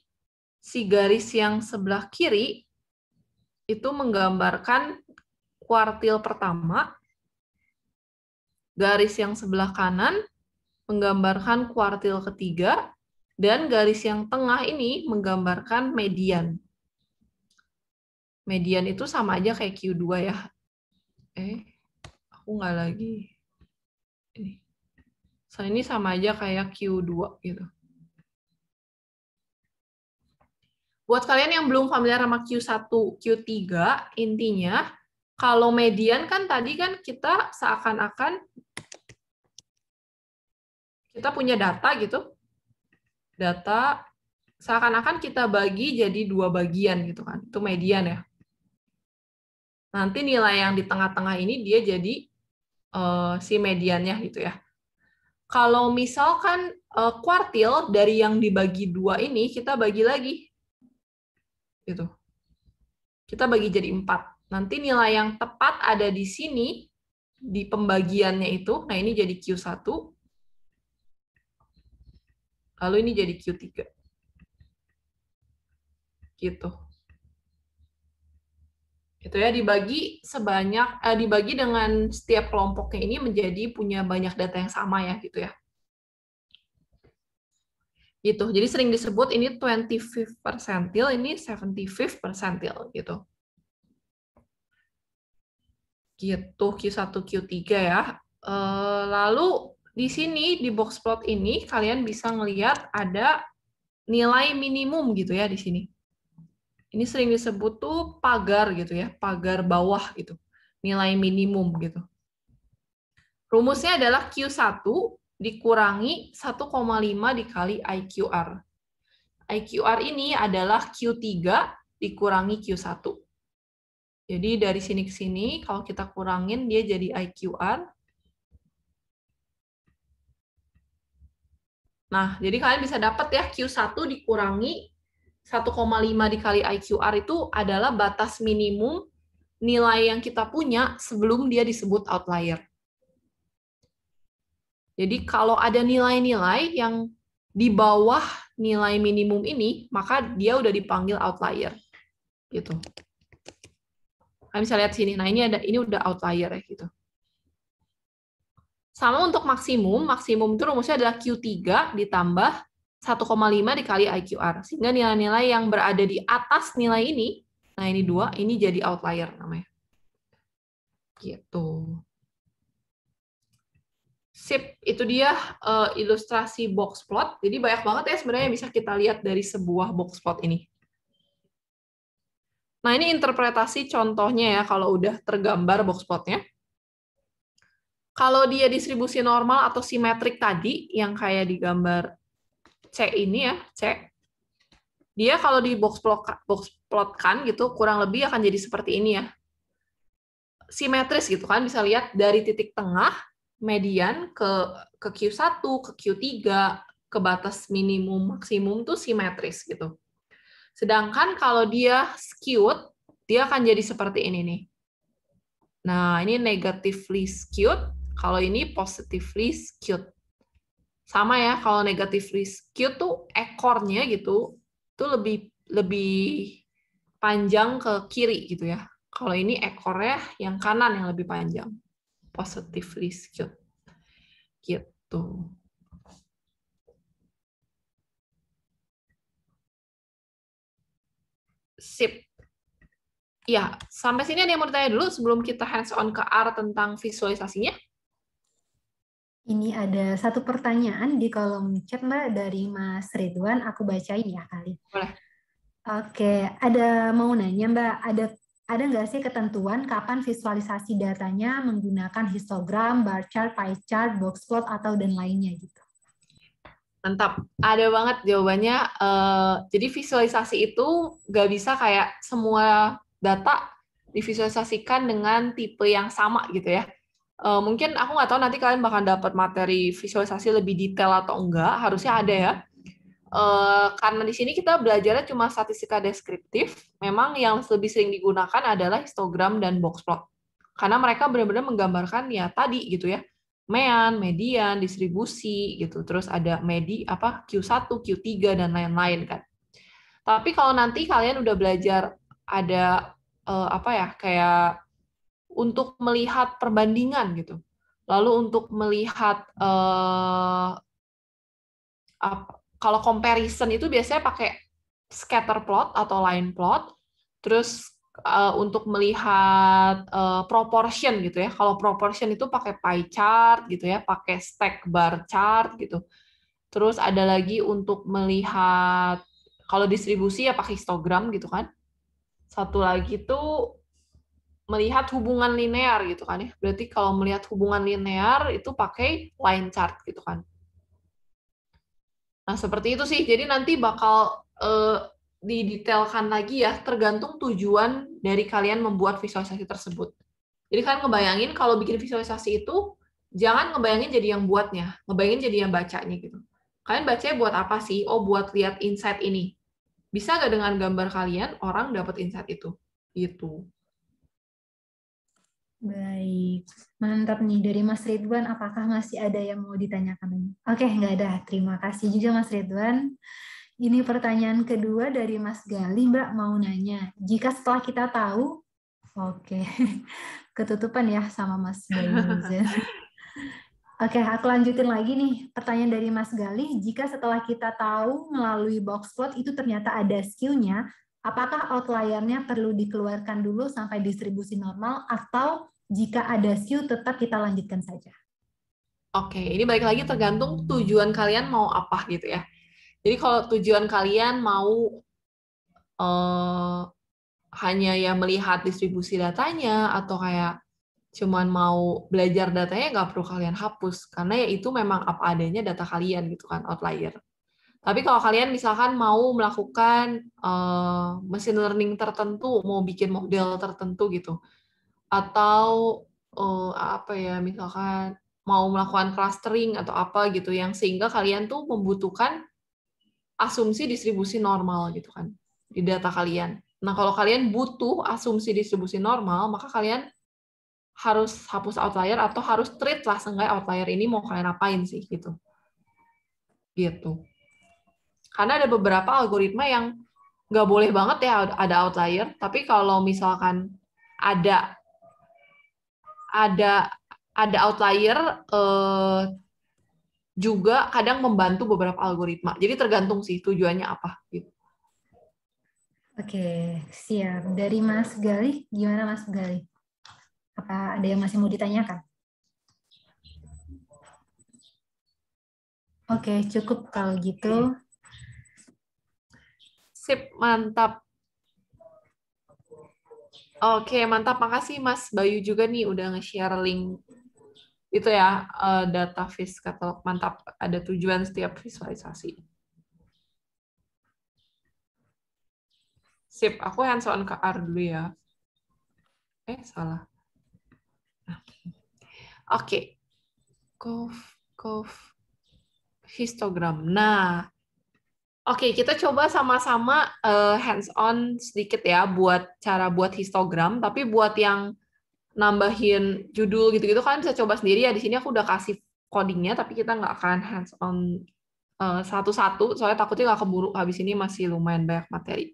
si garis yang sebelah kiri, itu menggambarkan kuartil pertama, garis yang sebelah kanan menggambarkan kuartil ketiga, dan garis yang tengah ini menggambarkan median. Median itu sama aja kayak Q2 ya, eh aku nggak lagi ini so ini sama aja kayak Q2 gitu buat kalian yang belum familiar sama Q1 Q3 intinya kalau median kan tadi kan kita seakan-akan kita punya data gitu data seakan-akan kita bagi jadi dua bagian gitu kan itu median ya nanti nilai yang di tengah-tengah ini dia jadi uh, si mediannya gitu ya. Kalau misalkan uh, kuartil dari yang dibagi dua ini kita bagi lagi, gitu. Kita bagi jadi empat. Nanti nilai yang tepat ada di sini di pembagiannya itu. Nah ini jadi Q1. Lalu ini jadi Q3. Gitu. Itu ya dibagi sebanyak eh, dibagi dengan setiap kelompoknya ini menjadi punya banyak data yang sama ya gitu ya. Gitu. Jadi sering disebut ini 25th percentile, ini 75 percentile gitu. Gitu Q1 Q3 ya. Eh, lalu di sini di box plot ini kalian bisa ngelihat ada nilai minimum gitu ya di sini ini sering disebut tuh pagar gitu ya, pagar bawah gitu, nilai minimum gitu. Rumusnya adalah Q1 dikurangi 1,5 dikali IQR. IQR ini adalah Q3 dikurangi Q1. Jadi dari sini ke sini, kalau kita kurangin, dia jadi IQR. Nah, jadi kalian bisa dapat ya Q1 dikurangi 1,5 dikali IQR itu adalah batas minimum nilai yang kita punya sebelum dia disebut outlier. Jadi kalau ada nilai-nilai yang di bawah nilai minimum ini, maka dia udah dipanggil outlier. Gitu. Kalian bisa lihat sini. Nah, ini ada ini udah outlier ya gitu. Sama untuk maksimum, maksimum itu rumusnya adalah Q3 ditambah 1,5 dikali IQR. Sehingga nilai-nilai yang berada di atas nilai ini, nah ini dua, ini jadi outlier namanya. Gitu. Sip, itu dia uh, ilustrasi box plot. Jadi banyak banget ya sebenarnya yang bisa kita lihat dari sebuah box plot ini. Nah, ini interpretasi contohnya ya kalau udah tergambar box plotnya. Kalau dia distribusi normal atau simetrik tadi, yang kayak di gambar C ini ya, C. Dia kalau di box plot box plotkan gitu kurang lebih akan jadi seperti ini ya. Simetris gitu kan bisa lihat dari titik tengah median ke ke Q1, ke Q3, ke batas minimum maksimum tuh simetris gitu. Sedangkan kalau dia skewed, dia akan jadi seperti ini nih. Nah, ini negatively skewed, kalau ini positively skewed sama ya kalau risk risk tuh ekornya gitu tuh lebih lebih panjang ke kiri gitu ya. Kalau ini ekornya yang kanan yang lebih panjang. risk risk Gitu. Sip. Ya, sampai sini ada yang mau ditanya dulu sebelum kita hands on ke R tentang visualisasinya. Ini ada satu pertanyaan di kolom chat Mbak dari Mas Ridwan, aku bacain ya kali. Boleh. Oke, ada mau nanya Mbak, ada ada nggak sih ketentuan kapan visualisasi datanya menggunakan histogram, bar chart, pie chart, box plot atau dan lainnya gitu? Mantap, ada banget jawabannya. Uh, jadi visualisasi itu nggak bisa kayak semua data divisualisasikan dengan tipe yang sama gitu ya uh, mungkin aku nggak tahu nanti kalian bakal dapat materi visualisasi lebih detail atau enggak harusnya ada ya uh, karena di sini kita belajarnya cuma statistika deskriptif memang yang lebih sering digunakan adalah histogram dan box plot karena mereka benar-benar menggambarkan ya tadi gitu ya mean, median, distribusi gitu. Terus ada medi apa Q1, Q3 dan lain-lain kan. Tapi kalau nanti kalian udah belajar ada uh, apa ya kayak untuk melihat perbandingan gitu lalu untuk melihat uh, eh, apa, kalau comparison itu biasanya pakai scatter plot atau line plot terus uh, untuk melihat uh, proportion gitu ya kalau proportion itu pakai pie chart gitu ya pakai stack bar chart gitu terus ada lagi untuk melihat kalau distribusi ya pakai histogram gitu kan satu lagi itu melihat hubungan linear gitu kan ya. Berarti kalau melihat hubungan linear itu pakai line chart gitu kan. Nah, seperti itu sih. Jadi nanti bakal uh, didetailkan lagi ya tergantung tujuan dari kalian membuat visualisasi tersebut. Jadi kalian ngebayangin kalau bikin visualisasi itu jangan ngebayangin jadi yang buatnya, ngebayangin jadi yang bacanya gitu. Kalian bacanya buat apa sih? Oh, buat lihat insight ini. Bisa nggak dengan gambar kalian orang dapat insight itu? Itu. Baik, mantap nih dari Mas Ridwan. Apakah masih ada yang mau ditanyakan Oke, nggak ada. Terima kasih juga Mas Ridwan. Ini pertanyaan kedua dari Mas Gali, Mbak mau nanya. Jika setelah kita tahu, oke, ketutupan ya sama Mas Gali. Oke, aku lanjutin lagi nih pertanyaan dari Mas Gali. Jika setelah kita tahu melalui box plot itu ternyata ada skill-nya, apakah outliernya perlu dikeluarkan dulu sampai distribusi normal atau jika ada siu, tetap kita lanjutkan saja. Oke, ini balik lagi tergantung tujuan kalian mau apa gitu ya. Jadi kalau tujuan kalian mau uh, hanya ya melihat distribusi datanya atau kayak cuman mau belajar datanya nggak perlu kalian hapus karena ya itu memang apa adanya data kalian gitu kan outlier. Tapi kalau kalian misalkan mau melakukan uh, machine learning tertentu, mau bikin model tertentu gitu, atau uh, apa ya misalkan mau melakukan clustering atau apa gitu yang sehingga kalian tuh membutuhkan asumsi distribusi normal gitu kan di data kalian. Nah, kalau kalian butuh asumsi distribusi normal, maka kalian harus hapus outlier atau harus treat lah seenggaknya outlier ini mau kalian apain sih gitu. Gitu. Karena ada beberapa algoritma yang nggak boleh banget ya ada outlier, tapi kalau misalkan ada ada ada outlier uh, juga kadang membantu beberapa algoritma. Jadi tergantung sih tujuannya apa gitu. Oke, siap. Dari Mas Gali, gimana Mas Gali? Apa ada yang masih mau ditanyakan? Oke, cukup kalau gitu. Sip, mantap. Oke, mantap. Makasih Mas Bayu juga nih udah nge-share link itu ya uh, data vis katalog mantap ada tujuan setiap visualisasi sip aku hands on ke R dulu ya eh salah nah. oke okay. kof kof. histogram nah Oke, okay, kita coba sama-sama uh, hands on sedikit ya buat cara buat histogram, tapi buat yang nambahin judul gitu-gitu kalian bisa coba sendiri ya. Di sini aku udah kasih codingnya, tapi kita nggak akan hands on eh, satu-satu, uh, soalnya takutnya nggak keburu. Habis ini masih lumayan banyak materi.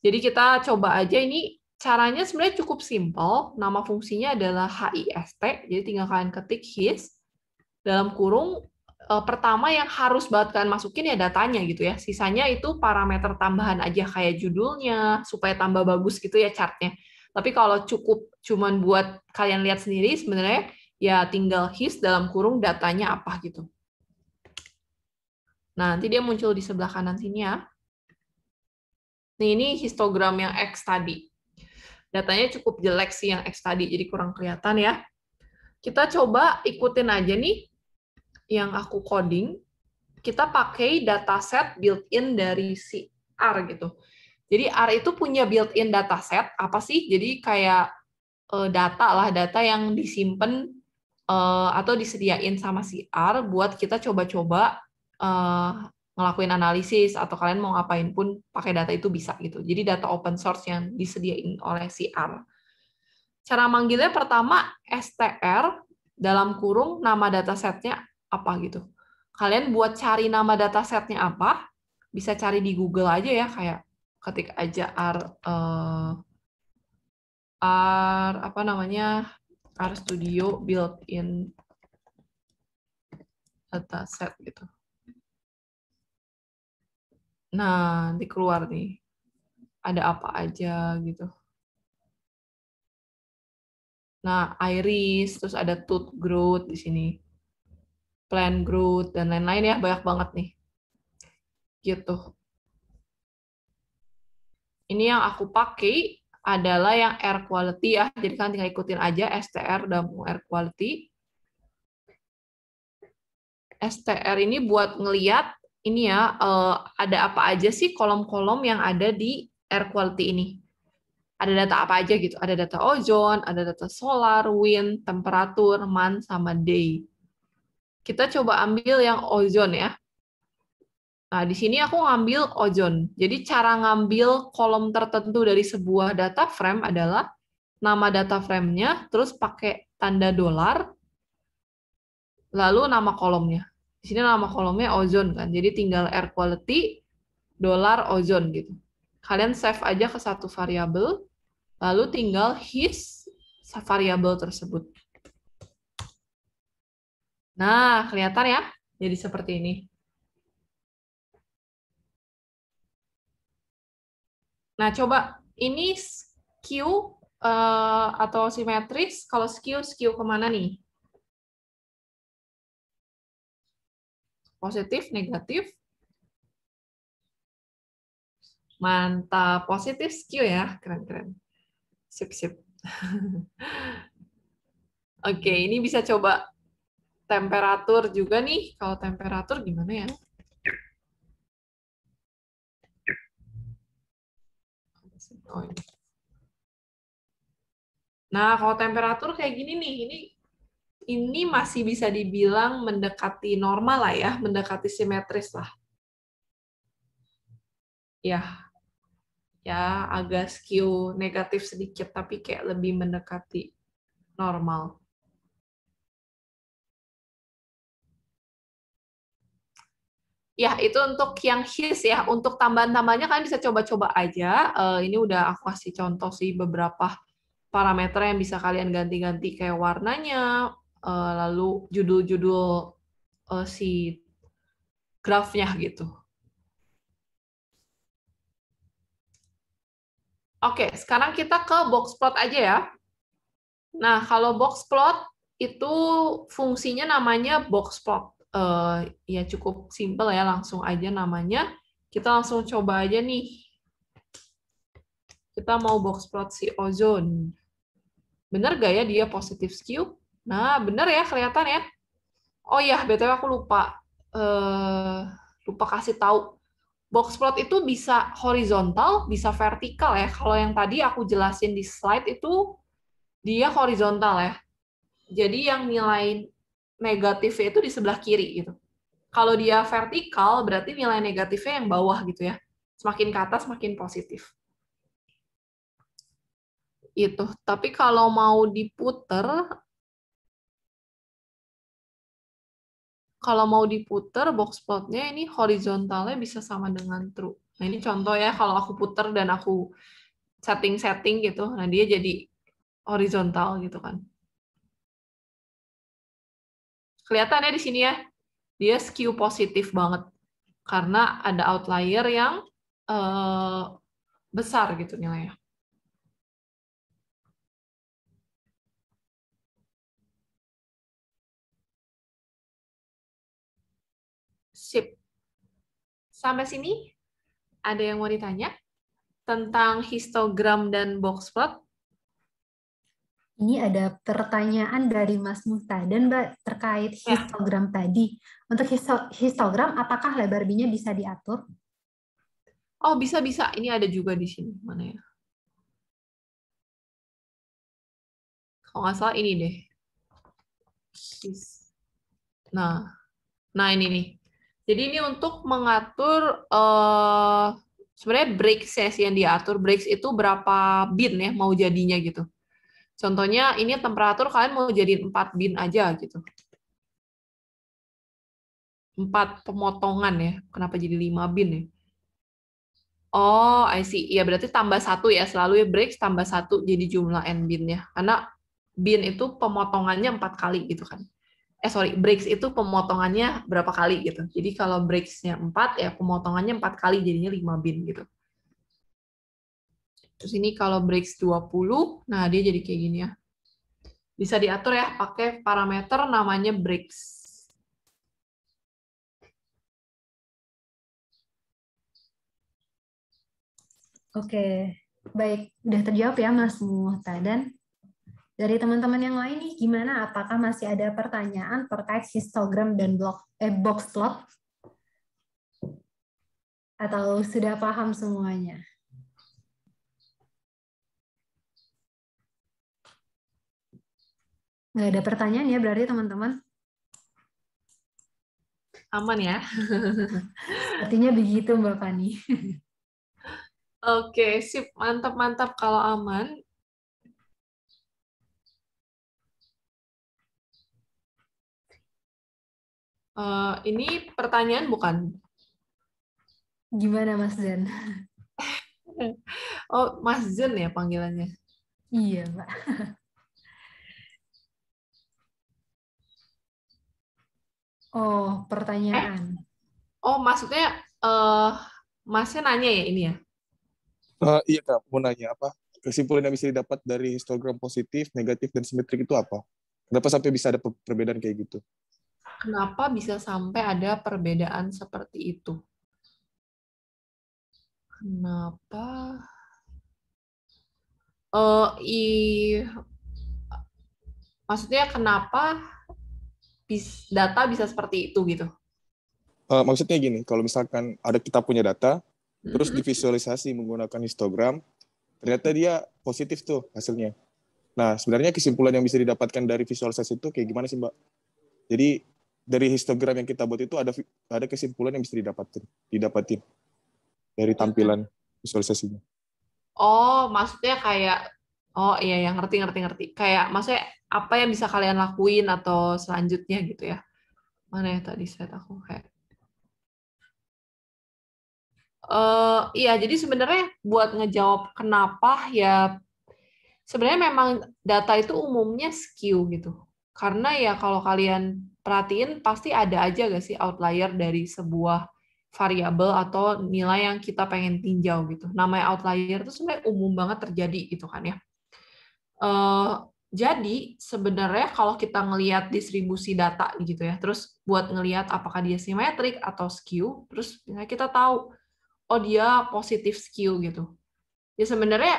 Jadi kita coba aja ini caranya sebenarnya cukup simple. Nama fungsinya adalah HIST, jadi tinggal kalian ketik his dalam kurung uh, pertama yang harus banget kalian masukin ya datanya gitu ya. Sisanya itu parameter tambahan aja kayak judulnya supaya tambah bagus gitu ya chartnya. Tapi kalau cukup cuman buat kalian lihat sendiri sebenarnya ya tinggal his dalam kurung datanya apa gitu. Nah, nanti dia muncul di sebelah kanan sini ya. Nih, ini histogram yang X tadi. Datanya cukup jelek sih yang X tadi, jadi kurang kelihatan ya. Kita coba ikutin aja nih yang aku coding, kita pakai dataset built-in dari si R gitu. Jadi R itu punya built-in dataset apa sih? Jadi kayak eh, data lah, data yang disimpan eh, atau disediain sama si R buat kita coba-coba eh, ngelakuin analisis atau kalian mau ngapain pun pakai data itu bisa gitu. Jadi data open source yang disediain oleh si R. Cara manggilnya pertama str dalam kurung nama datasetnya apa gitu. Kalian buat cari nama datasetnya apa, bisa cari di Google aja ya, kayak ketik aja R, uh, R apa namanya, R Studio built-in dataset gitu. Nah, nanti keluar nih. Ada apa aja gitu. Nah, iris, terus ada tooth growth di sini. Plan growth, dan lain-lain ya, banyak banget nih. Gitu. Ini yang aku pakai adalah yang air quality ya, jadi kan tinggal ikutin aja STR dan Air Quality. STR ini buat ngeliat ini ya, eh, ada apa aja sih kolom-kolom yang ada di air quality ini. Ada data apa aja gitu, ada data ozon, ada data solar, wind, temperatur, man, sama day. Kita coba ambil yang ozon ya. Nah, di sini aku ngambil ozon. Jadi cara ngambil kolom tertentu dari sebuah data frame adalah nama data framenya terus pakai tanda dolar, lalu nama kolomnya. Di sini nama kolomnya ozon kan. Jadi tinggal air quality dolar ozon gitu. Kalian save aja ke satu variabel, lalu tinggal his variabel tersebut. Nah, kelihatan ya? Jadi seperti ini. Nah, coba ini skew uh, atau simetris. Kalau skew, skew kemana nih? Positif, negatif. Mantap, positif skew ya. Keren-keren. Sip-sip. Oke, ini bisa coba temperatur juga nih. Kalau temperatur gimana ya? Oh, nah, kalau temperatur kayak gini nih, ini ini masih bisa dibilang mendekati normal lah ya, mendekati simetris lah. Ya, ya agak skew negatif sedikit, tapi kayak lebih mendekati normal. Ya, itu untuk yang his ya. Untuk tambahan-tambahannya kalian bisa coba-coba aja. Uh, ini udah aku kasih contoh sih beberapa parameter yang bisa kalian ganti-ganti kayak warnanya, uh, lalu judul-judul uh, si grafnya gitu. Oke, sekarang kita ke box plot aja ya. Nah, kalau box plot itu fungsinya namanya box plot uh, ya cukup simpel ya langsung aja namanya kita langsung coba aja nih kita mau box plot si ozon bener gak ya dia positif skew nah bener ya kelihatan ya oh ya btw aku lupa uh, lupa kasih tahu box plot itu bisa horizontal bisa vertikal ya kalau yang tadi aku jelasin di slide itu dia horizontal ya jadi yang nilai negatifnya itu di sebelah kiri gitu. Kalau dia vertikal berarti nilai negatifnya yang bawah gitu ya. Semakin ke atas makin positif. Itu. Tapi kalau mau diputer kalau mau diputer box plotnya ini horizontalnya bisa sama dengan true. Nah ini contoh ya kalau aku puter dan aku setting-setting gitu, nah dia jadi horizontal gitu kan. Kelihatannya di sini ya, dia skew positif banget karena ada outlier yang uh, besar gitu nilainya. Sip. Sampai sini ada yang mau ditanya tentang histogram dan box plot? Ini ada pertanyaan dari Mas Muta dan Mbak, terkait ya. histogram tadi. Untuk histogram, apakah lebar binya bisa diatur? Oh, bisa-bisa. Ini ada juga di sini. Mana ya? Kalau nggak salah ini deh. Nah, nah ini nih. Jadi ini untuk mengatur uh, sebenarnya break ya sih yang diatur. Breaks itu berapa bin ya mau jadinya gitu Contohnya ini temperatur kalian mau jadi 4 bin aja gitu. 4 pemotongan ya. Kenapa jadi 5 bin ya? Oh, I see. Ya berarti tambah satu ya. Selalu ya break tambah satu jadi jumlah n binnya. Karena bin itu pemotongannya empat kali gitu kan. Eh sorry, breaks itu pemotongannya berapa kali gitu. Jadi kalau breaksnya empat ya pemotongannya empat kali jadinya lima bin gitu. Terus ini kalau breaks 20, nah dia jadi kayak gini ya. Bisa diatur ya pakai parameter namanya breaks. Oke, baik. Udah terjawab ya Mas Muhtadan. Dari teman-teman yang lain nih, gimana? Apakah masih ada pertanyaan terkait histogram dan blok, eh, box plot? Atau sudah paham semuanya? Nggak ada pertanyaan ya berarti teman-teman? Aman ya? Artinya begitu Mbak Fani. Oke, sip. Mantap-mantap kalau aman. Uh, ini pertanyaan bukan? Gimana Mas Zen? oh, Mas Zen ya panggilannya? Iya, Mbak. Oh, pertanyaan. Eh, oh, maksudnya uh, Masnya nanya ya ini ya? Uh, iya, Kak. Mau nanya apa? Kesimpulan yang bisa didapat dari histogram positif, negatif, dan simetrik itu apa? Kenapa sampai bisa ada perbedaan kayak gitu? Kenapa bisa sampai ada perbedaan seperti itu? Kenapa? Uh, i... Maksudnya kenapa bis, data bisa seperti itu gitu? Uh, maksudnya gini, kalau misalkan ada kita punya data, terus mm-hmm. divisualisasi menggunakan histogram, ternyata dia positif tuh hasilnya. Nah, sebenarnya kesimpulan yang bisa didapatkan dari visualisasi itu kayak gimana sih, Mbak? Jadi dari histogram yang kita buat itu ada ada kesimpulan yang bisa didapatkan didapatin dari tampilan visualisasinya. Oh, maksudnya kayak Oh iya, yang ngerti ngerti ngerti. Kayak maksudnya apa yang bisa kalian lakuin atau selanjutnya gitu ya? Mana ya tadi saya aku kayak. Uh, iya, jadi sebenarnya buat ngejawab kenapa ya sebenarnya memang data itu umumnya skew gitu. Karena ya kalau kalian perhatiin pasti ada aja gak sih outlier dari sebuah variabel atau nilai yang kita pengen tinjau gitu. Namanya outlier itu sebenarnya umum banget terjadi gitu kan ya. Uh, jadi sebenarnya kalau kita ngelihat distribusi data gitu ya, terus buat ngelihat apakah dia simetrik atau skew, terus ya kita tahu oh dia positif skew gitu. Ya sebenarnya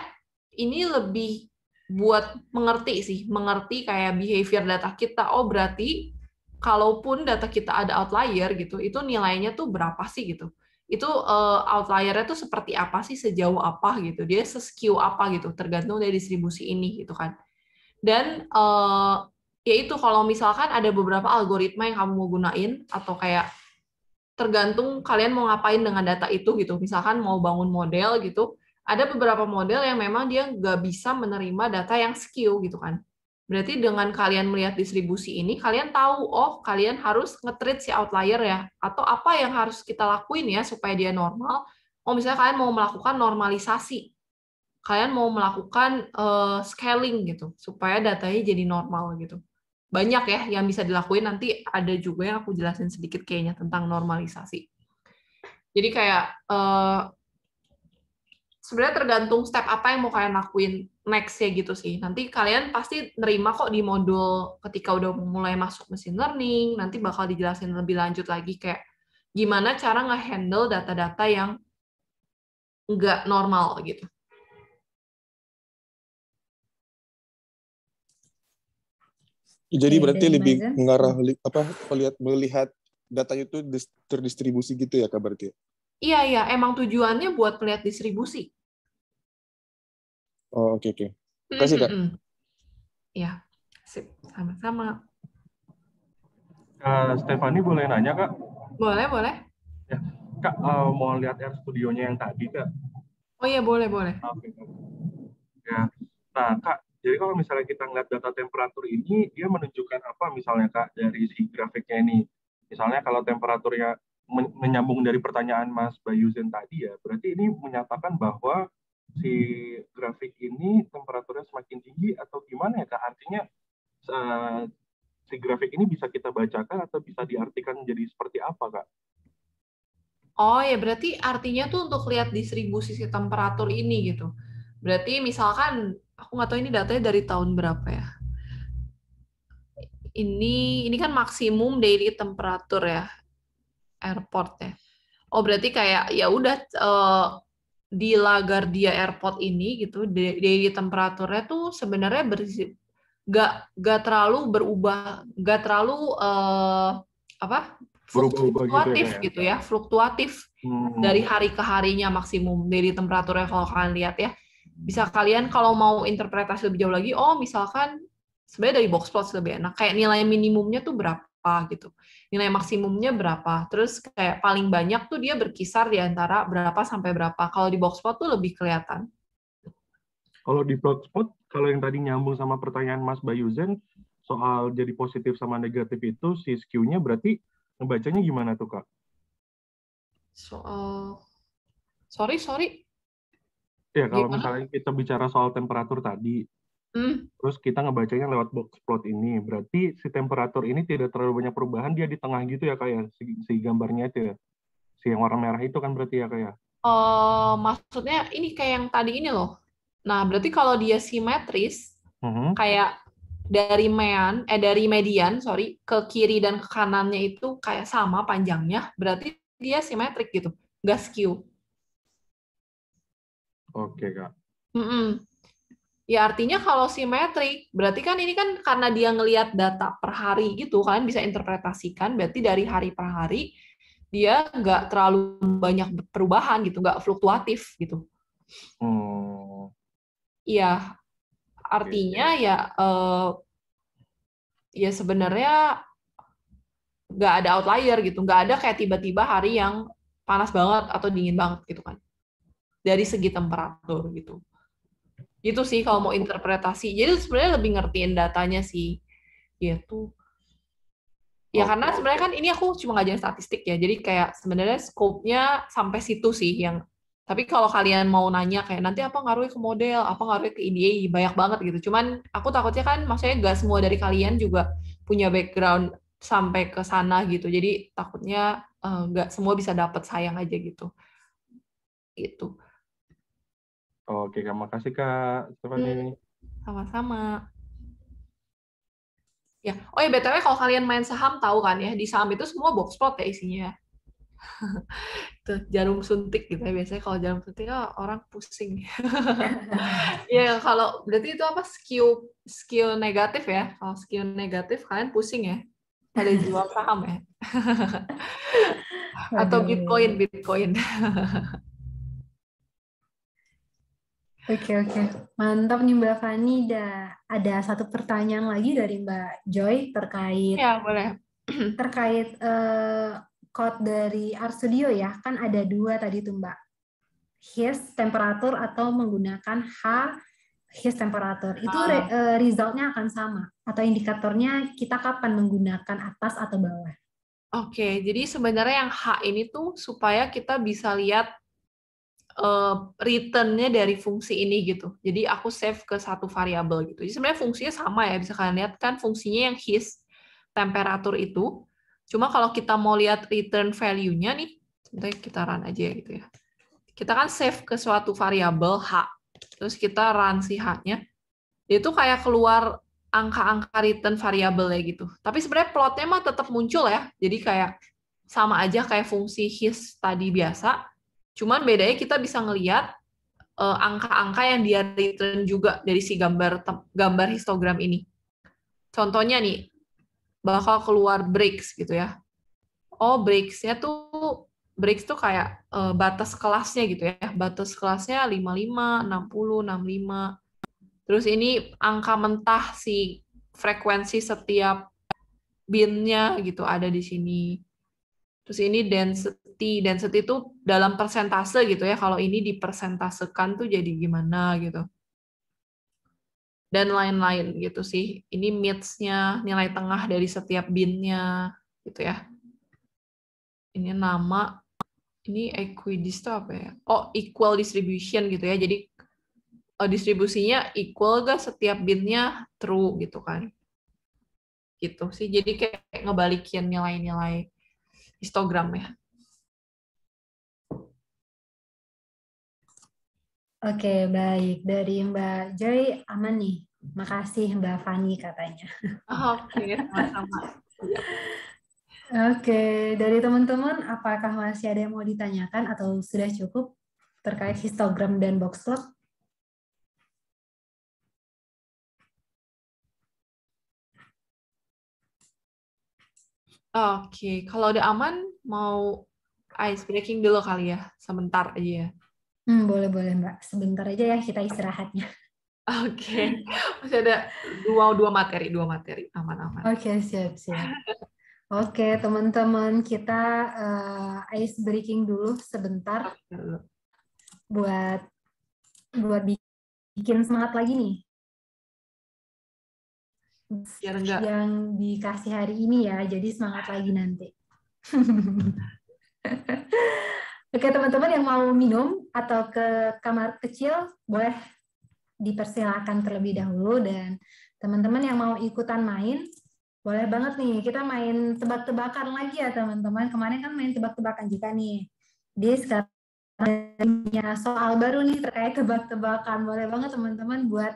ini lebih buat mengerti sih, mengerti kayak behavior data kita. Oh berarti kalaupun data kita ada outlier gitu, itu nilainya tuh berapa sih gitu itu uh, outliernya tuh seperti apa sih sejauh apa gitu dia seskew apa gitu tergantung dari distribusi ini gitu kan dan uh, itu kalau misalkan ada beberapa algoritma yang kamu mau gunain atau kayak tergantung kalian mau ngapain dengan data itu gitu misalkan mau bangun model gitu ada beberapa model yang memang dia nggak bisa menerima data yang skew gitu kan Berarti dengan kalian melihat distribusi ini, kalian tahu, oh kalian harus ngetrit si outlier ya, atau apa yang harus kita lakuin ya supaya dia normal. Oh misalnya kalian mau melakukan normalisasi, kalian mau melakukan uh, scaling gitu, supaya datanya jadi normal gitu. Banyak ya yang bisa dilakuin, nanti ada juga yang aku jelasin sedikit kayaknya tentang normalisasi. Jadi kayak uh, sebenarnya tergantung step apa yang mau kalian lakuin next ya gitu sih. Nanti kalian pasti nerima kok di modul ketika udah mulai masuk mesin learning, nanti bakal dijelasin lebih lanjut lagi kayak gimana cara ngehandle data-data yang nggak normal gitu. Jadi iya, berarti berarti lebih mengarah apa melihat melihat datanya itu terdistribusi gitu ya kabar berarti? Ya? Iya, iya. Emang tujuannya buat melihat distribusi. Oh, oke, okay, oke. Okay. Kasih, Kak. Iya. Sip. Sama-sama. Kak eh, Stefani boleh nanya, Kak? Boleh, boleh. Ya. Kak, uh, mau lihat Air studionya yang tadi, Kak? Oh iya, boleh, boleh. Oke. Ah, oke. Ya. Nah, Kak, jadi kalau misalnya kita ngeliat data temperatur ini, dia menunjukkan apa misalnya, Kak, dari si grafiknya ini? Misalnya kalau temperaturnya menyambung dari pertanyaan Mas Bayu Zen tadi ya, berarti ini menyatakan bahwa si grafik ini temperaturnya semakin tinggi atau gimana ya kak? Artinya eh, si grafik ini bisa kita bacakan atau bisa diartikan menjadi seperti apa kak? Oh ya berarti artinya tuh untuk lihat distribusi si temperatur ini gitu. Berarti misalkan aku nggak tahu ini datanya dari tahun berapa ya. Ini ini kan maksimum daily temperatur ya airport ya. Oh berarti kayak ya udah uh, di Lagardia Airport ini gitu daily temperaturnya tuh sebenarnya bersih gak gak terlalu berubah gak terlalu uh, apa fluktuatif gitu ya, gitu ya fluktuatif hmm. dari hari ke harinya maksimum dari temperaturnya kalau kalian lihat ya bisa kalian kalau mau interpretasi lebih jauh lagi oh misalkan sebenarnya dari box plot lebih enak kayak nilai minimumnya tuh berapa berapa gitu nilai maksimumnya berapa terus kayak paling banyak tuh dia berkisar di antara berapa sampai berapa kalau di boxpot tuh lebih kelihatan kalau di blogspot kalau yang tadi nyambung sama pertanyaan Mas Bayu Zen soal jadi positif sama negatif itu si skew-nya berarti ngebacanya gimana tuh kak? Soal sorry sorry. Ya kalau gimana? misalnya kita bicara soal temperatur tadi, Hmm. Terus kita ngebacanya lewat box plot ini. Berarti si temperatur ini tidak terlalu banyak perubahan, dia di tengah gitu ya kayak ya? si, si gambarnya itu ya. Si yang warna merah itu kan berarti ya kayak. Ya? Oh, maksudnya ini kayak yang tadi ini loh. Nah, berarti kalau dia simetris, -huh. Hmm. kayak dari mean eh dari median sorry ke kiri dan ke kanannya itu kayak sama panjangnya berarti dia simetrik gitu gak skew oke kak mm -mm. Ya artinya kalau simetrik, berarti kan ini kan karena dia ngelihat data per hari gitu, kalian bisa interpretasikan, berarti dari hari per hari dia nggak terlalu banyak perubahan gitu, nggak fluktuatif gitu. Hmm. Ya, artinya ya eh, ya sebenarnya nggak ada outlier gitu, nggak ada kayak tiba-tiba hari yang panas banget atau dingin banget gitu kan. Dari segi temperatur gitu. Itu sih kalau mau interpretasi. Jadi sebenarnya lebih ngertiin datanya sih. ya tuh, Ya okay. karena sebenarnya kan ini aku cuma ngajarin statistik ya. Jadi kayak sebenarnya scope-nya sampai situ sih yang tapi kalau kalian mau nanya kayak nanti apa ngaruhnya ke model, apa ngaruhnya ke IDA, banyak banget gitu. Cuman aku takutnya kan maksudnya gak semua dari kalian juga punya background sampai ke sana gitu. Jadi takutnya eh, nggak gak semua bisa dapat sayang aja gitu. Gitu. Oke, terima kasih Kak. Stephanie. Sama-sama. Ya. Oh ya, BTW kalau kalian main saham tahu kan ya, di saham itu semua box plot ya isinya. Itu jarum suntik gitu ya. Biasanya kalau jarum suntik oh, orang pusing. ya, kalau berarti itu apa? skill skill negatif ya. Kalau skill negatif kalian pusing ya. Ada jual saham ya. Atau Bitcoin, Bitcoin. Oke oke, mantap nih Mbak Fani. Dah ada satu pertanyaan lagi dari Mbak Joy terkait ya boleh terkait uh, eh, code dari Art Studio ya kan ada dua tadi tuh Mbak his temperatur atau menggunakan H his temperatur itu oh. re, ah. eh, resultnya akan sama atau indikatornya kita kapan menggunakan atas atau bawah. Oke, jadi sebenarnya yang H ini tuh supaya kita bisa lihat uh, returnnya dari fungsi ini gitu. Jadi aku save ke satu variabel gitu. Jadi sebenarnya fungsinya sama ya, bisa kalian lihat kan fungsinya yang his temperatur itu. Cuma kalau kita mau lihat return value-nya nih, sebentar kita run aja ya gitu ya. Kita kan save ke suatu variabel h, terus kita run si h-nya. Itu kayak keluar angka-angka return variabel ya gitu. Tapi sebenarnya plotnya mah tetap muncul ya. Jadi kayak sama aja kayak fungsi his tadi biasa, Cuman bedanya kita bisa ngelihat uh, eh, angka-angka yang dia return juga dari si gambar gambar histogram ini. Contohnya nih, bakal keluar breaks gitu ya. Oh, breaks-nya tuh breaks tuh kayak uh, batas kelasnya gitu ya. Batas kelasnya 55, 60, 65. Terus ini angka mentah si frekuensi setiap binnya gitu ada di sini. Terus ini density, density itu dalam persentase gitu ya. Kalau ini dipersentasekan tuh jadi gimana gitu. Dan lain-lain gitu sih. Ini mids-nya, nilai tengah dari setiap binnya gitu ya. Ini nama, ini equidist apa ya? Oh, equal distribution gitu ya. Jadi eh, distribusinya equal ga setiap binnya true gitu kan. Gitu sih. Jadi kayak ngebalikin nilai-nilai histogram ya. Oke, baik. Dari Mbak Joy, aman nih. Makasih Mbak Fani katanya. Oh, oke, sama-sama. Oke, dari teman-teman, apakah masih ada yang mau ditanyakan atau sudah cukup terkait histogram dan box plot? Oke, kalau udah aman mau ice breaking dulu kali ya, sebentar aja ya. Hmm, boleh boleh Mbak, sebentar aja ya kita istirahatnya. Oke, okay. masih ada dua dua materi, dua materi, aman aman. Oke okay, siap siap. Oke, okay, teman-teman, kita uh, ice breaking dulu sebentar buat buat bikin semangat lagi nih yang dikasih hari ini ya. Jadi semangat lagi nanti. Oke teman-teman yang mau minum atau ke kamar kecil boleh dipersilakan terlebih dahulu dan teman-teman yang mau ikutan main boleh banget nih kita main tebak-tebakan lagi ya teman-teman kemarin kan main tebak-tebakan juga nih di sekarang punya soal baru nih terkait tebak-tebakan boleh banget teman-teman buat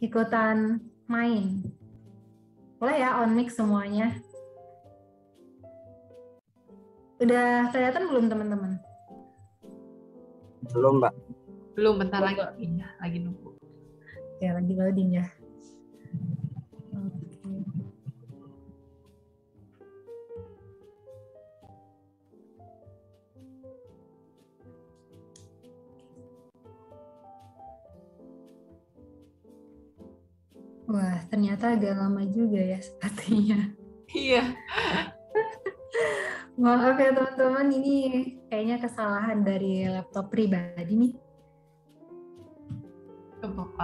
ikutan main boleh ya on mic semuanya? Udah kelihatan belum teman-teman? Belum, Mbak. Belum, bentar Belum, lagi. Mbak. Lagi nunggu. Ya, lagi loading ya. Wah, ternyata agak lama juga ya sepertinya. Iya. Maaf ya teman-teman, ini kayaknya kesalahan dari laptop pribadi nih. Cukup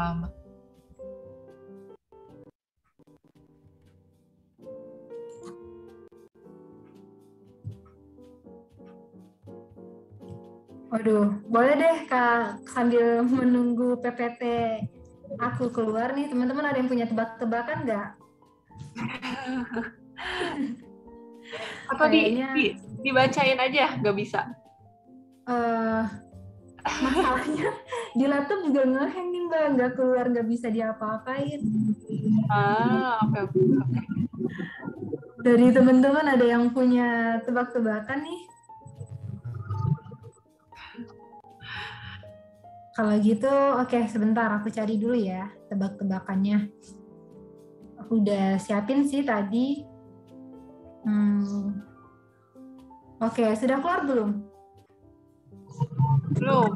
Waduh, boleh deh Kak sambil menunggu PPT aku keluar nih teman-teman ada yang punya tebak-tebakan nggak? Atau Kayaknya, di, di, dibacain aja nggak bisa? Uh, masalahnya di laptop juga ngeheng nih mbak nggak keluar nggak bisa diapa-apain. Ah oke okay. Dari teman-teman ada yang punya tebak-tebakan nih? Kalau gitu, oke okay, sebentar aku cari dulu ya tebak-tebakannya. Aku udah siapin sih tadi. Hmm. Oke, okay, sudah keluar belum? Belum.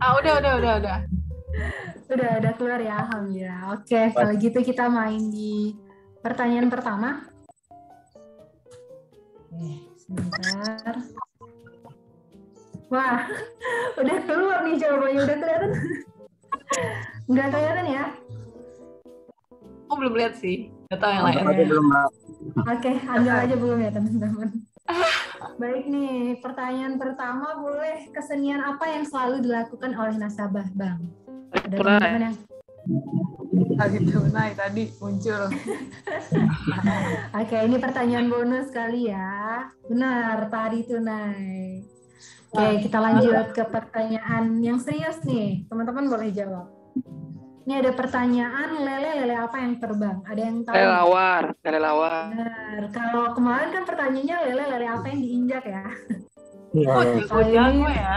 Ah, udah, udah, udah, udah. udah, udah keluar ya, alhamdulillah. Oke, okay, kalau gitu kita main di pertanyaan pertama. Oke, sebentar. Wah, udah keluar nih jawabannya. Udah kelihatan? Nggak kelihatan ya? Aku belum lihat sih. Nggak tahu yang lain. Oke, okay, ambil aja belum ya teman-teman. Baik nih, pertanyaan pertama boleh kesenian apa yang selalu dilakukan oleh nasabah bank? Ada teman-teman yang tadi tunai tadi muncul. Oke, ini pertanyaan bonus kali ya. Benar, tadi tunai. Oke, kita lanjut ke pertanyaan yang serius nih. Teman-teman boleh jawab. Ini ada pertanyaan lele-lele apa yang terbang? Ada yang tahu? Lelawar, lelawar. Benar. Kalau kemarin kan pertanyaannya lele-lele apa yang diinjak ya? Oh, Oh, jago ya.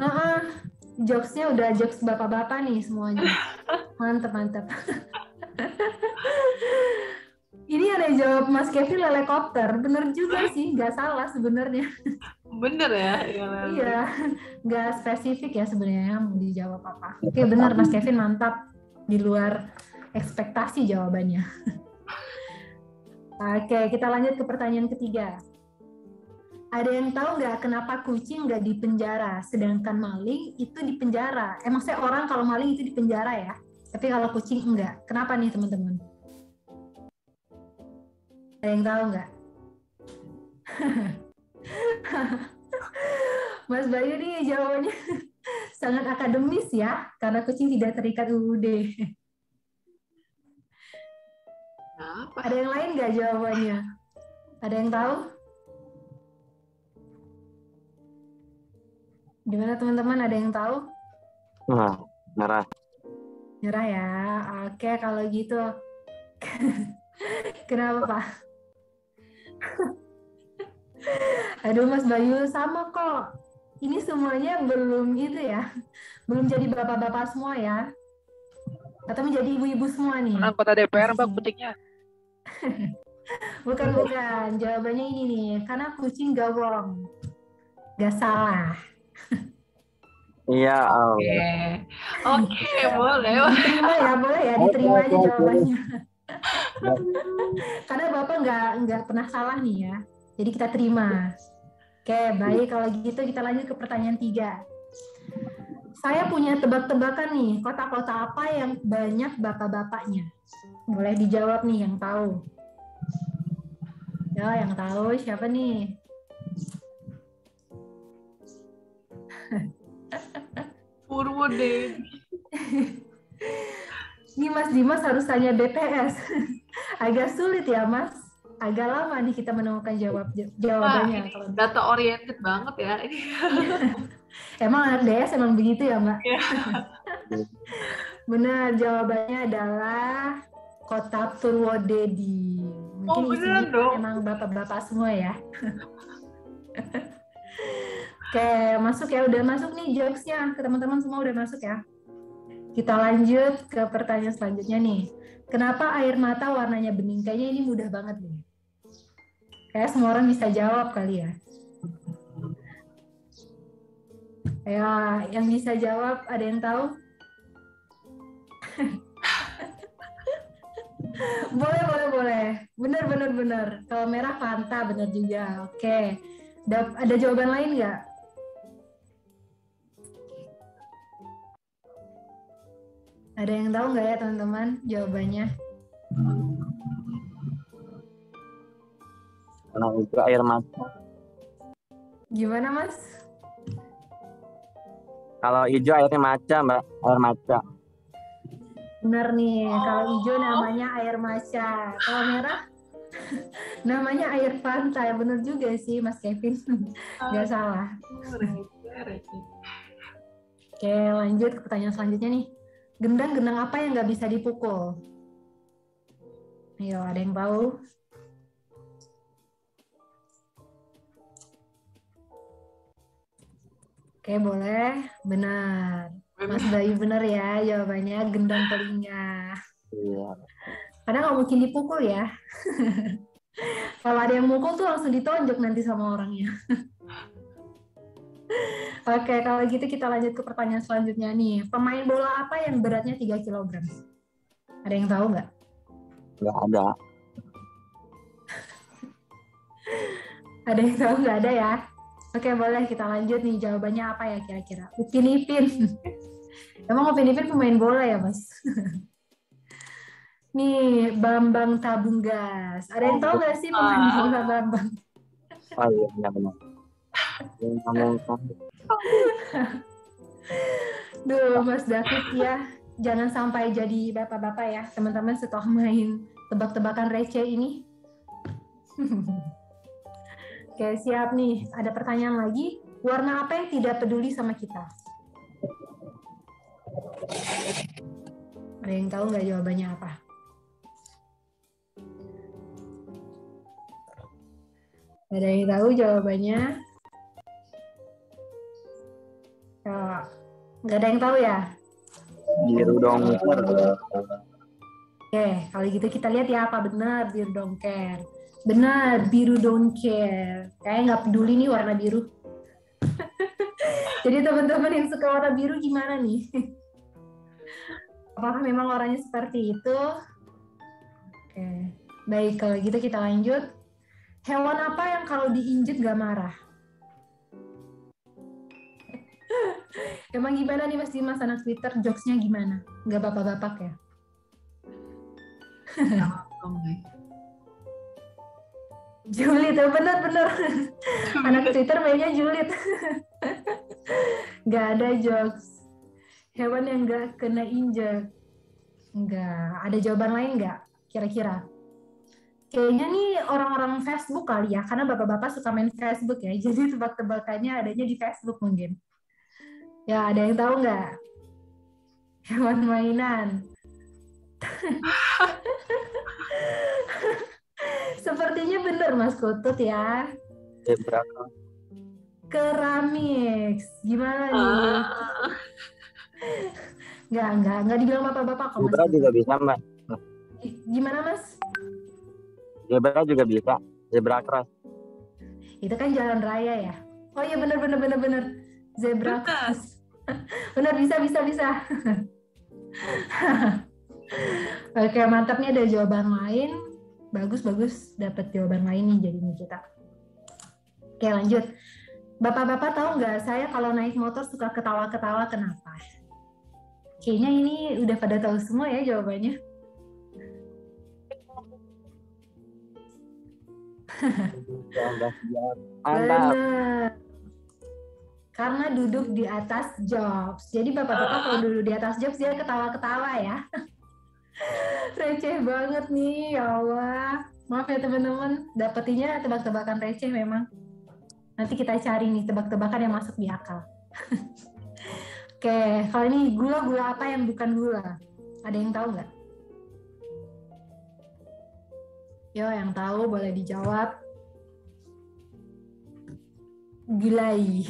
uh -uh. Jokesnya udah jokes bapak-bapak nih semuanya. Mantap, mantap. Ini ada jawab Mas Kevin helikopter, bener juga sih, nggak salah sebenarnya. Bener ya? iya, iya nggak spesifik ya sebenarnya mau dijawab apa. Iya, Oke bener Mas Kevin mantap, di luar ekspektasi jawabannya. Oke, kita lanjut ke pertanyaan ketiga. Ada yang tahu nggak kenapa kucing nggak dipenjara, sedangkan maling itu dipenjara? Eh, saya orang kalau maling itu dipenjara ya, tapi kalau kucing enggak. Kenapa nih teman-teman? Ada yang tahu nggak? Mas Bayu nih jawabannya sangat akademis ya, karena kucing tidak terikat UUD. apa? Ada yang lain nggak jawabannya? Ada yang tahu? Gimana teman-teman? Ada yang tahu? Nah, Nyerah ya. Oke, kalau gitu. Kenapa, Pak? Aduh Mas Bayu sama kok. Ini semuanya belum itu ya. Belum jadi bapak-bapak semua ya. Atau menjadi ibu-ibu semua nih. Anggota DPR Mbak butiknya bukan bukan. Jawabannya ini nih. Karena kucing gak wrong. Gak salah. Iya. Oke. Oke, iya. boleh. Diterima ya, boleh ya. Diterima aja jawabannya. Karena Bapak nggak nggak pernah salah nih ya. Jadi kita terima. Oke, baik. Kalau gitu kita lanjut ke pertanyaan tiga. Saya punya tebak-tebakan nih, kota-kota apa yang banyak bapak-bapaknya? Boleh dijawab nih yang tahu. Ya, yang tahu siapa nih? Purwodadi. Ini Mas Dimas harus tanya BPS. Agak sulit ya Mas. Agak lama nih kita menemukan jawab jawabannya. Wah, data oriented banget ya ini. emang anak DS emang begitu ya Mbak. Iya. Benar jawabannya adalah Kota Purwodadi. Mungkin oh, beneran dong. Emang bapak-bapak semua ya. Oke, masuk ya. Udah masuk nih jokesnya. Ke teman-teman semua udah masuk ya. Kita lanjut ke pertanyaan selanjutnya nih. Kenapa air mata warnanya bening? Kayaknya ini mudah banget nih. Kayak semua orang bisa jawab kali ya. Ya, yang bisa jawab ada yang tahu? boleh, boleh, boleh. Bener, bener, bener. Kalau merah Fanta, bener juga. Oke. Ada jawaban lain nggak? Ada yang tahu nggak ya teman-teman jawabannya? Karena itu air mata. Gimana mas? Kalau hijau airnya maca mbak, air maca. Benar nih, kalau oh. hijau namanya air maca. Kalau merah namanya air pantai. Benar juga sih mas Kevin, nggak salah. Oke lanjut ke pertanyaan selanjutnya nih gendang-gendang apa yang nggak bisa dipukul? Ayo, ada yang bau. Oke, boleh. Benar. Mas Bayu benar ya jawabannya gendang telinga. Iya. Padahal nggak mungkin dipukul ya. Kalau ada yang mukul tuh langsung ditonjok nanti sama orangnya. Oke, kalau gitu kita lanjut ke pertanyaan selanjutnya nih. Pemain bola apa yang beratnya 3 kg? Ada yang tahu nggak? Nggak ada. ada yang tahu nggak ada ya? Oke, boleh kita lanjut nih. Jawabannya apa ya kira-kira? Upin Ipin. Emang Upin Ipin pemain bola ya, Mas? Nih, Bambang Tabunggas. Ada yang tahu nggak sih pemain ah. bola Bambang? Oh iya, benar-benar. Iya, Duh, Mas David ya, jangan sampai jadi bapak-bapak ya, teman-teman setelah main tebak-tebakan receh ini. Oke, siap nih. Ada pertanyaan lagi. Warna apa yang tidak peduli sama kita? Ada yang tahu nggak jawabannya apa? Ada yang tahu jawabannya? nggak ada yang tahu ya biru dongker oke kalau gitu kita lihat ya apa benar biru dongker benar biru dongker kayak nggak peduli nih warna biru jadi teman-teman yang suka warna biru gimana nih apakah memang warnanya seperti itu oke baik kalau gitu kita lanjut hewan apa yang kalau diinjek gak marah Emang gimana nih Mas Dimas anak Twitter jokesnya gimana? Gak bapak-bapak ya? julid ya oh, benar-benar anak Twitter mainnya julid nggak ada jokes hewan yang nggak kena injek nggak ada jawaban lain nggak kira-kira kayaknya nih orang-orang Facebook kali ya karena bapak-bapak suka main Facebook ya jadi tebak-tebakannya adanya di Facebook mungkin Ya, ada yang tahu nggak? Hewan mainan. Sepertinya benar Mas Kutut ya. Zebra. Keramik. Gimana nih? Uh. Ah. Enggak, enggak, enggak dibilang bapak-bapak kok. Zebra juga bisa, Mbak. Gimana, Mas? Zebra juga bisa. Zebra keras Itu kan jalan raya ya. Oh iya benar benar benar benar. Zebra keras Benar bisa bisa bisa. Oke, mantap nih ada jawaban lain. Bagus-bagus dapat jawaban lain nih jadinya kita. Oke, lanjut. Bapak-bapak tahu nggak saya kalau naik motor suka ketawa-ketawa kenapa? Kayaknya ini udah pada tahu semua ya jawabannya. Benar karena duduk di atas jobs. Jadi bapak-bapak kalau duduk di atas jobs dia ketawa-ketawa ya. receh banget nih, ya Allah. Maaf ya teman-teman, dapetinnya tebak-tebakan receh memang. Nanti kita cari nih tebak-tebakan yang masuk di akal. Oke, kalau ini gula-gula apa yang bukan gula? Ada yang tahu nggak? Yo, yang tahu boleh dijawab gulai.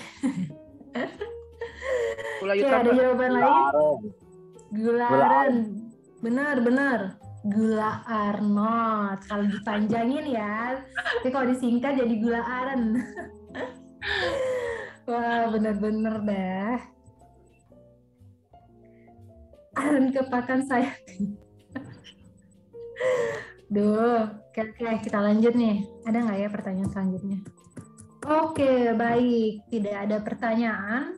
gulai Oke, ada jawaban lain? Gularan. Benar, benar. Gula Arnold. Kalau dipanjangin ya. Tapi kalau disingkat jadi gula aren. Wah, benar-benar deh. Aren kepakan saya. Duh, oke, oke kita lanjut nih. Ada nggak ya pertanyaan selanjutnya? Oke, baik. Tidak ada pertanyaan.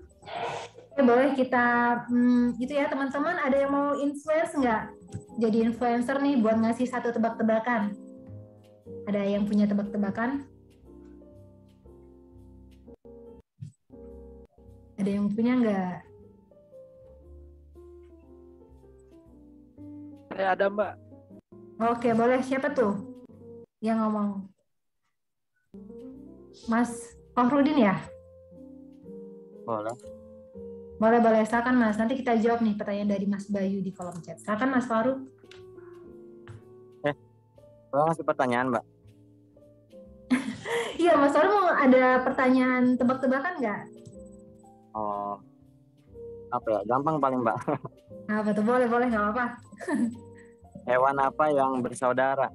Oke, ya, boleh kita, hmm, gitu ya teman-teman, ada yang mau influence nggak? Jadi influencer nih buat ngasih satu tebak-tebakan. Ada yang punya tebak-tebakan? Ada yang punya nggak? Ada, ada mbak. Oke boleh siapa tuh yang ngomong? Mas Fahrudin ya? Boleh. Boleh, boleh. Silahkan Mas. Nanti kita jawab nih pertanyaan dari Mas Bayu di kolom chat. Silahkan Mas Faru. Eh, boleh ngasih pertanyaan Mbak? Iya, Mas Faru mau ada pertanyaan tebak-tebakan nggak? Oh, apa ya? Gampang paling Mbak. apa ah, tuh? Boleh, boleh. Nggak apa-apa. Hewan apa yang bersaudara?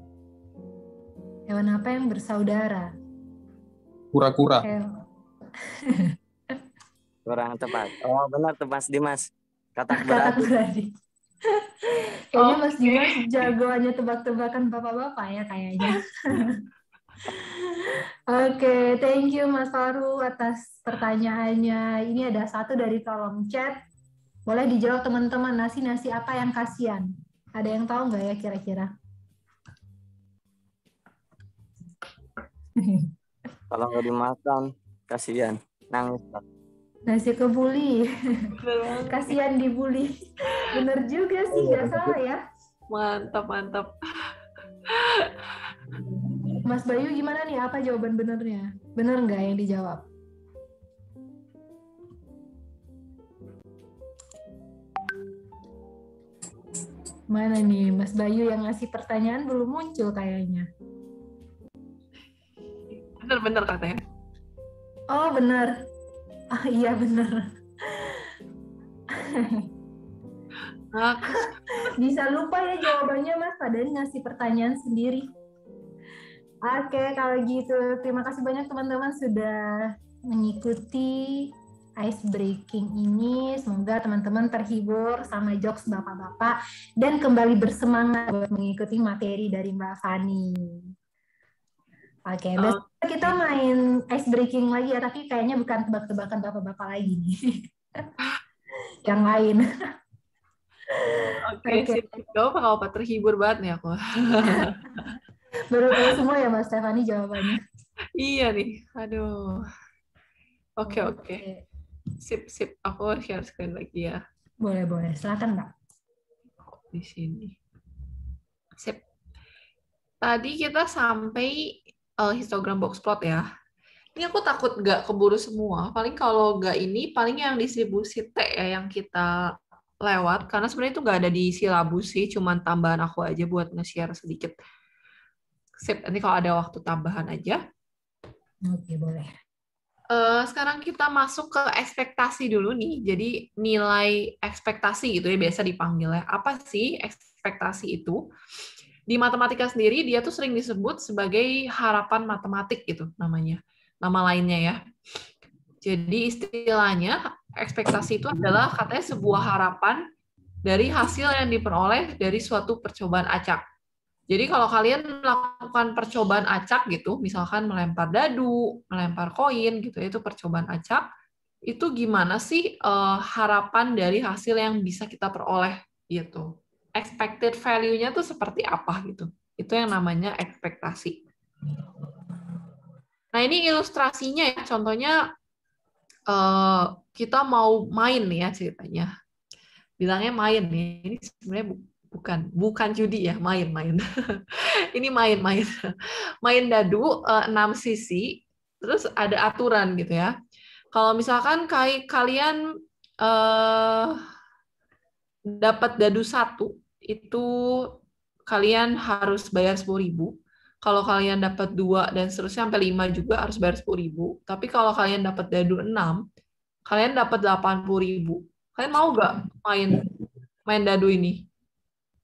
Hewan apa yang bersaudara? kura-kura kurang tepat oh benar tuh Mas Dimas katak beradu kayaknya Mas Dimas jagoannya tebak-tebakan bapak-bapak ya kayaknya Oke, okay, thank you Mas Faru atas pertanyaannya. Ini ada satu dari kolom chat. Boleh dijawab teman-teman nasi-nasi apa yang kasihan? Ada yang tahu nggak ya kira-kira? Kalau nggak dimakan, kasihan. Nangis. Nasi kebuli. kasihan dibully. Bener juga sih, nggak salah ya. Mantap, mantap. Mas Bayu gimana nih? Apa jawaban benernya? Bener nggak yang dijawab? Mana nih Mas Bayu yang ngasih pertanyaan belum muncul kayaknya bener-bener katanya oh bener ah iya bener ah. bisa lupa ya jawabannya mas padahal ngasih pertanyaan sendiri oke kalau gitu terima kasih banyak teman-teman sudah mengikuti ice breaking ini semoga teman-teman terhibur sama jokes bapak-bapak dan kembali bersemangat buat mengikuti materi dari Mbak Fani. Oke, okay, oh. besok kita main ice breaking lagi ya, tapi kayaknya bukan tebak-tebakan bapak-bapak lagi nih. Yang lain. Oke, okay, okay. sip. Gak apa terhibur banget nih aku. Baru tahu semua ya Mas Stefani jawabannya. iya nih, aduh. Oke, okay, oke. Okay. Sip, sip. Aku share screen lagi ya. Boleh, boleh. Silahkan, Mbak. Di sini. Sip. Tadi kita sampai uh, eh, histogram box plot ya. Ini aku takut nggak keburu semua. Paling kalau nggak ini, paling yang distribusi T ya yang kita lewat. Karena sebenarnya itu nggak ada di silabus sih, cuman tambahan aku aja buat nge-share sedikit. Sip, nanti kalau ada waktu tambahan aja. Oke, boleh. Uh, sekarang kita masuk ke ekspektasi dulu nih. Jadi nilai ekspektasi gitu ya, biasa dipanggilnya. Apa sih ekspektasi itu? Di matematika sendiri dia tuh sering disebut sebagai harapan matematik gitu namanya. Nama lainnya ya. Jadi istilahnya ekspektasi itu adalah katanya sebuah harapan dari hasil yang diperoleh dari suatu percobaan acak. Jadi kalau kalian melakukan percobaan acak gitu, misalkan melempar dadu, melempar koin gitu, ya, itu percobaan acak, itu gimana sih uh, harapan dari hasil yang bisa kita peroleh gitu expected value-nya tuh seperti apa gitu. Itu yang namanya ekspektasi. Nah, ini ilustrasinya ya. Contohnya eh, kita mau main nih ya ceritanya. Bilangnya main nih. Ini sebenarnya bu bukan bukan judi ya, main-main. ini main-main. Main dadu 6 eh, sisi, terus ada aturan gitu ya. Kalau misalkan kalian eh dapat dadu satu itu kalian harus bayar sepuluh ribu. Kalau kalian dapat dua dan seterusnya sampai lima juga harus bayar sepuluh ribu. Tapi kalau kalian dapat dadu enam, kalian dapat delapan puluh ribu. Kalian mau gak main main dadu ini?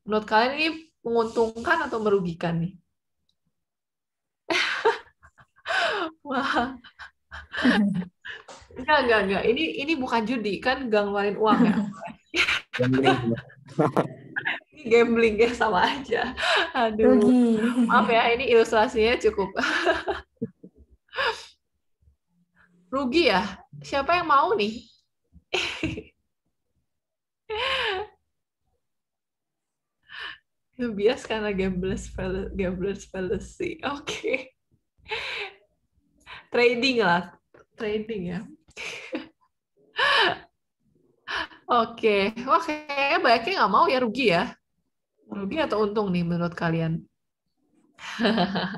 Menurut kalian ini menguntungkan atau merugikan nih? Wah. Enggak, enggak, enggak. Ini ini bukan judi kan, gak ngeluarin uang ya. gambling gambling ya sama aja aduh Rugi. maaf ya ini ilustrasinya cukup rugi ya siapa yang mau nih bias karena gamblers gamblers fallacy oke okay. trading lah trading ya Oke, oke. banyaknya nggak mau ya rugi ya. Rugi atau untung nih menurut kalian?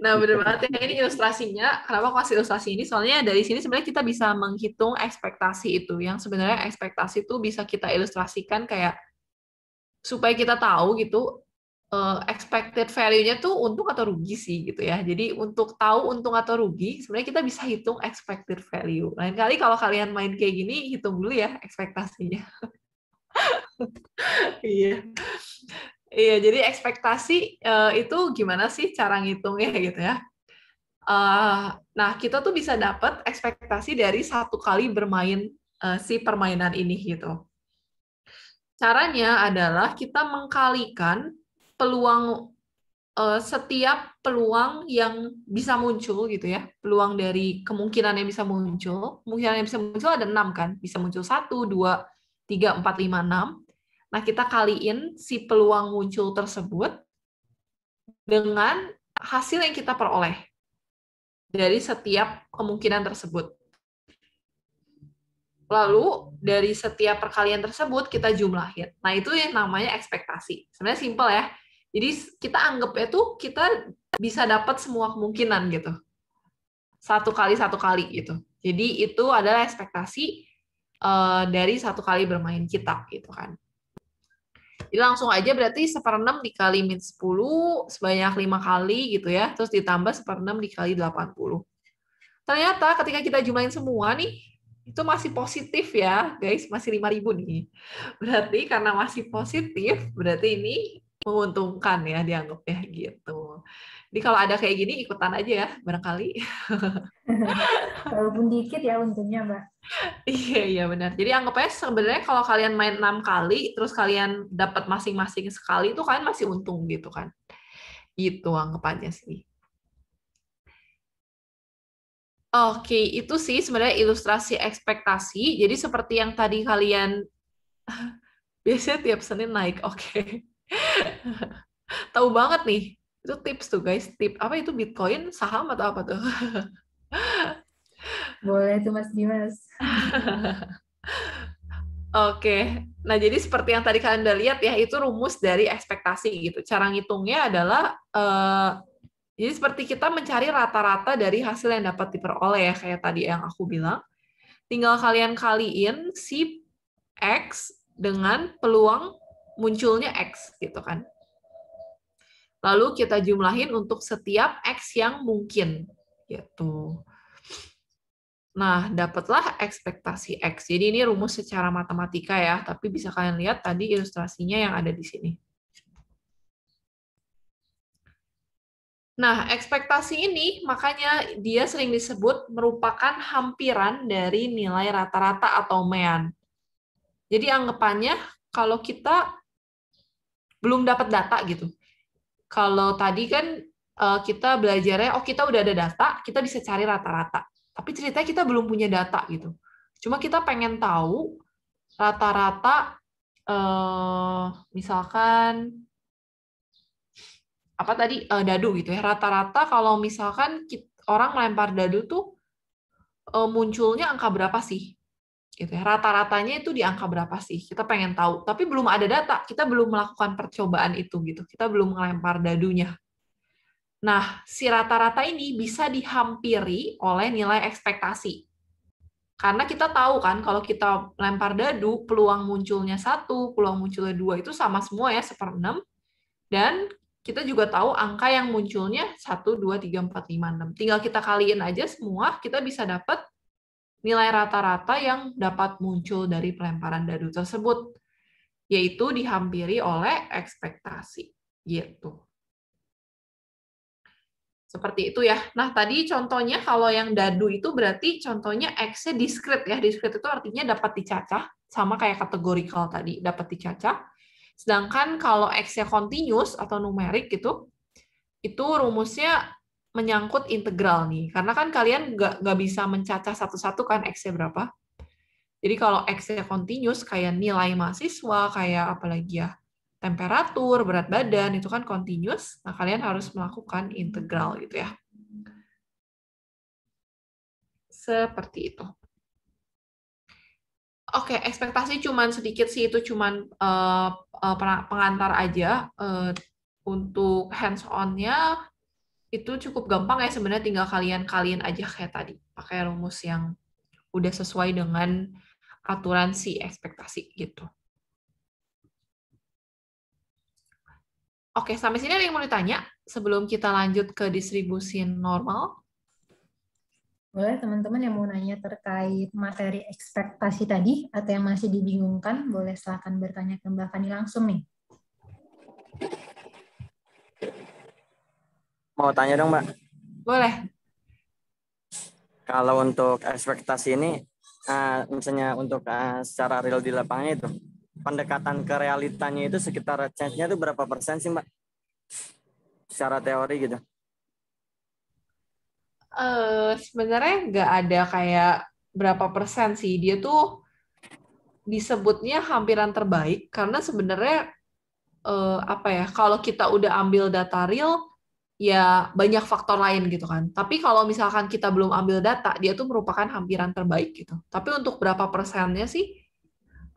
nah benar banget ya ini ilustrasinya kenapa aku kasih ilustrasi ini soalnya dari sini sebenarnya kita bisa menghitung ekspektasi itu yang sebenarnya ekspektasi itu bisa kita ilustrasikan kayak supaya kita tahu gitu uh, expected value-nya tuh untung atau rugi sih gitu ya. Jadi untuk tahu untung atau rugi, sebenarnya kita bisa hitung expected value. Lain kali kalau kalian main kayak gini, hitung dulu ya ekspektasinya. iya. Iya, jadi ekspektasi uh, itu gimana sih cara ngitungnya gitu ya. Uh, nah, kita tuh bisa dapat ekspektasi dari satu kali bermain uh, si permainan ini gitu. Caranya adalah kita mengkalikan peluang eh, setiap peluang yang bisa muncul gitu ya peluang dari kemungkinan yang bisa muncul kemungkinan yang bisa muncul ada enam kan bisa muncul satu dua tiga empat lima enam nah kita kaliin si peluang muncul tersebut dengan hasil yang kita peroleh dari setiap kemungkinan tersebut Lalu dari setiap perkalian tersebut kita jumlahin. Nah itu yang namanya ekspektasi. Sebenarnya simple ya. Jadi kita anggapnya tuh kita bisa dapat semua kemungkinan gitu. Satu kali satu kali gitu. Jadi itu adalah ekspektasi uh, dari satu kali bermain kita gitu kan. Jadi langsung aja berarti 6 dikali min 10 sebanyak lima kali gitu ya. Terus ditambah 6 dikali 80. Ternyata ketika kita jumlahin semua nih, itu masih positif ya guys, masih 5000 nih. Berarti karena masih positif, berarti ini menguntungkan ya dianggap ya gitu. Jadi kalau ada kayak gini ikutan aja ya barangkali. Walaupun dikit ya untungnya mbak. iya iya benar. Jadi anggapnya sebenarnya kalau kalian main enam kali terus kalian dapat masing-masing sekali itu kalian masih untung gitu kan. Itu anggapannya sih. Oke, itu sih sebenarnya ilustrasi ekspektasi. Jadi seperti yang tadi kalian biasanya tiap Senin naik, oke. Okay. Tahu banget nih. Itu tips tuh guys, tip apa itu Bitcoin, saham atau apa tuh? Boleh tuh Mas Dimas. Oke, nah jadi seperti yang tadi kalian udah lihat ya, itu rumus dari ekspektasi gitu. Cara ngitungnya adalah, uh, jadi seperti kita mencari rata-rata dari hasil yang dapat diperoleh ya, kayak tadi yang aku bilang. Tinggal kalian kaliin si X dengan peluang munculnya X gitu kan. Lalu kita jumlahin untuk setiap X yang mungkin gitu. Nah, dapatlah ekspektasi X. Jadi ini rumus secara matematika ya, tapi bisa kalian lihat tadi ilustrasinya yang ada di sini. Nah, ekspektasi ini makanya dia sering disebut merupakan hampiran dari nilai rata-rata atau mean. Jadi anggapannya kalau kita belum dapat data gitu. Kalau tadi kan eh, kita belajarnya, oh kita udah ada data, kita bisa cari rata-rata. Tapi ceritanya kita belum punya data gitu. Cuma kita pengen tahu rata-rata, eh, misalkan apa tadi eh, dadu gitu ya rata-rata kalau misalkan orang melempar dadu tuh munculnya angka berapa sih gitu ya. Rata-ratanya itu di angka berapa sih? Kita pengen tahu, tapi belum ada data. Kita belum melakukan percobaan itu gitu. Kita belum melempar dadunya. Nah, si rata-rata ini bisa dihampiri oleh nilai ekspektasi. Karena kita tahu kan kalau kita lempar dadu, peluang munculnya satu, peluang munculnya dua itu sama semua ya seper enam Dan kita juga tahu angka yang munculnya satu dua tiga empat lima enam Tinggal kita kaliin aja semua, kita bisa dapat nilai rata-rata yang dapat muncul dari pelemparan dadu tersebut, yaitu dihampiri oleh ekspektasi. Gitu. Seperti itu ya. Nah, tadi contohnya kalau yang dadu itu berarti contohnya X-nya diskrit ya. diskret itu artinya dapat dicacah, sama kayak kategorikal tadi, dapat dicacah. Sedangkan kalau X-nya continuous atau numerik gitu, itu rumusnya menyangkut integral nih. Karena kan kalian nggak nggak bisa mencacah satu-satu kan X-nya berapa. Jadi kalau X-nya continuous kayak nilai mahasiswa, kayak apalagi ya, temperatur, berat badan, itu kan continuous. Nah, kalian harus melakukan integral gitu ya. Seperti itu. Oke, ekspektasi cuman sedikit sih, itu cuman uh, pengantar aja. Uh, untuk hands onnya itu cukup gampang ya sebenarnya tinggal kalian kalian aja kayak tadi pakai rumus yang udah sesuai dengan aturan si ekspektasi gitu. Oke, sampai sini ada yang mau ditanya sebelum kita lanjut ke distribusi normal? Boleh teman-teman yang mau nanya terkait materi ekspektasi tadi atau yang masih dibingungkan, boleh silakan bertanya ke Mbak Fani langsung nih. Mau tanya dong, Mbak? Boleh. Kalau untuk ekspektasi ini, uh, misalnya untuk uh, secara real di lapangan itu, pendekatan ke realitanya itu sekitar chance-nya itu berapa persen sih, Mbak? Secara teori gitu. Uh, sebenarnya nggak ada kayak berapa persen sih. Dia tuh disebutnya hampiran terbaik karena sebenarnya uh, apa ya kalau kita udah ambil data real ya banyak faktor lain gitu kan. Tapi kalau misalkan kita belum ambil data, dia tuh merupakan hampiran terbaik gitu. Tapi untuk berapa persennya sih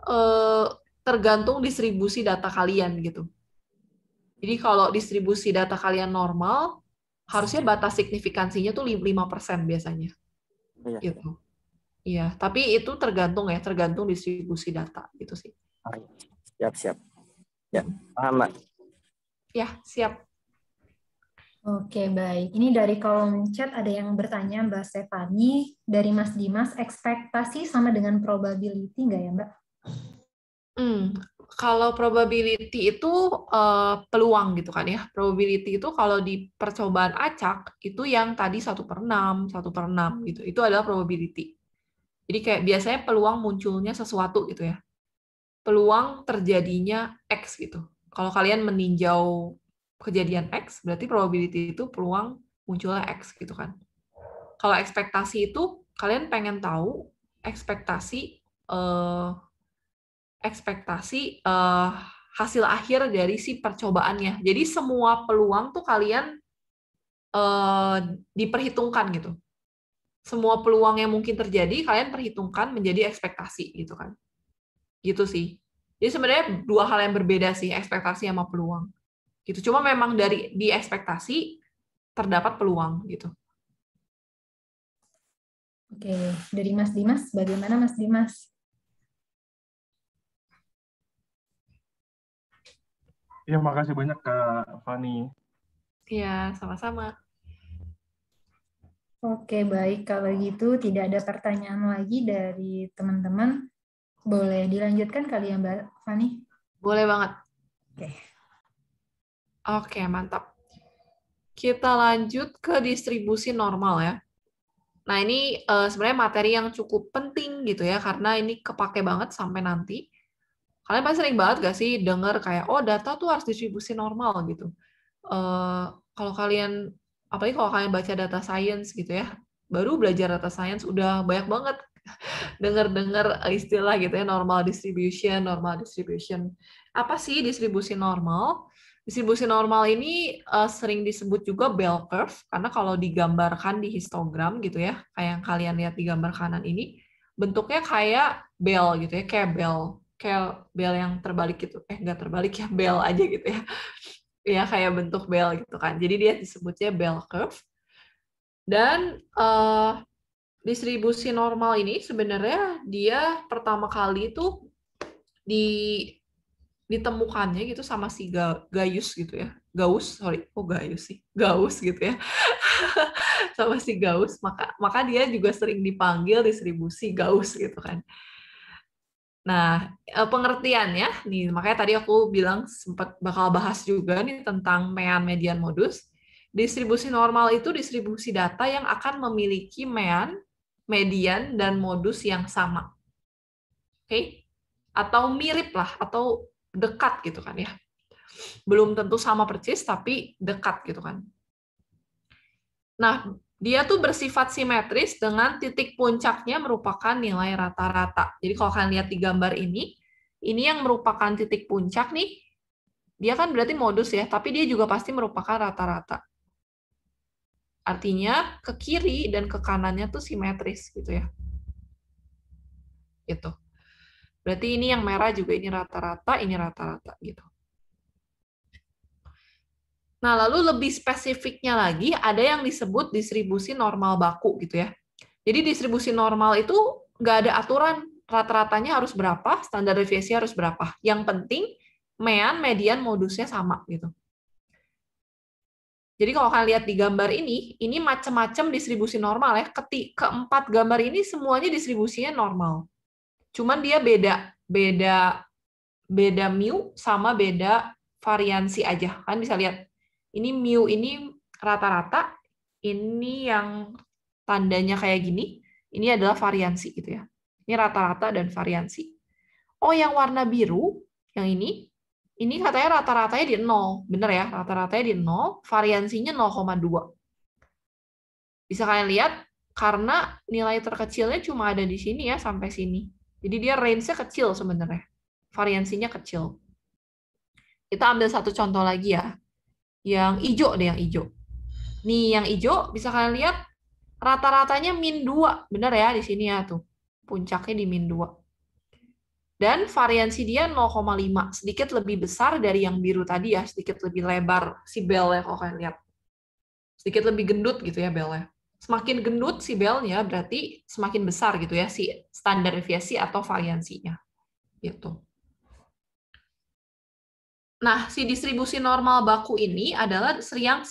eh, tergantung distribusi data kalian gitu. Jadi kalau distribusi data kalian normal, harusnya batas signifikansinya tuh 5% biasanya. Iya. Gitu. Iya, tapi itu tergantung ya, tergantung distribusi data gitu sih. Ah, siap, siap. Ya, paham, Mbak. Ya, siap. Oke, baik. Ini dari kolom chat ada yang bertanya Mbak Stefani, dari Mas Dimas, ekspektasi sama dengan probability nggak ya Mbak? Hmm, kalau probability itu uh, peluang gitu kan ya. Probability itu kalau di percobaan acak, itu yang tadi satu per enam, satu per enam hmm. gitu. Itu adalah probability. Jadi kayak biasanya peluang munculnya sesuatu gitu ya. Peluang terjadinya X gitu. Kalau kalian meninjau kejadian X, berarti probability itu peluang munculnya X gitu kan. Kalau ekspektasi itu kalian pengen tahu ekspektasi eh, ekspektasi eh, hasil akhir dari si percobaannya. Jadi semua peluang tuh kalian eh, diperhitungkan gitu. Semua peluang yang mungkin terjadi kalian perhitungkan menjadi ekspektasi gitu kan. Gitu sih. Jadi sebenarnya dua hal yang berbeda sih ekspektasi sama peluang gitu cuma memang dari di ekspektasi terdapat peluang gitu oke dari Mas Dimas bagaimana Mas Dimas Ya, makasih banyak Kak Fani. Ya sama-sama. Oke, baik. Kalau gitu tidak ada pertanyaan lagi dari teman-teman. Boleh dilanjutkan kali ya Mbak Fani? Boleh banget. Oke. Oke, mantap. Kita lanjut ke distribusi normal ya. Nah, ini uh, sebenarnya materi yang cukup penting gitu ya, karena ini kepake banget sampai nanti. Kalian pasti sering banget gak sih denger kayak, oh data tuh harus distribusi normal gitu. Uh, kalau kalian, apalagi kalau kalian baca data science gitu ya, baru belajar data science udah banyak banget denger dengar istilah gitu ya normal distribution, normal distribution. Apa sih distribusi normal? Distribusi normal ini uh, sering disebut juga bell curve karena kalau digambarkan di histogram gitu ya, kayak yang kalian lihat di gambar kanan ini, bentuknya kayak bell gitu ya, kayak bell, kayak bell yang terbalik gitu. Eh, nggak terbalik ya, bell aja gitu ya. ya kayak bentuk bell gitu kan. Jadi dia disebutnya bell curve. Dan uh, distribusi normal ini sebenarnya dia pertama kali itu di ditemukannya gitu sama si Ga, Gayus gitu ya. Gaus, sorry, kok oh, Gayus sih? Gaus gitu ya. sama si Gaus, maka maka dia juga sering dipanggil distribusi Gaus gitu kan. Nah, eh, pengertian ya nih makanya tadi aku bilang sempat bakal bahas juga nih tentang mean median modus. Distribusi normal itu distribusi data yang akan memiliki mean, median dan modus yang sama. Oke? Okay? Atau mirip lah atau dekat gitu kan ya. Belum tentu sama persis tapi dekat gitu kan. Nah, dia tuh bersifat simetris dengan titik puncaknya merupakan nilai rata-rata. Jadi kalau kalian lihat di gambar ini, ini yang merupakan titik puncak nih, dia kan berarti modus ya, tapi dia juga pasti merupakan rata-rata. Artinya ke kiri dan ke kanannya tuh simetris gitu ya. Gitu. Berarti ini yang merah juga ini rata-rata, ini rata-rata gitu. Nah, lalu lebih spesifiknya lagi ada yang disebut distribusi normal baku gitu ya. Jadi distribusi normal itu nggak ada aturan rata-ratanya harus berapa, standar deviasi harus berapa. Yang penting mean, median, modusnya sama gitu. Jadi kalau kalian lihat di gambar ini, ini macam-macam distribusi normal ya. Ketik keempat gambar ini semuanya distribusinya normal. Cuman dia beda beda beda mu sama beda variansi aja. Kan bisa lihat ini mu ini rata-rata ini yang tandanya kayak gini, ini adalah variansi gitu ya. Ini rata-rata dan variansi. Oh, yang warna biru, yang ini, ini katanya rata-ratanya di 0. Bener ya, rata-ratanya di 0, variansinya 0,2. Bisa kalian lihat, karena nilai terkecilnya cuma ada di sini ya, sampai sini. Jadi dia range-nya kecil sebenarnya. Variansinya kecil. Kita ambil satu contoh lagi ya. Yang hijau deh, yang hijau. Nih, yang hijau bisa kalian lihat rata-ratanya min 2. Benar ya di sini ya tuh. Puncaknya di min 2. Dan variansi dia 0,5. Sedikit lebih besar dari yang biru tadi ya. Sedikit lebih lebar si belnya kalau kalian lihat. Sedikit lebih gendut gitu ya belnya semakin gendut si belnya berarti semakin besar gitu ya si standar deviasi atau variansinya gitu. Nah, si distribusi normal baku ini adalah seriang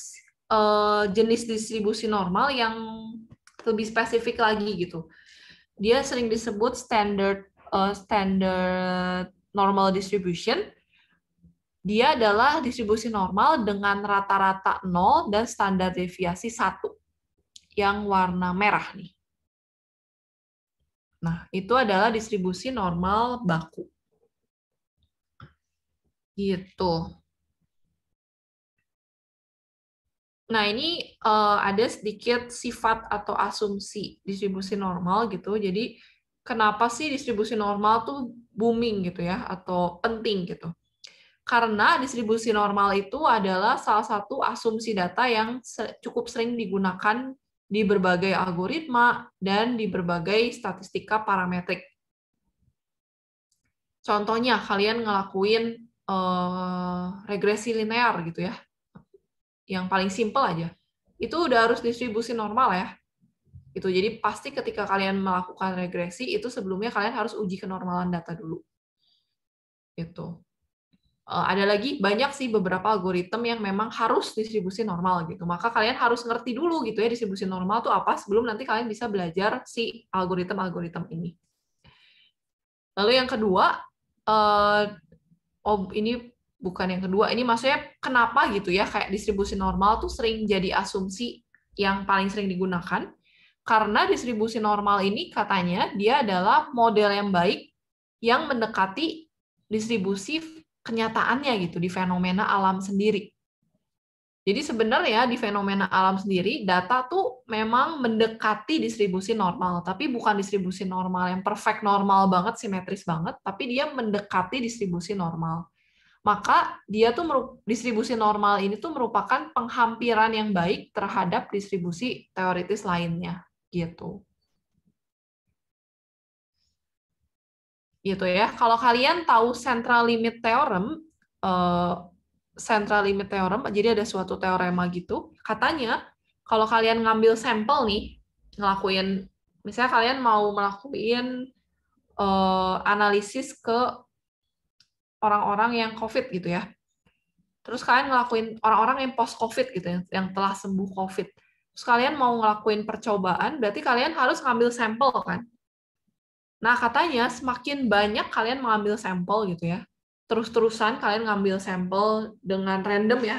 eh, jenis distribusi normal yang lebih spesifik lagi gitu. Dia sering disebut standard uh, standard normal distribution. Dia adalah distribusi normal dengan rata-rata 0 dan standar deviasi 1 yang warna merah nih. Nah, itu adalah distribusi normal baku. Gitu. Nah, ini uh, ada sedikit sifat atau asumsi distribusi normal gitu. Jadi, kenapa sih distribusi normal tuh booming gitu ya atau penting gitu? Karena distribusi normal itu adalah salah satu asumsi data yang cukup sering digunakan di berbagai algoritma, dan di berbagai statistika parametrik. Contohnya, kalian ngelakuin uh, regresi linear gitu ya, yang paling simple aja. Itu udah harus distribusi normal ya. Itu jadi pasti ketika kalian melakukan regresi itu sebelumnya kalian harus uji kenormalan data dulu. Itu. Eh, ada lagi banyak sih beberapa algoritma yang memang harus distribusi normal gitu. Maka kalian harus ngerti dulu gitu ya distribusi normal tuh apa sebelum nanti kalian bisa belajar si algoritma-algoritma ini. Lalu yang kedua, oh ini bukan yang kedua, ini maksudnya kenapa gitu ya kayak distribusi normal tuh sering jadi asumsi yang paling sering digunakan. Karena distribusi normal ini katanya dia adalah model yang baik yang mendekati distribusi kenyataannya gitu di fenomena alam sendiri. Jadi sebenarnya di fenomena alam sendiri data tuh memang mendekati distribusi normal, tapi bukan distribusi normal yang perfect normal banget, simetris banget, tapi dia mendekati distribusi normal. Maka dia tuh distribusi normal ini tuh merupakan penghampiran yang baik terhadap distribusi teoritis lainnya gitu. gitu ya. Kalau kalian tahu central limit theorem, uh, central limit theorem, jadi ada suatu teorema gitu, katanya kalau kalian ngambil sampel nih, ngelakuin, misalnya kalian mau melakukan uh, eh, analisis ke orang-orang yang COVID gitu ya, terus kalian ngelakuin orang-orang yang post COVID gitu ya, yang telah sembuh COVID, terus kalian mau ngelakuin percobaan, berarti kalian harus ngambil sampel kan, Nah, katanya semakin banyak kalian mengambil sampel gitu ya, terus-terusan kalian ngambil sampel dengan random ya,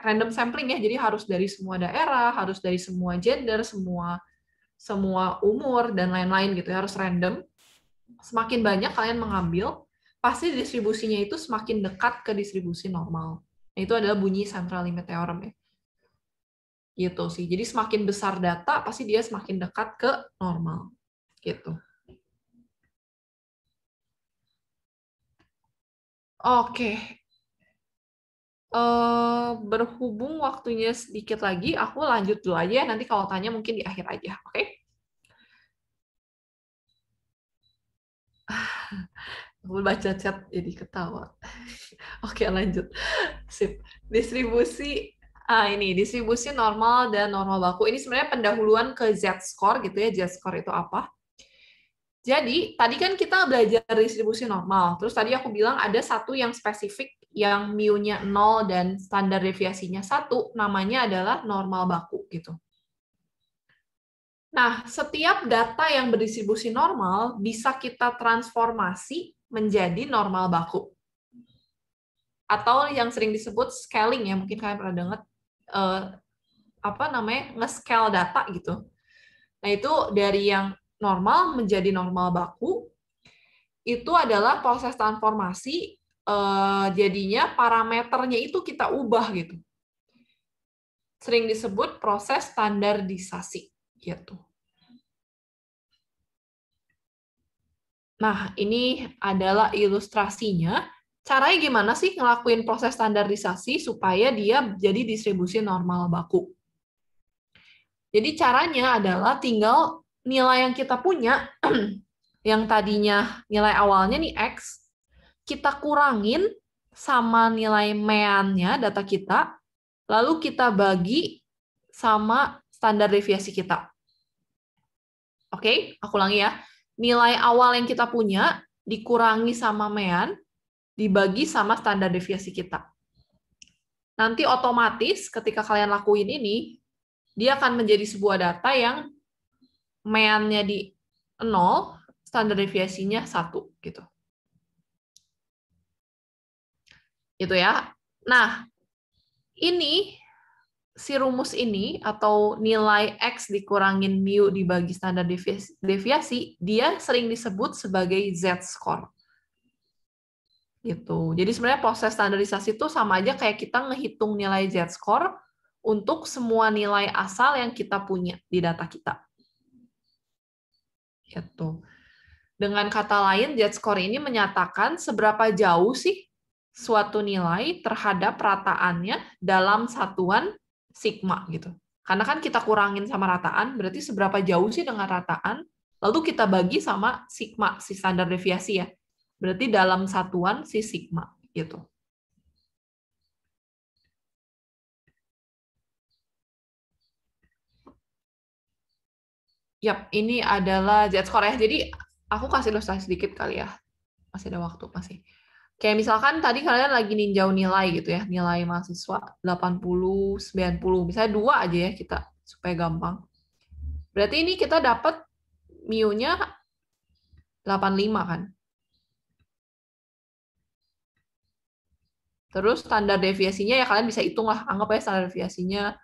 random sampling ya, jadi harus dari semua daerah, harus dari semua gender, semua semua umur, dan lain-lain gitu ya, harus random. Semakin banyak kalian mengambil, pasti distribusinya itu semakin dekat ke distribusi normal. Nah, itu adalah bunyi central limit theorem ya. Gitu sih, jadi semakin besar data, pasti dia semakin dekat ke normal. Gitu. Oke. Uh, berhubung waktunya sedikit lagi, aku lanjut dulu aja. Ya. Nanti kalau tanya mungkin di akhir aja, oke? Okay? aku baca chat jadi ketawa. Oke, lanjut. Sip. Distribusi ah ini distribusi normal dan normal baku. Ini sebenarnya pendahuluan ke Z score gitu ya. Z score itu apa? Jadi tadi kan kita belajar distribusi normal. Terus tadi aku bilang ada satu yang spesifik yang mu-nya 0 dan standar deviasinya satu, namanya adalah normal baku gitu. Nah, setiap data yang berdistribusi normal bisa kita transformasi menjadi normal baku. Atau yang sering disebut scaling ya, mungkin kalian pernah dengar eh, apa namanya? nge-scale data gitu. Nah, itu dari yang normal menjadi normal baku itu adalah proses transformasi eh, jadinya parameternya itu kita ubah gitu. Sering disebut proses standardisasi gitu. Nah, ini adalah ilustrasinya. Caranya gimana sih ngelakuin proses standarisasi supaya dia jadi distribusi normal baku? Jadi caranya adalah tinggal nilai yang kita punya, yang tadinya nilai awalnya nih X, kita kurangin sama nilai meannya data kita, lalu kita bagi sama standar deviasi kita. Oke, aku ulangi ya. Nilai awal yang kita punya dikurangi sama mean, dibagi sama standar deviasi kita. Nanti otomatis ketika kalian lakuin ini, dia akan menjadi sebuah data yang mean-nya di 0, standar deviasinya 1 gitu. Gitu ya. Nah, ini si rumus ini atau nilai x dikurangin mu dibagi standar deviasi, deviasi dia sering disebut sebagai z-score. Gitu. Jadi sebenarnya proses standarisasi itu sama aja kayak kita ngehitung nilai z-score untuk semua nilai asal yang kita punya di data kita. Itu. Dengan kata lain, jet score ini menyatakan seberapa jauh sih suatu nilai terhadap rataannya dalam satuan sigma gitu. Karena kan kita kurangin sama rataan, berarti seberapa jauh sih dengan rataan, lalu kita bagi sama sigma, si standar deviasi ya. Berarti dalam satuan si sigma gitu. Yap, ini adalah Z score ya. Jadi aku kasih ilustrasi sedikit kali ya. Masih ada waktu, masih. Kayak misalkan tadi kalian lagi ninjau nilai gitu ya, nilai mahasiswa 80, 90, misalnya dua aja ya kita supaya gampang. Berarti ini kita dapat mu-nya 85 kan? Terus standar deviasinya ya kalian bisa hitung lah, anggap aja standar deviasinya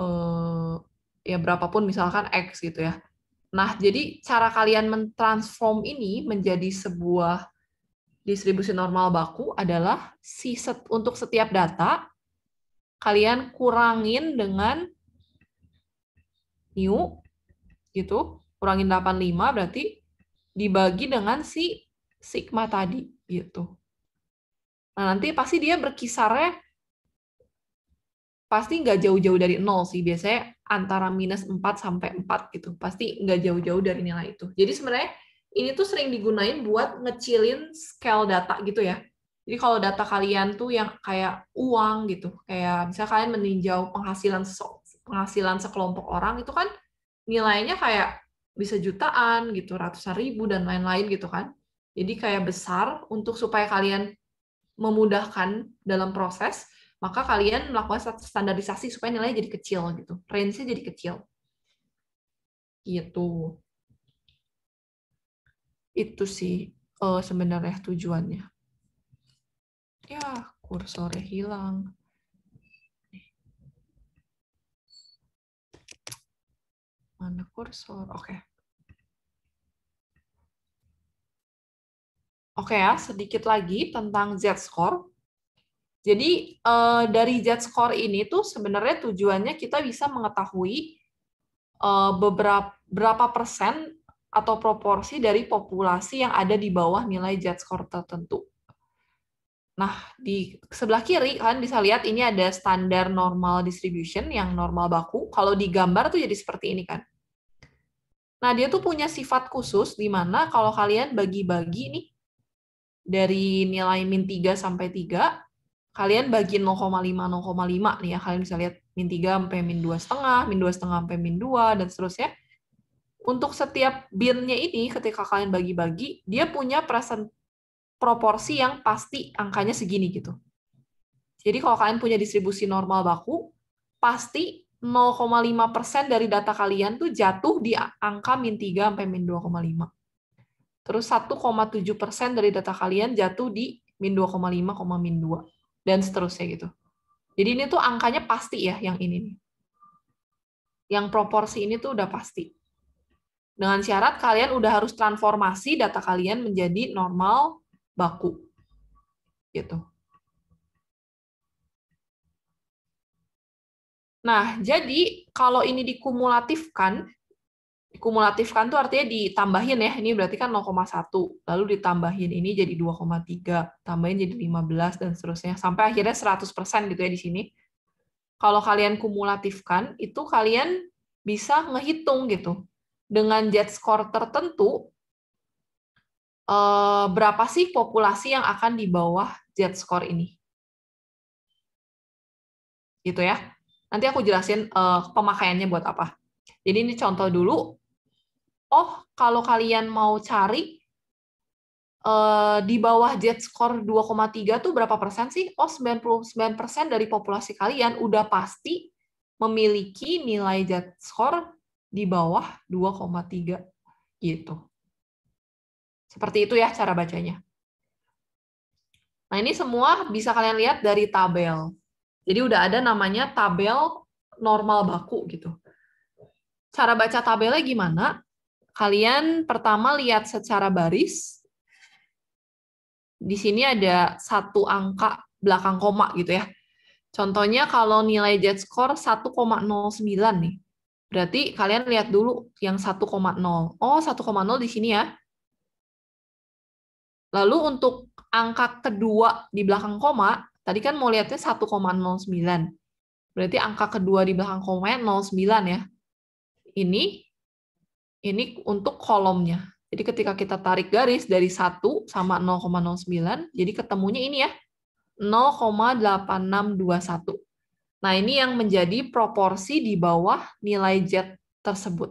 eh, ya berapapun misalkan X gitu ya. Nah, jadi cara kalian mentransform ini menjadi sebuah distribusi normal baku adalah si set, untuk setiap data kalian kurangin dengan new gitu, kurangin 85 berarti dibagi dengan si sigma tadi gitu. Nah, nanti pasti dia berkisarnya pasti nggak jauh-jauh dari nol sih. Biasanya antara minus 4 sampai 4 gitu. Pasti nggak jauh-jauh dari nilai itu. Jadi sebenarnya ini tuh sering digunain buat ngecilin scale data gitu ya. Jadi kalau data kalian tuh yang kayak uang gitu, kayak misalnya kalian meninjau penghasilan penghasilan sekelompok orang itu kan nilainya kayak bisa jutaan gitu, ratusan ribu dan lain-lain gitu kan. Jadi kayak besar untuk supaya kalian memudahkan dalam proses, maka kalian melakukan standarisasi supaya nilainya jadi kecil gitu. Range-nya jadi kecil. Gitu. Itu sih uh, sebenarnya tujuannya. Ya, kursornya hilang. Mana kursor? Oke. Okay. Oke okay ya, sedikit lagi tentang Z-score. Jadi uh, dari Z score ini tuh sebenarnya tujuannya kita bisa mengetahui uh, eh, beberapa berapa persen atau proporsi dari populasi yang ada di bawah nilai Z score tertentu. Nah, di sebelah kiri kalian bisa lihat ini ada standar normal distribution yang normal baku. Kalau di gambar tuh jadi seperti ini kan. Nah, dia tuh punya sifat khusus di mana kalau kalian bagi-bagi nih dari nilai min 3 sampai 3, kalian bagi 0,5 0,5 nih ya kalian bisa lihat min 3 sampai min 2 setengah min 2 setengah sampai min 2 dan seterusnya untuk setiap binnya ini ketika kalian bagi-bagi dia punya persen proporsi yang pasti angkanya segini gitu jadi kalau kalian punya distribusi normal baku pasti 0,5% dari data kalian tuh jatuh di angka min 3 sampai min 2,5. Terus 1,7% dari data kalian jatuh di min 2,5, min 2 dan seterusnya gitu. Jadi ini tuh angkanya pasti ya yang ini nih. Yang proporsi ini tuh udah pasti. Dengan syarat kalian udah harus transformasi data kalian menjadi normal baku. Gitu. Nah, jadi kalau ini dikumulatifkan, dikumulatifkan tuh artinya ditambahin ya. Ini berarti kan 0,1. Lalu ditambahin ini jadi 2,3, tambahin jadi 15 dan seterusnya sampai akhirnya 100% gitu ya di sini. Kalau kalian kumulatifkan itu kalian bisa ngehitung gitu. Dengan jet score tertentu eh, berapa sih populasi yang akan di bawah jet score ini? Gitu ya. Nanti aku jelasin eh, pemakaiannya buat apa. Jadi ini contoh dulu oh kalau kalian mau cari eh, di bawah jet score 2,3 tuh berapa persen sih? Oh, 99 persen dari populasi kalian udah pasti memiliki nilai jet score di bawah 2,3 gitu. Seperti itu ya cara bacanya. Nah, ini semua bisa kalian lihat dari tabel. Jadi udah ada namanya tabel normal baku gitu. Cara baca tabelnya gimana? Kalian pertama lihat secara baris. Di sini ada satu angka belakang koma gitu ya. Contohnya kalau nilai jet score 1,09 nih. Berarti kalian lihat dulu yang 1,0. Oh, 1,0 di sini ya. Lalu untuk angka kedua di belakang koma, tadi kan mau lihatnya 1,09. Berarti angka kedua di belakang koma 09 ya. Ini ini untuk kolomnya. Jadi ketika kita tarik garis dari 1 sama 0,09, jadi ketemunya ini ya, 0,8621. Nah, ini yang menjadi proporsi di bawah nilai Z tersebut.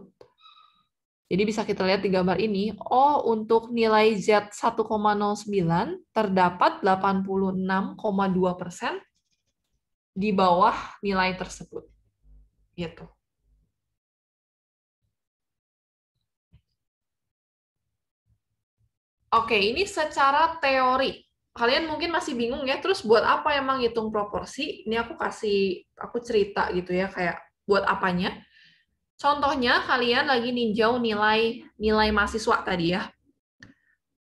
Jadi bisa kita lihat di gambar ini, oh untuk nilai Z 1,09 terdapat 86,2 persen di bawah nilai tersebut. Gitu. Oke, ini secara teori. Kalian mungkin masih bingung ya, terus buat apa emang ngitung proporsi? Ini aku kasih, aku cerita gitu ya, kayak buat apanya. Contohnya kalian lagi ninjau nilai nilai mahasiswa tadi ya.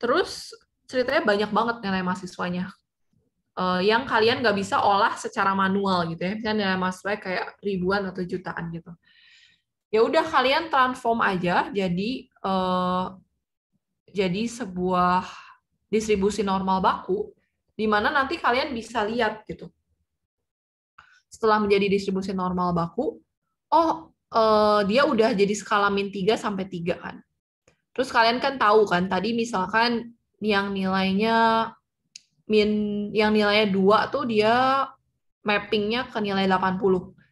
Terus ceritanya banyak banget nilai mahasiswanya. Uh, yang kalian nggak bisa olah secara manual gitu ya. Misalnya nilai mahasiswa kayak ribuan atau jutaan gitu. Ya udah kalian transform aja jadi uh, jadi sebuah distribusi normal baku di mana nanti kalian bisa lihat gitu. Setelah menjadi distribusi normal baku, oh eh, dia udah jadi skala min 3 sampai 3 kan. Terus kalian kan tahu kan tadi misalkan yang nilainya min yang nilainya 2 tuh dia mappingnya ke nilai 80.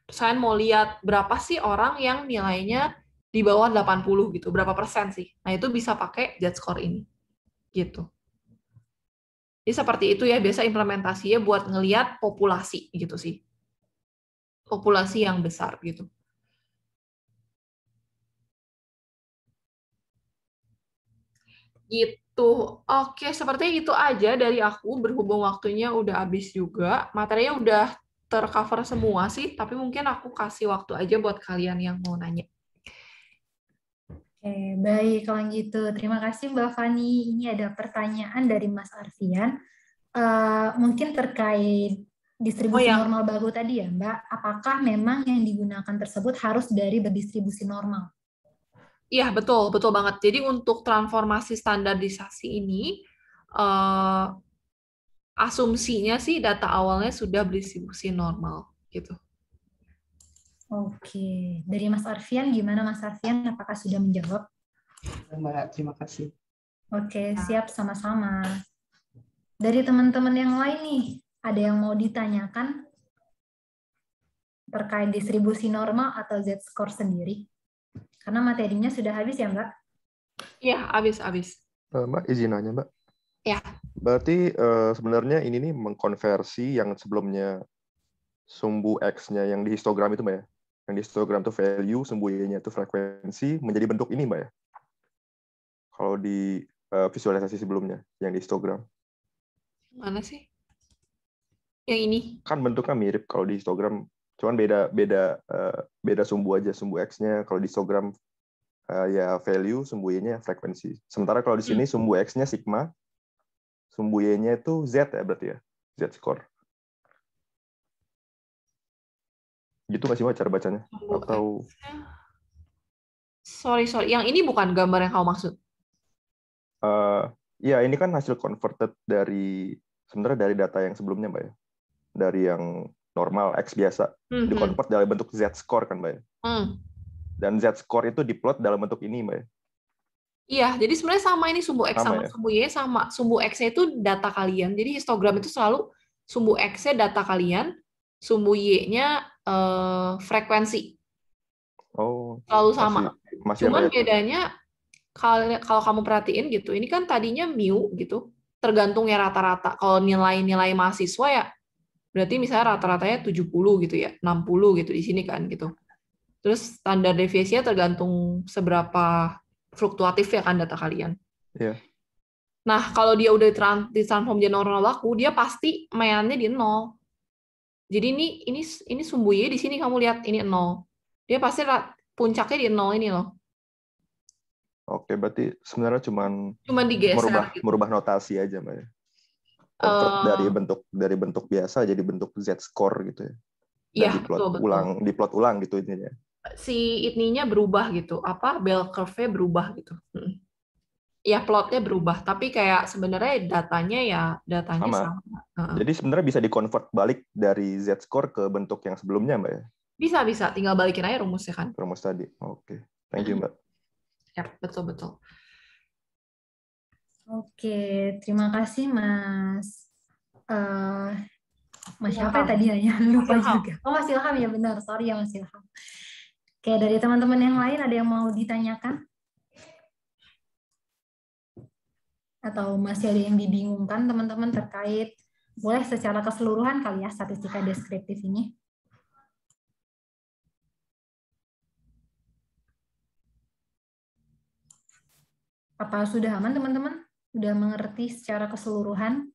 Terus kalian mau lihat berapa sih orang yang nilainya di bawah 80 gitu, berapa persen sih. Nah, itu bisa pakai jet score ini. Gitu. Jadi seperti itu ya, biasa implementasinya buat ngeliat populasi gitu sih. Populasi yang besar gitu. Gitu. Oke, seperti itu aja dari aku. Berhubung waktunya udah habis juga. Materinya udah tercover semua sih, tapi mungkin aku kasih waktu aja buat kalian yang mau nanya. Oke, baik kalau gitu. Terima kasih Mbak Fani. Ini ada pertanyaan dari Mas Arfian. Uh, mungkin terkait distribusi oh, ya. normal baru tadi ya Mbak, apakah memang yang digunakan tersebut harus dari berdistribusi normal? Iya, betul, betul banget. Jadi untuk transformasi standarisasi ini, uh, asumsinya sih data awalnya sudah berdistribusi normal gitu. Oke, dari Mas Arfian gimana Mas Arfian? Apakah sudah menjawab? Mbak, terima kasih. Oke, siap sama-sama. Dari teman-teman yang lain nih, ada yang mau ditanyakan terkait distribusi normal atau Z-score sendiri? Karena materinya sudah habis ya, Mbak? Iya, habis-habis. Eh, Mbak, izin nanya, Mbak. Ya. Berarti eh, sebenarnya ini nih mengkonversi yang sebelumnya sumbu X-nya yang di histogram itu, Mbak ya? Yang di histogram itu value, sembunyinya itu frekuensi, menjadi bentuk ini, Mbak ya? Kalau di uh, visualisasi sebelumnya, yang di histogram. Mana sih? Yang ini? Kan bentuknya mirip kalau di histogram, cuman beda beda uh, beda sumbu aja, sumbu X-nya. Kalau di histogram uh, ya value, sumbu Y-nya frekuensi. Sementara kalau di sini hmm. sumbu X-nya sigma, sumbu Y-nya itu Z ya berarti ya, Z score. gitu nggak sih wajar bacanya eh, atau sorry sorry yang ini bukan gambar yang kamu maksud uh, ya ini kan hasil converted dari sebenarnya dari data yang sebelumnya mbak ya dari yang normal x biasa mm-hmm. di convert dalam bentuk z score kan mbak ya mm. dan z score itu diplot dalam bentuk ini mbak ya Iya, jadi sebenarnya sama ini sumbu X sama, sama ya? sumbu Y sama. Sumbu X-nya itu data kalian. Jadi histogram itu selalu sumbu X-nya data kalian, sumbu Y-nya uh, frekuensi. Oh. Selalu sama. Masih, Cuman ada. bedanya kalau kalau kamu perhatiin gitu, ini kan tadinya mu gitu, tergantung ya rata-rata. Kalau nilai-nilai mahasiswa ya berarti misalnya rata-ratanya 70 gitu ya, 60 gitu di sini kan gitu. Terus standar deviasinya tergantung seberapa fluktuatif ya kan data kalian. Yeah. Nah, kalau dia udah ditransform jadi normal laku, dia pasti mainannya di nol. Jadi ini ini ini sumbu Y di sini kamu lihat ini nol. Dia pasti puncaknya di nol ini loh. Oke, berarti sebenarnya cuman cuman digeser merubah gitu. merubah notasi aja Mbak. Uh, dari bentuk dari bentuk biasa jadi bentuk Z score gitu ya. iya, diplot betul, betul. ulang, diplot ulang gitu intinya. Si itninya berubah gitu, apa bell curve-nya berubah gitu. Hmm ya plotnya berubah tapi kayak sebenarnya datanya ya datanya sama, sama. jadi sebenarnya bisa dikonvert balik dari z score ke bentuk yang sebelumnya mbak ya bisa bisa tinggal balikin aja rumusnya kan rumus tadi oke okay. thank you mbak ya betul betul oke okay. terima kasih mas uh, mas iya, siapa ya tadi hanya lupa juga oh mas Ilham ya benar sorry ya mas Ilham Oke, dari teman-teman yang lain ada yang mau ditanyakan? atau masih ada yang dibingungkan teman-teman terkait boleh secara keseluruhan kali ya statistika deskriptif ini? Apa sudah aman teman-teman? Sudah mengerti secara keseluruhan?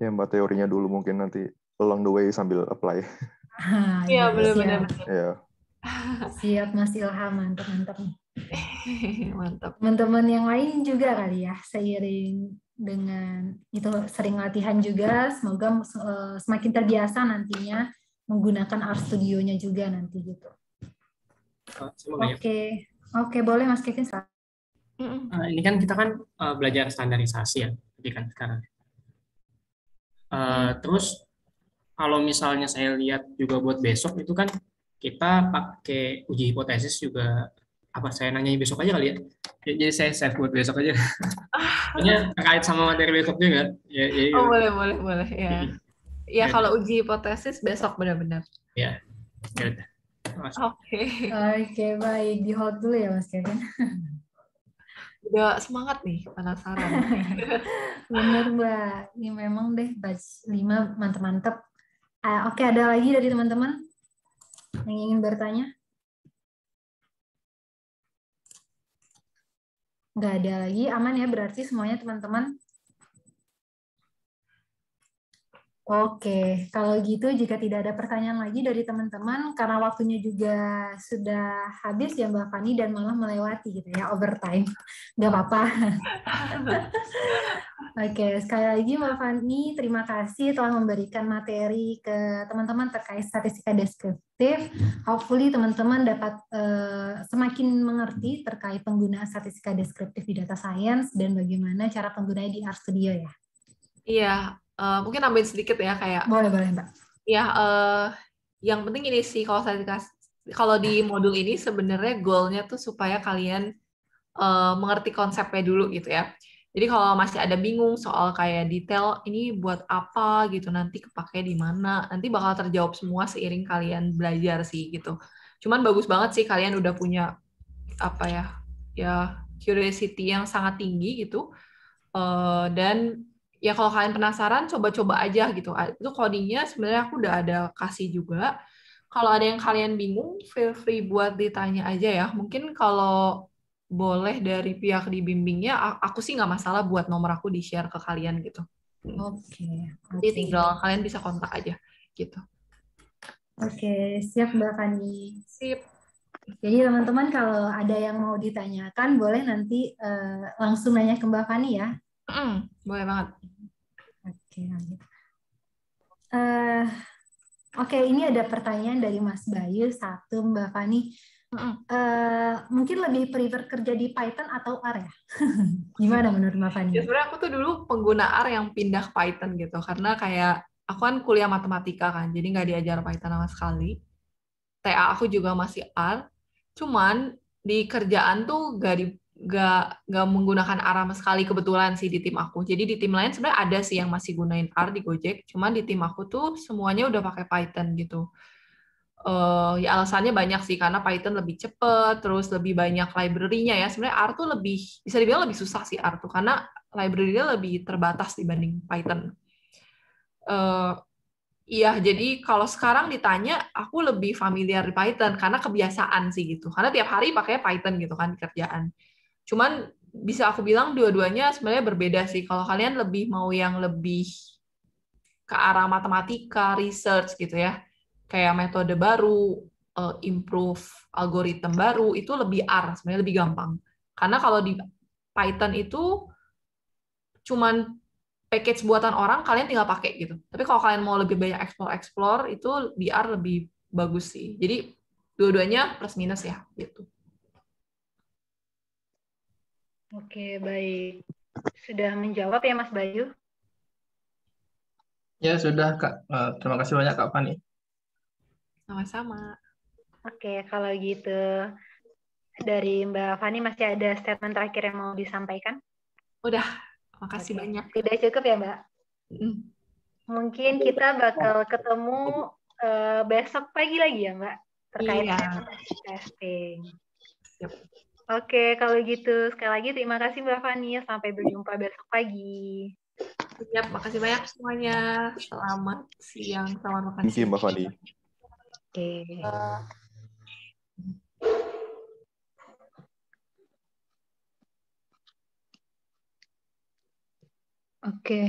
Ya mbak teorinya dulu mungkin nanti along the way sambil apply. Ah, iya benar iya, benar-benar. Ya. Siap masih Ilham, mantap teman Mantap. Teman-teman yang lain juga kali ya, seiring dengan itu sering latihan juga, semoga eh, semakin terbiasa nantinya menggunakan art studionya juga nanti gitu. Oke, oke boleh Mas Kevin. Uh, ini kan kita kan eh, belajar standarisasi ya, jadi kan sekarang. Uh, terus kalau misalnya saya lihat juga buat besok itu kan kita pakai uji hipotesis juga apa saya nanya besok aja kali ya, ya jadi saya save buat besok aja hanya terkait sama materi besok juga kan? ya, ya, ya. oh boleh boleh boleh ya ya, ya. kalau uji hipotesis besok benar-benar ya oke oke baik di hold dulu ya mas Kevin udah semangat nih penasaran bener mbak ini memang deh batch 5 mantep-mantep uh, oke okay, ada lagi dari teman-teman yang ingin bertanya nggak ada lagi aman ya berarti semuanya teman-teman Oke, kalau gitu jika tidak ada pertanyaan lagi dari teman-teman, karena waktunya juga sudah habis ya Mbak Fani dan malah melewati gitu ya, overtime. Nggak apa-apa. Oke, sekali lagi Mbak Fani, terima kasih telah memberikan materi ke teman-teman terkait statistika deskriptif. Hopefully teman-teman dapat uh, semakin mengerti terkait penggunaan statistika deskriptif di data science dan bagaimana cara penggunanya di RStudio ya. Iya, uh, mungkin nambahin sedikit ya kayak boleh boleh mbak ya uh, yang penting ini sih kalau saya dikasih kalau di modul ini sebenarnya goalnya tuh supaya kalian uh, mengerti konsepnya dulu gitu ya jadi kalau masih ada bingung soal kayak detail ini buat apa gitu nanti kepake di mana nanti bakal terjawab semua seiring kalian belajar sih gitu cuman bagus banget sih kalian udah punya apa ya ya curiosity yang sangat tinggi gitu uh, dan ya kalau kalian penasaran coba-coba aja gitu itu kodenya sebenarnya aku udah ada kasih juga kalau ada yang kalian bingung feel free buat ditanya aja ya mungkin kalau boleh dari pihak dibimbingnya aku sih nggak masalah buat nomor aku di share ke kalian gitu hmm. oke okay. nanti okay. tinggal kalian bisa kontak aja gitu oke okay. siap mbak Fani sip jadi teman-teman kalau ada yang mau ditanyakan boleh nanti uh, langsung nanya ke mbak Fani ya Mm, boleh banget. Oke, okay, lanjut. Uh, Oke, okay, ini ada pertanyaan dari Mas Bayu, satu Mbak Fani. Uh, mungkin lebih prefer kerja di Python atau R ya? Gimana menurut Mbak Fani? Ya, sebenarnya aku tuh dulu pengguna R yang pindah Python gitu, karena kayak aku kan kuliah matematika kan, jadi nggak diajar Python sama sekali. TA aku juga masih R, cuman di kerjaan tuh gak di gak gak menggunakan R sama sekali kebetulan sih di tim aku. Jadi di tim lain sebenarnya ada sih yang masih gunain R di Gojek, cuman di tim aku tuh semuanya udah pakai Python gitu. Uh, ya alasannya banyak sih karena Python lebih cepet, terus lebih banyak library-nya ya. Sebenarnya R tuh lebih bisa dibilang lebih susah sih R tuh karena library-nya lebih terbatas dibanding Python. Uh, Iya, jadi kalau sekarang ditanya, aku lebih familiar di Python karena kebiasaan sih gitu. Karena tiap hari pakai Python gitu kan kerjaan. Cuman bisa aku bilang dua-duanya sebenarnya berbeda sih. Kalau kalian lebih mau yang lebih ke arah matematika, research gitu ya, kayak metode baru, eh, improve algoritma baru itu lebih R sebenarnya lebih gampang. Karena kalau di Python itu cuman package buatan orang kalian tinggal pakai gitu. Tapi kalau kalian mau lebih banyak explore-explore itu di R lebih bagus sih. Jadi dua-duanya plus minus ya gitu. Oke, baik. Sudah menjawab ya Mas Bayu? Ya, sudah Kak. Eh, terima kasih banyak Kak Fani. Sama-sama. Oke, kalau gitu dari Mbak Fani masih ada statement terakhir yang mau disampaikan? Udah, makasih Oke. banyak. Tidak cukup ya Mbak? Mm. Mungkin kita bakal ketemu uh, besok pagi lagi ya Mbak? Terkait iya. testing. Yep. Oke, kalau gitu sekali lagi terima kasih Mbak Fani. Sampai berjumpa besok pagi. Siap, makasih banyak semuanya. Selamat siang, selamat makan. Terima kasih Mbak Fani. Oke. Uh, Oke,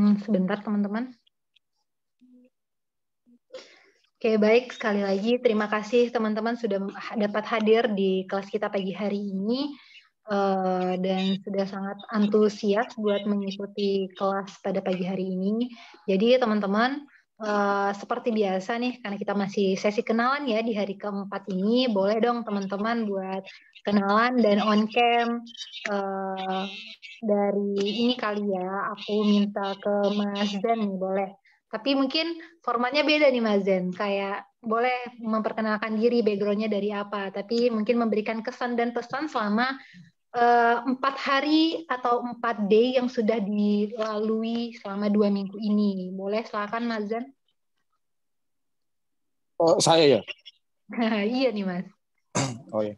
hmm, sebentar teman-teman. Oke, baik. Sekali lagi, terima kasih teman-teman sudah dapat hadir di kelas kita pagi hari ini eh, dan sudah sangat antusias buat mengikuti kelas pada pagi hari ini. Jadi, teman-teman, eh, seperti biasa nih, karena kita masih sesi kenalan ya di hari keempat ini, boleh dong teman-teman buat kenalan dan on cam eh, dari ini kali ya, aku minta ke Mas Dan nih, boleh. Tapi mungkin formatnya beda nih Mas Zen, kayak boleh memperkenalkan diri backgroundnya dari apa, tapi mungkin memberikan kesan dan pesan selama eh, empat uh, hari atau empat day yang sudah dilalui selama dua minggu ini. Boleh silakan Mas Zen. Oh, saya ya? iya nih Mas. Oh iya.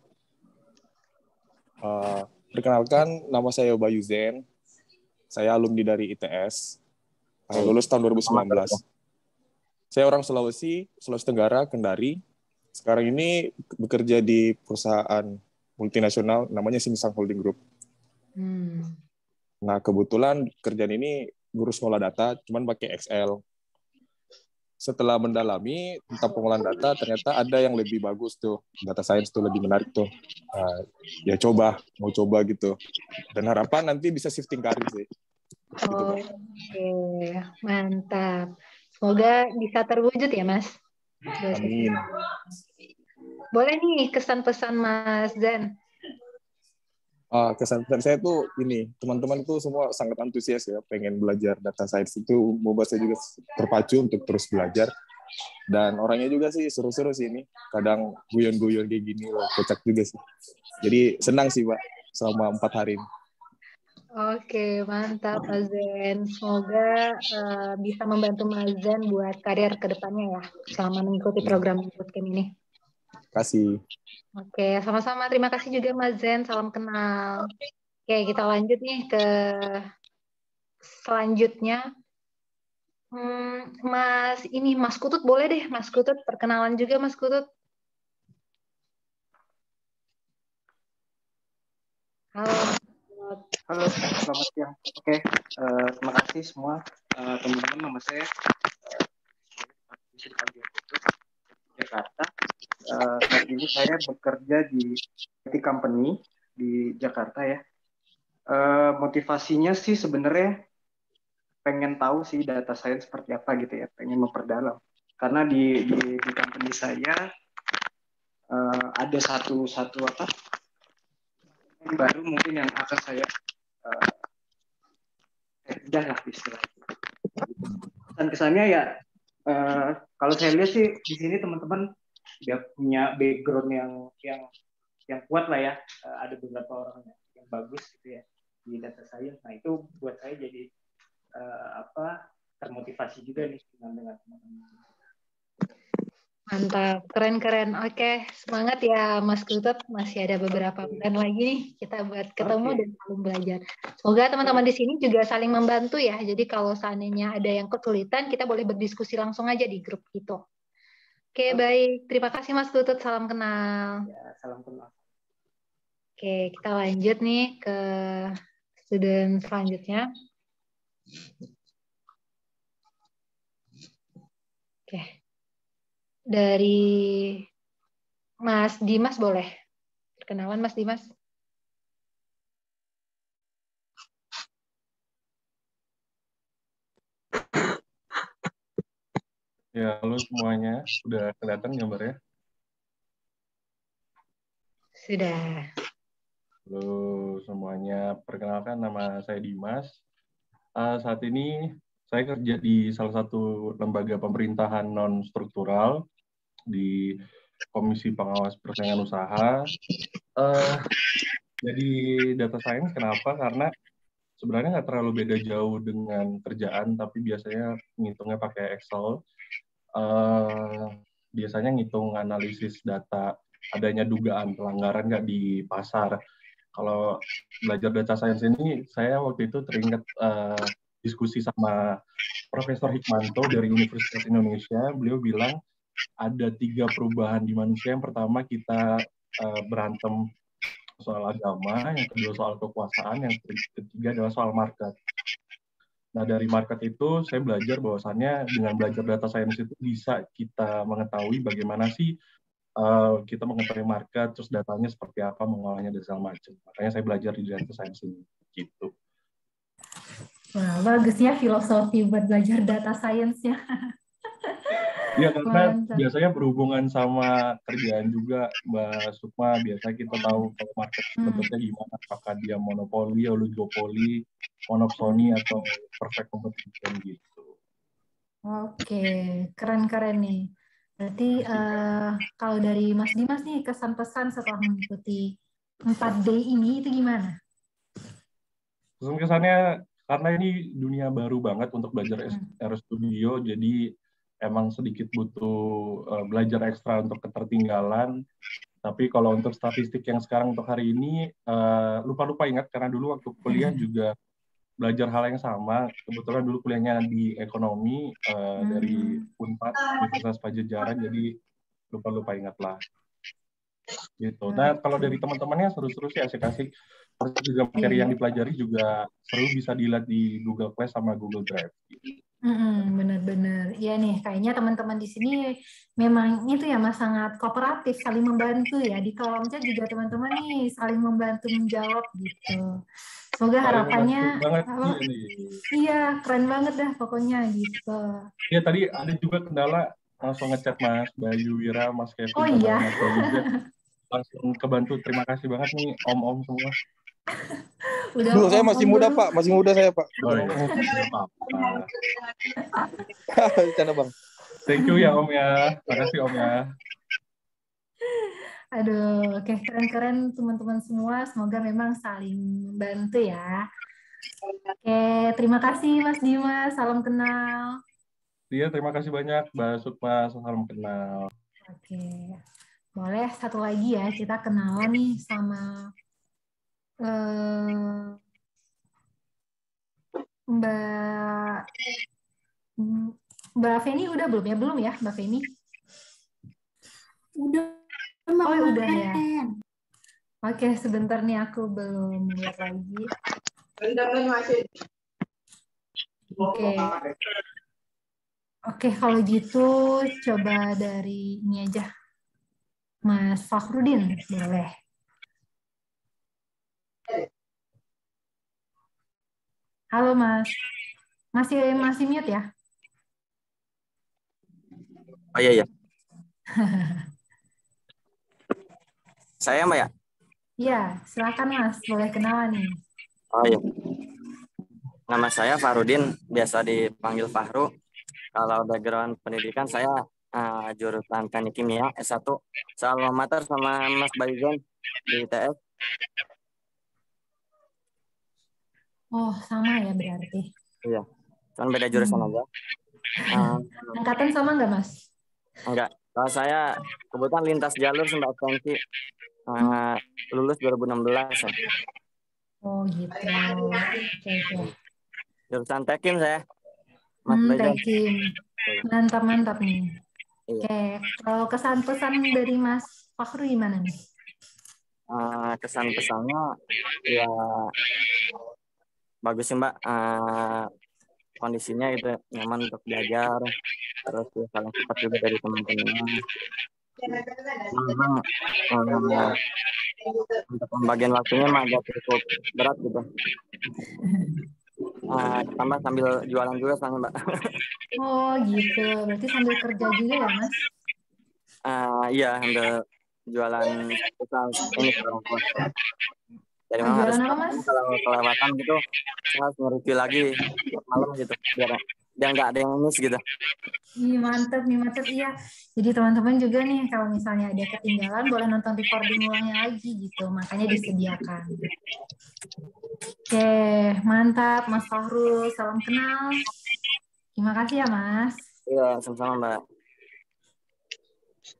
Uh, perkenalkan, nama saya Bayu Zen. Saya alumni dari ITS lulus tahun 2019. Saya orang Sulawesi, Sulawesi Tenggara, Kendari. Sekarang ini bekerja di perusahaan multinasional namanya Sinsang Holding Group. Hmm. Nah, kebetulan kerjaan ini guru sekolah data, cuman pakai Excel. Setelah mendalami tentang pengolahan data, ternyata ada yang lebih bagus tuh. Data sains tuh lebih menarik tuh. Uh, ya coba, mau coba gitu. Dan harapan nanti bisa shifting karir sih. Gitu. Oke, mantap. Semoga bisa terwujud ya, Mas. Amin. Boleh nih kesan-pesan Mas Dan. Uh, ah, kesan pesan saya tuh ini, teman-teman tuh semua sangat antusias ya, pengen belajar data science itu membuat saya juga terpacu untuk terus belajar. Dan orangnya juga sih seru-seru sih ini, kadang guyon-guyon kayak gini, loh, kocak juga sih. Jadi senang sih, Pak, selama empat hari ini. Oke, mantap Mazen. Semoga uh, bisa membantu Mazen buat karir ke depannya ya selama mengikuti iya. program bootcamp ini. Terima kasih. Oke, sama-sama. Terima kasih juga Mazen. Salam kenal. Oke, kita lanjut nih ke selanjutnya. Hmm, mas, ini Mas Kutut boleh deh, Mas Kutut perkenalan juga Mas Kutut. Halo. Halo, selamat siang. Oke, uh, terima kasih semua teman eh, teman-teman. Nama saya uh, Jakarta. Uh, saat ini saya bekerja di IT company di Jakarta ya. Uh, motivasinya sih sebenarnya pengen tahu sih data science seperti apa gitu ya, pengen memperdalam. Karena di di, di company saya uh, ada satu satu apa yang baru mungkin yang akan saya uh, lah istilahnya. Dan kesannya ya uh, kalau saya lihat sih di sini teman-teman dia punya background yang yang yang kuat lah ya. Uh, ada beberapa orang yang bagus gitu ya di data saya Nah itu buat saya jadi uh, apa termotivasi juga nih dengan teman-teman Mantap, keren-keren. Oke, semangat ya Mas Kutut. Masih ada beberapa bulan lagi nih kita buat ketemu okay. dan saling belajar. Semoga teman-teman di sini juga saling membantu ya. Jadi kalau seandainya ada yang kesulitan, kita boleh berdiskusi langsung aja di grup gitu. Oke, baik. Terima kasih Mas Kutut. Salam kenal. Ya, salam kenal. Oke, kita lanjut nih ke student selanjutnya. dari Mas Dimas boleh perkenalan Mas Dimas. Ya, halo semuanya. Sudah kelihatan ya. Sudah. Halo semuanya. Perkenalkan nama saya Dimas. Uh, saat ini saya kerja di salah satu lembaga pemerintahan non-struktural di Komisi Pengawas Persaingan Usaha. Uh, jadi data science kenapa? Karena sebenarnya nggak terlalu beda jauh dengan kerjaan, tapi biasanya ngitungnya pakai Excel. Uh, biasanya ngitung analisis data adanya dugaan pelanggaran nggak di pasar. Kalau belajar data science ini, saya waktu itu teringat uh, diskusi sama Profesor Hikmanto dari Universitas Indonesia. Beliau bilang ada tiga perubahan di manusia. Yang pertama kita uh, berantem soal agama, yang kedua soal kekuasaan, yang ketiga adalah soal market. Nah dari market itu saya belajar bahwasannya dengan belajar data science itu bisa kita mengetahui bagaimana sih uh, kita mengetahui market, terus datanya seperti apa, mengolahnya dan segala macam. Makanya saya belajar di data science ini gitu. Wah, bagus bagusnya filosofi buat belajar data science-nya. Iya, karena Mantap. biasanya berhubungan sama kerjaan juga, Mbak Sukma. biasa kita tahu kalau market sebetulnya hmm. gimana, apakah dia monopoli, oligopoli, monopsoni, atau perfect competition gitu. Oke, keren-keren nih. Berarti uh, kalau dari Mas Dimas nih, kesan-pesan setelah mengikuti 4D ini itu gimana? Kesan-kesannya, karena ini dunia baru banget untuk belajar hmm. Studio, jadi emang sedikit butuh eh, belajar ekstra untuk ketertinggalan. Tapi kalau untuk statistik yang sekarang untuk hari ini eh, lupa-lupa ingat karena dulu waktu kuliah mm-hmm. juga belajar hal yang sama. Kebetulan dulu kuliahnya di ekonomi uh, dari mm-hmm. Unpad Universitas Pajajaran, jadi lupa-lupa ingat lah. Gitu. Nah kalau dari teman-temannya seru-seru sih asik-asik. Terus juga materi yang mm-hmm. dipelajari juga seru bisa dilihat di Google Class sama Google Drive. Gitu hmm benar-benar. Iya nih, kayaknya teman-teman di sini memang itu ya mas sangat kooperatif, saling membantu ya. Di kolom chat juga teman-teman nih saling membantu menjawab gitu. Semoga harapannya oh, Iya, keren banget dah pokoknya gitu. Iya, tadi ada juga kendala langsung ngechat Mas Bayu Wira, Mas Kevin, oh, iya. langsung kebantu. Terima kasih banget nih om-om semua. Udah Duh, saya masih muda, Pak. Masih muda saya, Pak. Oh, iya. Bang. Thank you ya, Om ya. Makasih, Om ya. Aduh, oke. Okay. Keren-keren teman-teman semua. Semoga memang saling membantu ya. Oke, okay. terima kasih Mas Dimas. Salam kenal. Iya, terima kasih banyak Mbak Sukma. Salam kenal. Oke. Okay. Boleh satu lagi ya, kita kenalan nih sama Mbak Mbak Feni udah belum ya? Belum ya, Mbak Feni? Udah. Oh, ya udah ya. Oke, sebentar nih aku belum lihat lagi. Oke. Oke, kalau gitu coba dari ini aja. Mas Fakhrudin, boleh. Halo Mas. Masih masih mute ya? Oh iya iya. Saya Mbak ya? Iya, silakan Mas, boleh kenalan nih. Oh iya. Nama saya Farudin, biasa dipanggil Fahru. Kalau background pendidikan saya uh, jurusan teknik kimia S1. Salam mater sama Mas Bayu di ITS. Oh, sama ya berarti. Iya. Kan beda jurusan hmm. aja. Um, Angkatan sama nggak, Mas? Enggak. Kalau saya kebetulan lintas jalur sampai absensi uh, hmm. lulus 2016. Ya. Oh, gitu. Oke, oke. Jurusan Tekim saya. Mas hmm, Tekim. Mantap, mantap nih. Iya. Oke, kalau kesan pesan dari Mas Fakhru gimana nih? Uh, eh, kesan pesannya ya bagus sih mbak uh, kondisinya itu nyaman untuk belajar terus ya, saling cepat juga dari teman-temannya memang um, ya, untuk pembagian waktunya agak cukup berat gitu uh, eh, tambah sambil jualan juga sama mbak oh gitu berarti sambil kerja juga ya mas uh, iya sambil jualan ini jadi memang harus apa, kalau kelewatan gitu harus harus mereview lagi malam gitu biar biar nggak ada yang miss gitu Ih, mantep nih mantep iya jadi teman-teman juga nih kalau misalnya ada ketinggalan boleh nonton recording ulangnya lagi gitu makanya disediakan oke mantap mas Fahrul salam kenal terima kasih ya mas iya sama-sama mbak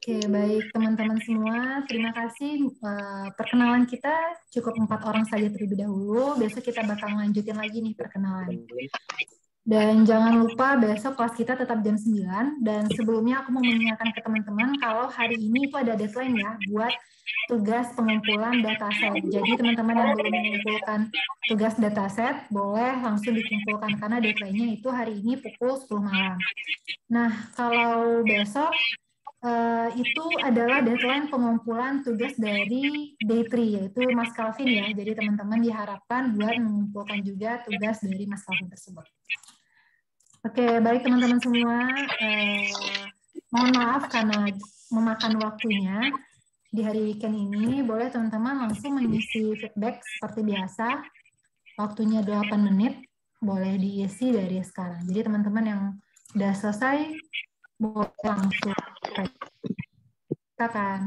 Oke, baik teman-teman semua. Terima kasih. Eh, perkenalan kita cukup empat orang saja terlebih dahulu. Besok kita bakal lanjutin lagi nih perkenalan. Dan jangan lupa besok kelas kita tetap jam 9. Dan sebelumnya aku mau mengingatkan ke teman-teman kalau hari ini itu ada deadline ya buat tugas pengumpulan dataset. Jadi teman-teman yang belum mengumpulkan tugas dataset boleh langsung dikumpulkan karena deadline-nya itu hari ini pukul 10 malam. Nah, kalau besok Eh, itu adalah deadline pengumpulan tugas dari day 3 yaitu Mas Calvin ya. Jadi teman-teman diharapkan buat mengumpulkan juga tugas dari Mas Calvin tersebut. Oke, baik teman-teman semua. Eh, mohon maaf karena memakan waktunya di hari weekend ini. Boleh teman-teman langsung mengisi feedback seperti biasa. Waktunya 8 menit. Boleh diisi dari sekarang. Jadi teman-teman yang sudah selesai, boleh langsung Silakan.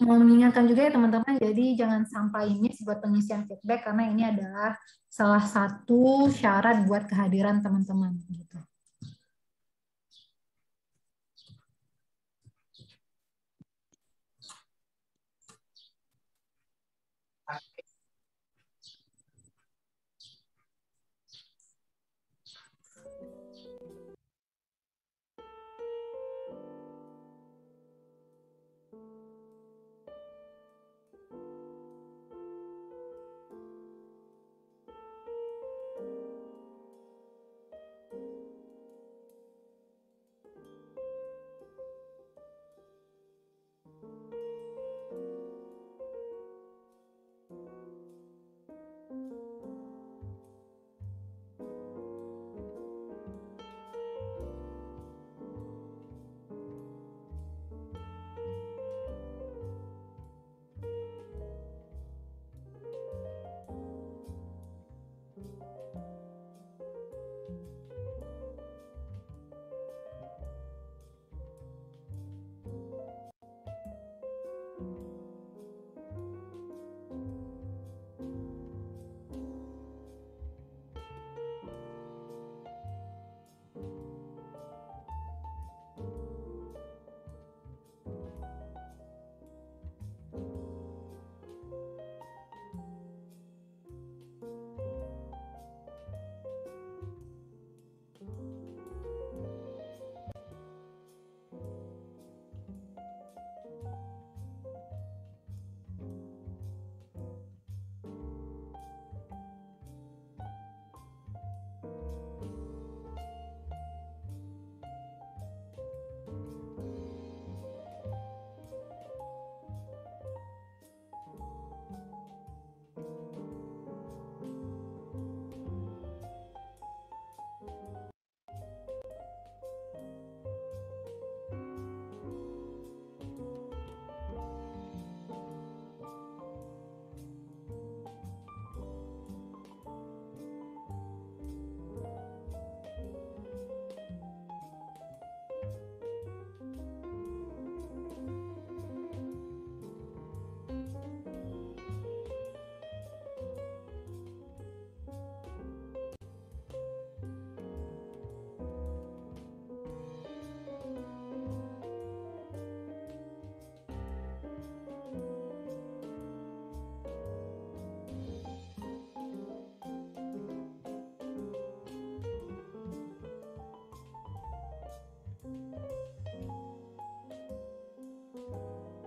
Mau mengingatkan juga ya teman-teman, jadi jangan sampai ini buat pengisian feedback karena ini adalah salah satu syarat buat kehadiran teman-teman. Gitu. -teman.